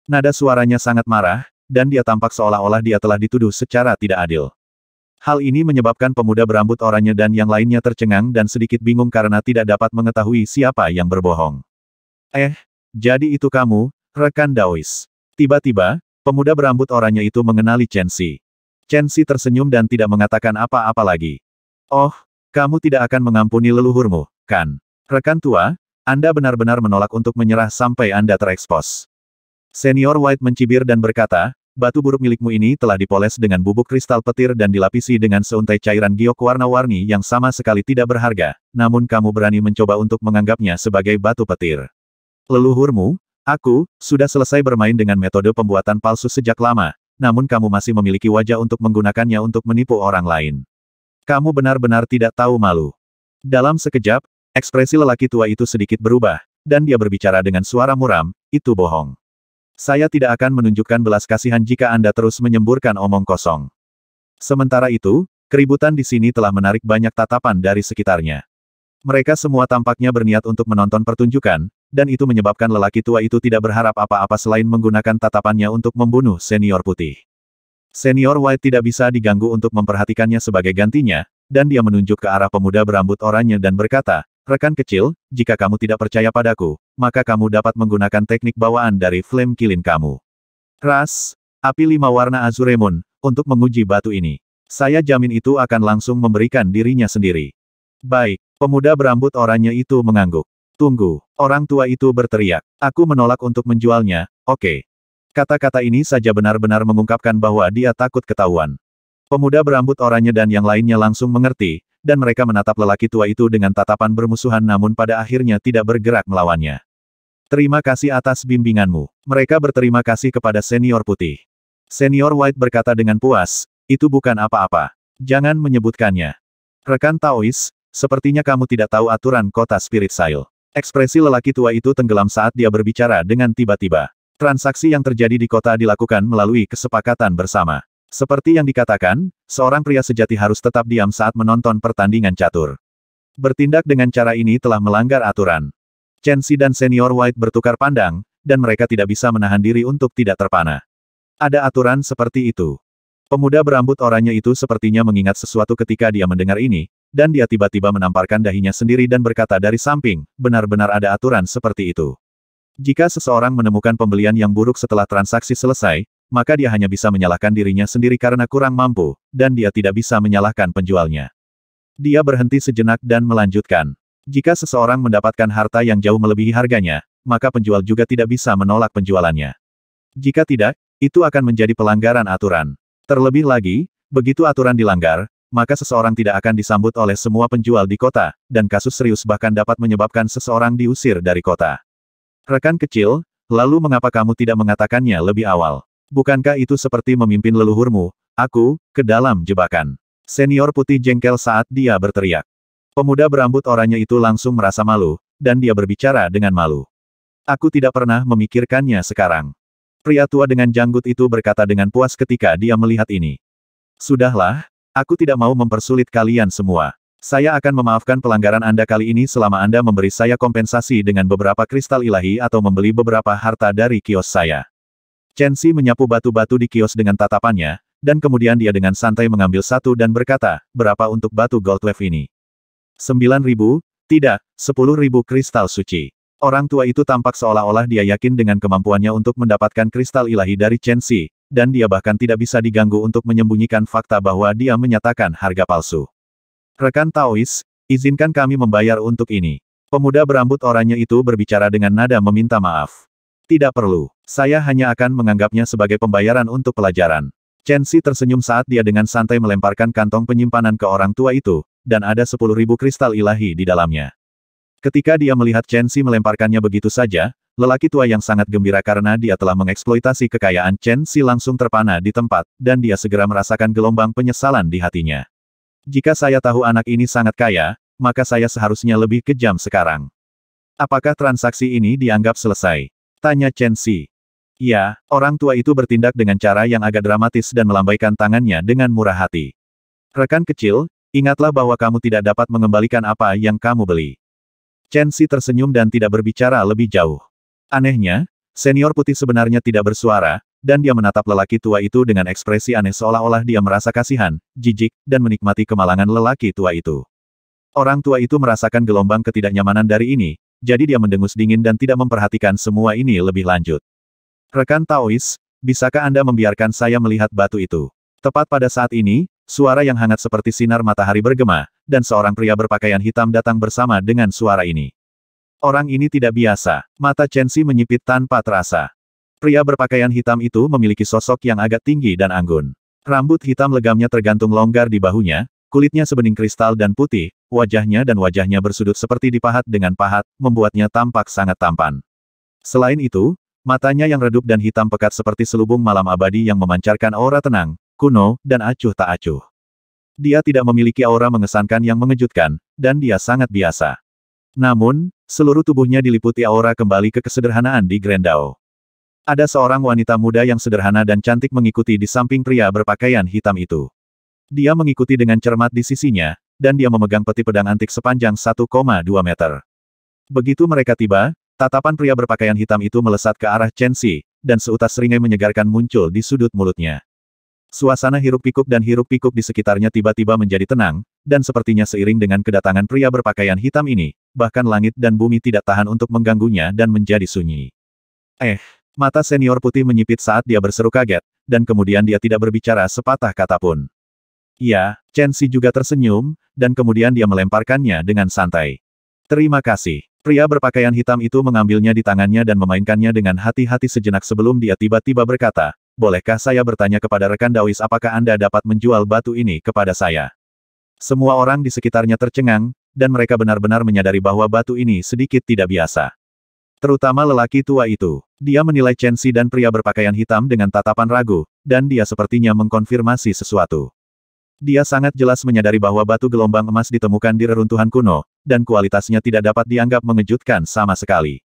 Nada suaranya sangat marah, dan dia tampak seolah-olah dia telah dituduh secara tidak adil. Hal ini menyebabkan pemuda berambut oranye dan yang lainnya tercengang dan sedikit bingung karena tidak dapat mengetahui siapa yang berbohong. Eh, jadi itu kamu, rekan Daois. Tiba-tiba, pemuda berambut oranye itu mengenali Chen Chen Xi tersenyum dan tidak mengatakan apa-apa lagi. Oh, kamu tidak akan mengampuni leluhurmu, kan? Rekan tua, Anda benar-benar menolak untuk menyerah sampai Anda terekspos. Senior White mencibir dan berkata, Batu buruk milikmu ini telah dipoles dengan bubuk kristal petir dan dilapisi dengan seuntai cairan giok warna-warni yang sama sekali tidak berharga, namun kamu berani mencoba untuk menganggapnya sebagai batu petir. Leluhurmu, aku, sudah selesai bermain dengan metode pembuatan palsu sejak lama, namun kamu masih memiliki wajah untuk menggunakannya untuk menipu orang lain. Kamu benar-benar tidak tahu malu. Dalam sekejap, ekspresi lelaki tua itu sedikit berubah, dan dia berbicara dengan suara muram, itu bohong. Saya tidak akan menunjukkan belas kasihan jika Anda terus menyemburkan omong kosong. Sementara itu, keributan di sini telah menarik banyak tatapan dari sekitarnya. Mereka semua tampaknya berniat untuk menonton pertunjukan, dan itu menyebabkan lelaki tua itu tidak berharap apa-apa selain menggunakan tatapannya untuk membunuh senior putih. Senior White tidak bisa diganggu untuk memperhatikannya sebagai gantinya, dan dia menunjuk ke arah pemuda berambut oranye dan berkata, Rekan kecil, jika kamu tidak percaya padaku, maka kamu dapat menggunakan teknik bawaan dari flame kilin kamu. Ras, api lima warna Azuremon, untuk menguji batu ini. Saya jamin itu akan langsung memberikan dirinya sendiri. Baik, pemuda berambut oranye itu mengangguk. Tunggu, orang tua itu berteriak. Aku menolak untuk menjualnya, oke. Okay. Kata-kata ini saja benar-benar mengungkapkan bahwa dia takut ketahuan. Pemuda berambut oranye dan yang lainnya langsung mengerti, dan mereka menatap lelaki tua itu dengan tatapan bermusuhan namun pada akhirnya tidak bergerak melawannya. Terima kasih atas bimbinganmu. Mereka berterima kasih kepada senior putih. Senior White berkata dengan puas, itu bukan apa-apa. Jangan menyebutkannya. Rekan Taois, sepertinya kamu tidak tahu aturan kota Spirit Sail. Ekspresi lelaki tua itu tenggelam saat dia berbicara dengan tiba-tiba. Transaksi yang terjadi di kota dilakukan melalui kesepakatan bersama. Seperti yang dikatakan, seorang pria sejati harus tetap diam saat menonton pertandingan catur. Bertindak dengan cara ini telah melanggar aturan. Chen Xi dan Senior White bertukar pandang, dan mereka tidak bisa menahan diri untuk tidak terpana. Ada aturan seperti itu. Pemuda berambut oranye itu sepertinya mengingat sesuatu ketika dia mendengar ini, dan dia tiba-tiba menamparkan dahinya sendiri dan berkata dari samping, benar-benar ada aturan seperti itu. Jika seseorang menemukan pembelian yang buruk setelah transaksi selesai, maka dia hanya bisa menyalahkan dirinya sendiri karena kurang mampu, dan dia tidak bisa menyalahkan penjualnya. Dia berhenti sejenak dan melanjutkan. Jika seseorang mendapatkan harta yang jauh melebihi harganya, maka penjual juga tidak bisa menolak penjualannya. Jika tidak, itu akan menjadi pelanggaran aturan. Terlebih lagi, begitu aturan dilanggar, maka seseorang tidak akan disambut oleh semua penjual di kota, dan kasus serius bahkan dapat menyebabkan seseorang diusir dari kota. Rekan kecil, lalu mengapa kamu tidak mengatakannya lebih awal? Bukankah itu seperti memimpin leluhurmu? Aku, ke dalam jebakan. Senior putih jengkel saat dia berteriak. Pemuda berambut oranye itu langsung merasa malu, dan dia berbicara dengan malu. Aku tidak pernah memikirkannya sekarang. Pria tua dengan janggut itu berkata dengan puas ketika dia melihat ini. Sudahlah, aku tidak mau mempersulit kalian semua. Saya akan memaafkan pelanggaran Anda kali ini selama Anda memberi saya kompensasi dengan beberapa kristal ilahi atau membeli beberapa harta dari kios saya. Chen Xi menyapu batu-batu di kios dengan tatapannya, dan kemudian dia dengan santai mengambil satu dan berkata, berapa untuk batu gold wave ini? Sembilan ribu? Tidak, sepuluh ribu kristal suci. Orang tua itu tampak seolah-olah dia yakin dengan kemampuannya untuk mendapatkan kristal ilahi dari Chen Xi, dan dia bahkan tidak bisa diganggu untuk menyembunyikan fakta bahwa dia menyatakan harga palsu. Rekan Taois, izinkan kami membayar untuk ini. Pemuda berambut oranye itu berbicara dengan nada meminta maaf. Tidak perlu. Saya hanya akan menganggapnya sebagai pembayaran untuk pelajaran. Chen Xi tersenyum saat dia dengan santai melemparkan kantong penyimpanan ke orang tua itu, dan ada sepuluh ribu kristal ilahi di dalamnya. Ketika dia melihat Chen Xi melemparkannya begitu saja, lelaki tua yang sangat gembira karena dia telah mengeksploitasi kekayaan Chen Xi langsung terpana di tempat, dan dia segera merasakan gelombang penyesalan di hatinya. Jika saya tahu anak ini sangat kaya, maka saya seharusnya lebih kejam sekarang. Apakah transaksi ini dianggap selesai? Tanya Chen Xi. Ya, orang tua itu bertindak dengan cara yang agak dramatis dan melambaikan tangannya dengan murah hati. Rekan kecil, ingatlah bahwa kamu tidak dapat mengembalikan apa yang kamu beli. Chen Xi tersenyum dan tidak berbicara lebih jauh. Anehnya, senior putih sebenarnya tidak bersuara, dan dia menatap lelaki tua itu dengan ekspresi aneh seolah-olah dia merasa kasihan, jijik, dan menikmati kemalangan lelaki tua itu. Orang tua itu merasakan gelombang ketidaknyamanan dari ini, jadi dia mendengus dingin dan tidak memperhatikan semua ini lebih lanjut. Rekan Taois, bisakah Anda membiarkan saya melihat batu itu? Tepat pada saat ini, suara yang hangat seperti sinar matahari bergema, dan seorang pria berpakaian hitam datang bersama dengan suara ini. Orang ini tidak biasa, mata Chen Xi menyipit tanpa terasa. Pria berpakaian hitam itu memiliki sosok yang agak tinggi dan anggun. Rambut hitam legamnya tergantung longgar di bahunya, kulitnya sebening kristal dan putih, wajahnya dan wajahnya bersudut seperti dipahat dengan pahat, membuatnya tampak sangat tampan. Selain itu, Matanya yang redup dan hitam pekat seperti selubung malam abadi yang memancarkan aura tenang, kuno, dan acuh tak acuh. Dia tidak memiliki aura mengesankan yang mengejutkan, dan dia sangat biasa. Namun, seluruh tubuhnya diliputi aura kembali ke kesederhanaan di Grendao. Ada seorang wanita muda yang sederhana dan cantik mengikuti di samping pria berpakaian hitam itu. Dia mengikuti dengan cermat di sisinya, dan dia memegang peti pedang antik sepanjang 1,2 meter. Begitu mereka tiba, Tatapan pria berpakaian hitam itu melesat ke arah Chen Xi, dan seutas seringai menyegarkan muncul di sudut mulutnya. Suasana hiruk-pikuk dan hiruk-pikuk di sekitarnya tiba-tiba menjadi tenang, dan sepertinya seiring dengan kedatangan pria berpakaian hitam ini, bahkan langit dan bumi tidak tahan untuk mengganggunya dan menjadi sunyi. Eh, mata senior putih menyipit saat dia berseru kaget, dan kemudian dia tidak berbicara sepatah kata pun. Ya, Chen Xi juga tersenyum, dan kemudian dia melemparkannya dengan santai. Terima kasih. Pria berpakaian hitam itu mengambilnya di tangannya dan memainkannya dengan hati-hati sejenak sebelum dia tiba-tiba berkata, Bolehkah saya bertanya kepada rekan Dawis apakah Anda dapat menjual batu ini kepada saya? Semua orang di sekitarnya tercengang, dan mereka benar-benar menyadari bahwa batu ini sedikit tidak biasa. Terutama lelaki tua itu. Dia menilai Chen Chensi dan pria berpakaian hitam dengan tatapan ragu, dan dia sepertinya mengkonfirmasi sesuatu. Dia sangat jelas menyadari bahwa batu gelombang emas ditemukan di reruntuhan kuno, dan kualitasnya tidak dapat dianggap mengejutkan sama sekali.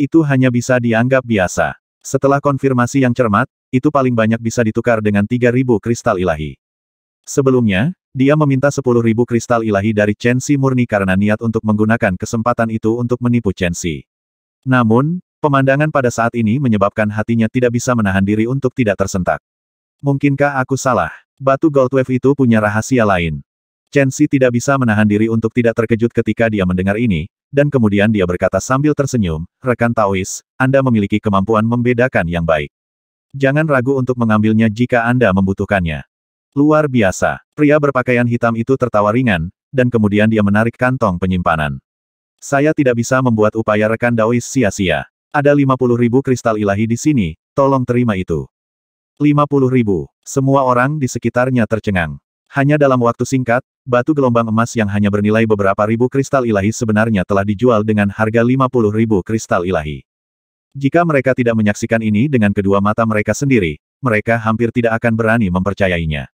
Itu hanya bisa dianggap biasa. Setelah konfirmasi yang cermat, itu paling banyak bisa ditukar dengan 3.000 kristal ilahi. Sebelumnya, dia meminta 10.000 kristal ilahi dari Chen Xi murni karena niat untuk menggunakan kesempatan itu untuk menipu Chen Si. Namun, pemandangan pada saat ini menyebabkan hatinya tidak bisa menahan diri untuk tidak tersentak. Mungkinkah aku salah? Batu Gold Wave itu punya rahasia lain. Chen Xi tidak bisa menahan diri untuk tidak terkejut ketika dia mendengar ini, dan kemudian dia berkata sambil tersenyum, rekan Taois, Anda memiliki kemampuan membedakan yang baik. Jangan ragu untuk mengambilnya jika Anda membutuhkannya. Luar biasa, pria berpakaian hitam itu tertawa ringan, dan kemudian dia menarik kantong penyimpanan. Saya tidak bisa membuat upaya rekan Daois sia-sia. Ada 50 ribu kristal ilahi di sini, tolong terima itu. 50 ribu. Semua orang di sekitarnya tercengang. Hanya dalam waktu singkat, batu gelombang emas yang hanya bernilai beberapa ribu kristal ilahi sebenarnya telah dijual dengan harga 50 ribu kristal ilahi. Jika mereka tidak menyaksikan ini dengan kedua mata mereka sendiri, mereka hampir tidak akan berani mempercayainya.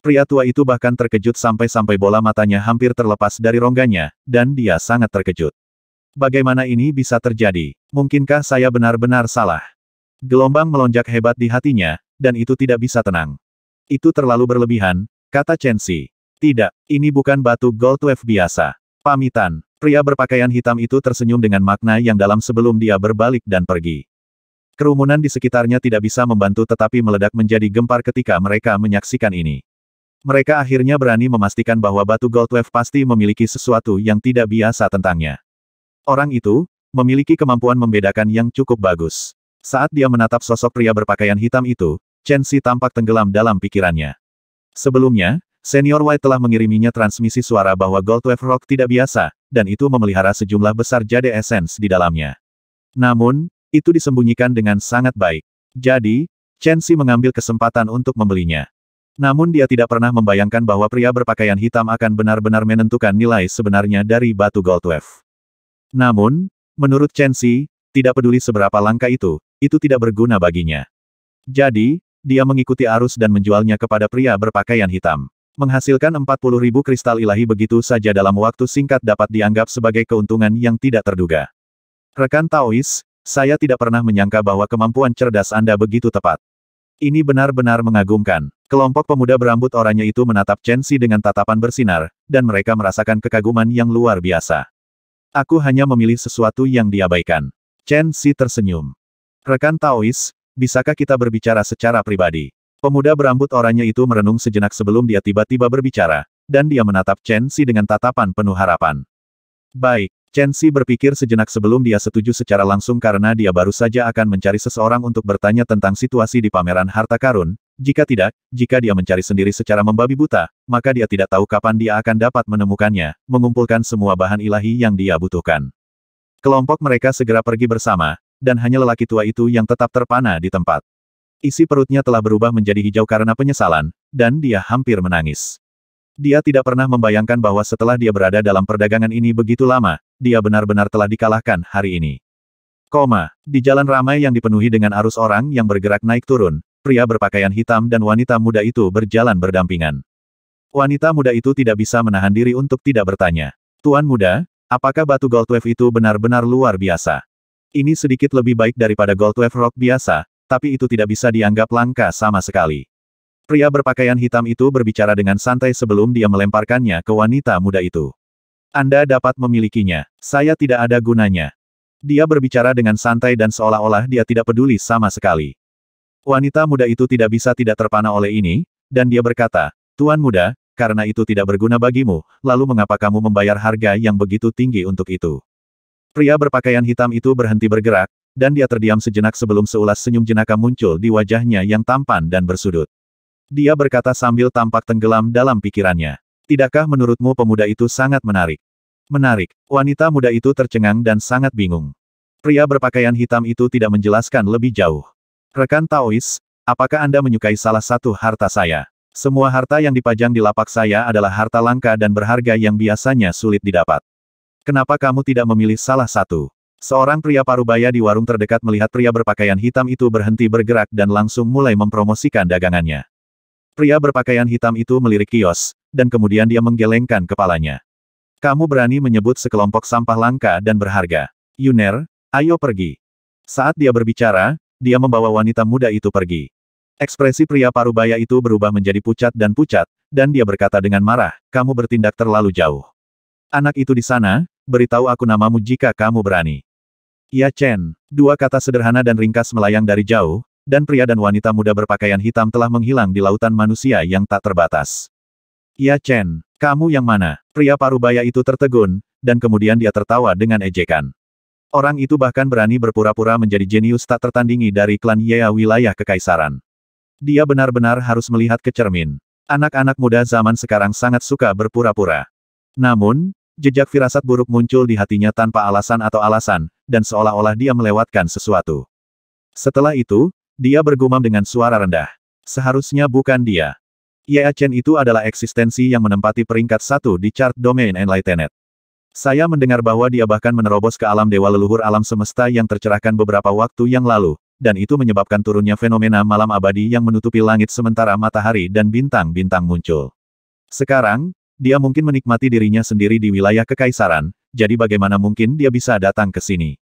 Pria tua itu bahkan terkejut sampai-sampai bola matanya hampir terlepas dari rongganya, dan dia sangat terkejut. Bagaimana ini bisa terjadi? Mungkinkah saya benar-benar salah? Gelombang melonjak hebat di hatinya, dan itu tidak bisa tenang. Itu terlalu berlebihan, kata Chen Xi. Tidak, ini bukan batu wave biasa. Pamitan, pria berpakaian hitam itu tersenyum dengan makna yang dalam sebelum dia berbalik dan pergi. Kerumunan di sekitarnya tidak bisa membantu tetapi meledak menjadi gempar ketika mereka menyaksikan ini. Mereka akhirnya berani memastikan bahwa batu wave pasti memiliki sesuatu yang tidak biasa tentangnya. Orang itu, memiliki kemampuan membedakan yang cukup bagus. Saat dia menatap sosok pria berpakaian hitam itu, Chen Si tampak tenggelam dalam pikirannya. Sebelumnya, Senior White telah mengiriminya transmisi suara bahwa Gold Wave Rock tidak biasa, dan itu memelihara sejumlah besar jade essence di dalamnya. Namun, itu disembunyikan dengan sangat baik. Jadi, Chen Xi mengambil kesempatan untuk membelinya. Namun dia tidak pernah membayangkan bahwa pria berpakaian hitam akan benar-benar menentukan nilai sebenarnya dari batu Gold Wave. Namun, menurut Chen Xi, tidak peduli seberapa langka itu, itu tidak berguna baginya. Jadi, dia mengikuti arus dan menjualnya kepada pria berpakaian hitam. Menghasilkan 40 ribu kristal ilahi begitu saja dalam waktu singkat dapat dianggap sebagai keuntungan yang tidak terduga. Rekan Taois, saya tidak pernah menyangka bahwa kemampuan cerdas Anda begitu tepat. Ini benar-benar mengagumkan. Kelompok pemuda berambut oranye itu menatap Chen Xi dengan tatapan bersinar, dan mereka merasakan kekaguman yang luar biasa. Aku hanya memilih sesuatu yang diabaikan. Chen Xi tersenyum. Rekan Taois, bisakah kita berbicara secara pribadi? Pemuda berambut oranye itu merenung sejenak sebelum dia tiba-tiba berbicara, dan dia menatap Chen Xi dengan tatapan penuh harapan. Baik, Chen Xi berpikir sejenak sebelum dia setuju secara langsung karena dia baru saja akan mencari seseorang untuk bertanya tentang situasi di pameran harta karun, jika tidak, jika dia mencari sendiri secara membabi buta, maka dia tidak tahu kapan dia akan dapat menemukannya, mengumpulkan semua bahan ilahi yang dia butuhkan. Kelompok mereka segera pergi bersama, dan hanya lelaki tua itu yang tetap terpana di tempat. Isi perutnya telah berubah menjadi hijau karena penyesalan, dan dia hampir menangis. Dia tidak pernah membayangkan bahwa setelah dia berada dalam perdagangan ini begitu lama, dia benar-benar telah dikalahkan hari ini. Koma, di jalan ramai yang dipenuhi dengan arus orang yang bergerak naik turun, pria berpakaian hitam dan wanita muda itu berjalan berdampingan. Wanita muda itu tidak bisa menahan diri untuk tidak bertanya. Tuan muda, apakah batu wave itu benar-benar luar biasa? Ini sedikit lebih baik daripada wave Rock biasa, tapi itu tidak bisa dianggap langka sama sekali. Pria berpakaian hitam itu berbicara dengan santai sebelum dia melemparkannya ke wanita muda itu. Anda dapat memilikinya. Saya tidak ada gunanya. Dia berbicara dengan santai dan seolah-olah dia tidak peduli sama sekali. Wanita muda itu tidak bisa tidak terpana oleh ini, dan dia berkata, Tuan muda, karena itu tidak berguna bagimu, lalu mengapa kamu membayar harga yang begitu tinggi untuk itu? Pria berpakaian hitam itu berhenti bergerak, dan dia terdiam sejenak sebelum seulas senyum jenaka muncul di wajahnya yang tampan dan bersudut. Dia berkata sambil tampak tenggelam dalam pikirannya. Tidakkah menurutmu pemuda itu sangat menarik? Menarik. Wanita muda itu tercengang dan sangat bingung. Pria berpakaian hitam itu tidak menjelaskan lebih jauh. Rekan Taois, apakah Anda menyukai salah satu harta saya? Semua harta yang dipajang di lapak saya adalah harta langka dan berharga yang biasanya sulit didapat. Kenapa kamu tidak memilih salah satu? Seorang pria parubaya di warung terdekat melihat pria berpakaian hitam itu berhenti bergerak dan langsung mulai mempromosikan dagangannya. Pria berpakaian hitam itu melirik kios, dan kemudian dia menggelengkan kepalanya. Kamu berani menyebut sekelompok sampah langka dan berharga. Yuner, ayo pergi. Saat dia berbicara, dia membawa wanita muda itu pergi. Ekspresi pria parubaya itu berubah menjadi pucat dan pucat, dan dia berkata dengan marah, kamu bertindak terlalu jauh. Anak itu di sana, beritahu aku namamu jika kamu berani. Ya Chen. Dua kata sederhana dan ringkas melayang dari jauh, dan pria dan wanita muda berpakaian hitam telah menghilang di lautan manusia yang tak terbatas. Ya Chen. Kamu yang mana? Pria parubaya itu tertegun, dan kemudian dia tertawa dengan ejekan. Orang itu bahkan berani berpura-pura menjadi jenius tak tertandingi dari klan Yea wilayah kekaisaran. Dia benar-benar harus melihat ke cermin. Anak-anak muda zaman sekarang sangat suka berpura-pura. Namun, Jejak firasat buruk muncul di hatinya tanpa alasan atau alasan, dan seolah-olah dia melewatkan sesuatu. Setelah itu, dia bergumam dengan suara rendah. Seharusnya bukan dia. Yea Chen itu adalah eksistensi yang menempati peringkat satu di chart domain Enlightened. Saya mendengar bahwa dia bahkan menerobos ke alam dewa leluhur alam semesta yang tercerahkan beberapa waktu yang lalu, dan itu menyebabkan turunnya fenomena malam abadi yang menutupi langit sementara matahari dan bintang-bintang muncul. Sekarang, dia mungkin menikmati dirinya sendiri di wilayah kekaisaran, jadi bagaimana mungkin dia bisa datang ke sini?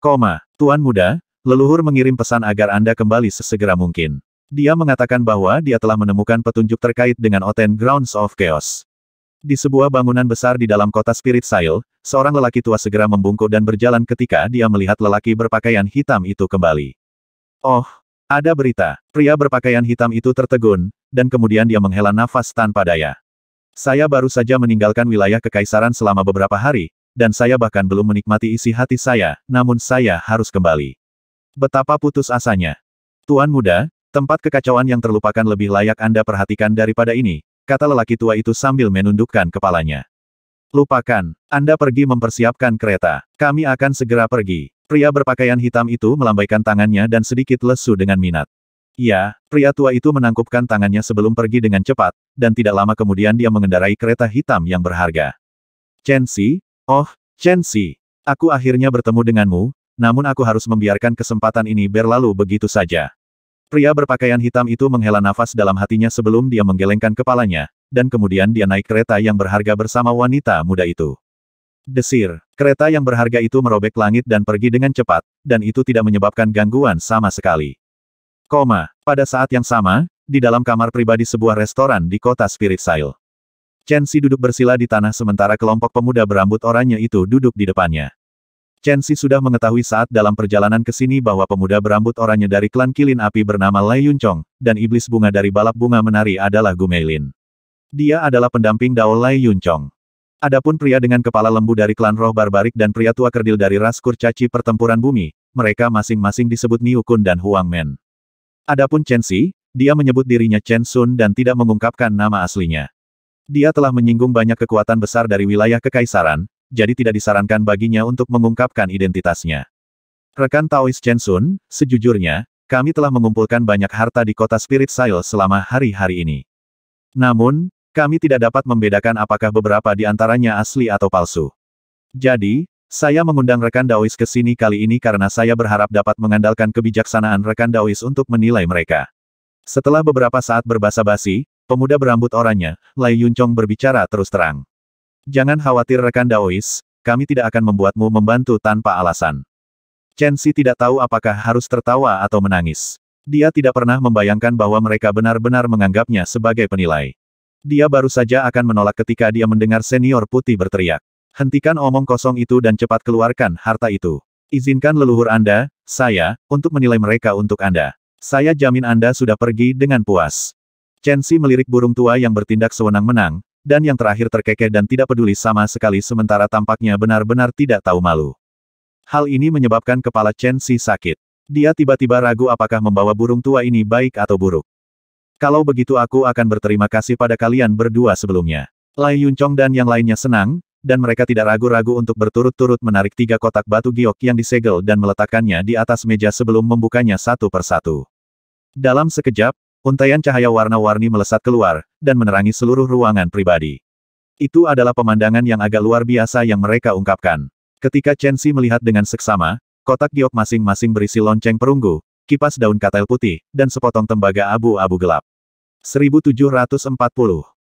Koma, Tuan Muda, leluhur mengirim pesan agar Anda kembali sesegera mungkin. Dia mengatakan bahwa dia telah menemukan petunjuk terkait dengan Oten Grounds of Chaos. Di sebuah bangunan besar di dalam kota Spirit Sail, seorang lelaki tua segera membungkuk dan berjalan ketika dia melihat lelaki berpakaian hitam itu kembali. Oh, ada berita. Pria berpakaian hitam itu tertegun, dan kemudian dia menghela nafas tanpa daya. Saya baru saja meninggalkan wilayah kekaisaran selama beberapa hari, dan saya bahkan belum menikmati isi hati saya, namun saya harus kembali. Betapa putus asanya. Tuan muda, tempat kekacauan yang terlupakan lebih layak Anda perhatikan daripada ini, kata lelaki tua itu sambil menundukkan kepalanya. Lupakan, Anda pergi mempersiapkan kereta. Kami akan segera pergi. Pria berpakaian hitam itu melambaikan tangannya dan sedikit lesu dengan minat. Iya, pria tua itu menangkupkan tangannya sebelum pergi dengan cepat, dan tidak lama kemudian dia mengendarai kereta hitam yang berharga. Chen Xi, oh, Chen Xi, aku akhirnya bertemu denganmu, namun aku harus membiarkan kesempatan ini berlalu begitu saja. Pria berpakaian hitam itu menghela nafas dalam hatinya sebelum dia menggelengkan kepalanya, dan kemudian dia naik kereta yang berharga bersama wanita muda itu. Desir, kereta yang berharga itu merobek langit dan pergi dengan cepat, dan itu tidak menyebabkan gangguan sama sekali. Koma. Pada saat yang sama, di dalam kamar pribadi sebuah restoran di kota Spirit Sail. Chen Xi duduk bersila di tanah sementara kelompok pemuda berambut oranye itu duduk di depannya. Chen Xi sudah mengetahui saat dalam perjalanan ke sini bahwa pemuda berambut oranye dari klan Kilin Api bernama Lai Yuncong, dan iblis bunga dari balap bunga menari adalah Gu Gumeilin. Dia adalah pendamping Dao Lai Yuncong. Adapun pria dengan kepala lembu dari klan roh barbarik dan pria tua kerdil dari ras kurcaci pertempuran bumi, mereka masing-masing disebut Niu Kun dan Huang Men. Adapun Chen Xi, dia menyebut dirinya Chen Sun dan tidak mengungkapkan nama aslinya. Dia telah menyinggung banyak kekuatan besar dari wilayah kekaisaran, jadi tidak disarankan baginya untuk mengungkapkan identitasnya. Rekan Taois Chen Sun, sejujurnya, kami telah mengumpulkan banyak harta di kota Spirit Sail selama hari-hari ini. Namun, kami tidak dapat membedakan apakah beberapa di antaranya asli atau palsu. Jadi, saya mengundang rekan Daois ke sini kali ini karena saya berharap dapat mengandalkan kebijaksanaan rekan Daois untuk menilai mereka. Setelah beberapa saat berbasa-basi, pemuda berambut oranye, Lai Yuncong berbicara terus terang. Jangan khawatir rekan Daois, kami tidak akan membuatmu membantu tanpa alasan. Chen Si tidak tahu apakah harus tertawa atau menangis. Dia tidak pernah membayangkan bahwa mereka benar-benar menganggapnya sebagai penilai. Dia baru saja akan menolak ketika dia mendengar senior putih berteriak. Hentikan omong kosong itu dan cepat keluarkan harta itu. Izinkan leluhur Anda, saya, untuk menilai mereka untuk Anda. Saya jamin Anda sudah pergi dengan puas. Chen Xi melirik burung tua yang bertindak sewenang wenang dan yang terakhir terkekeh dan tidak peduli sama sekali sementara tampaknya benar-benar tidak tahu malu. Hal ini menyebabkan kepala Chen Xi sakit. Dia tiba-tiba ragu apakah membawa burung tua ini baik atau buruk. Kalau begitu aku akan berterima kasih pada kalian berdua sebelumnya. Lai Yuncong dan yang lainnya senang, dan mereka tidak ragu-ragu untuk berturut-turut menarik tiga kotak batu giok yang disegel dan meletakkannya di atas meja sebelum membukanya satu persatu. Dalam sekejap, untaian cahaya warna-warni melesat keluar, dan menerangi seluruh ruangan pribadi. Itu adalah pemandangan yang agak luar biasa yang mereka ungkapkan. Ketika Chen Xi melihat dengan seksama, kotak giok masing-masing berisi lonceng perunggu, kipas daun katel putih, dan sepotong tembaga abu-abu gelap. 1740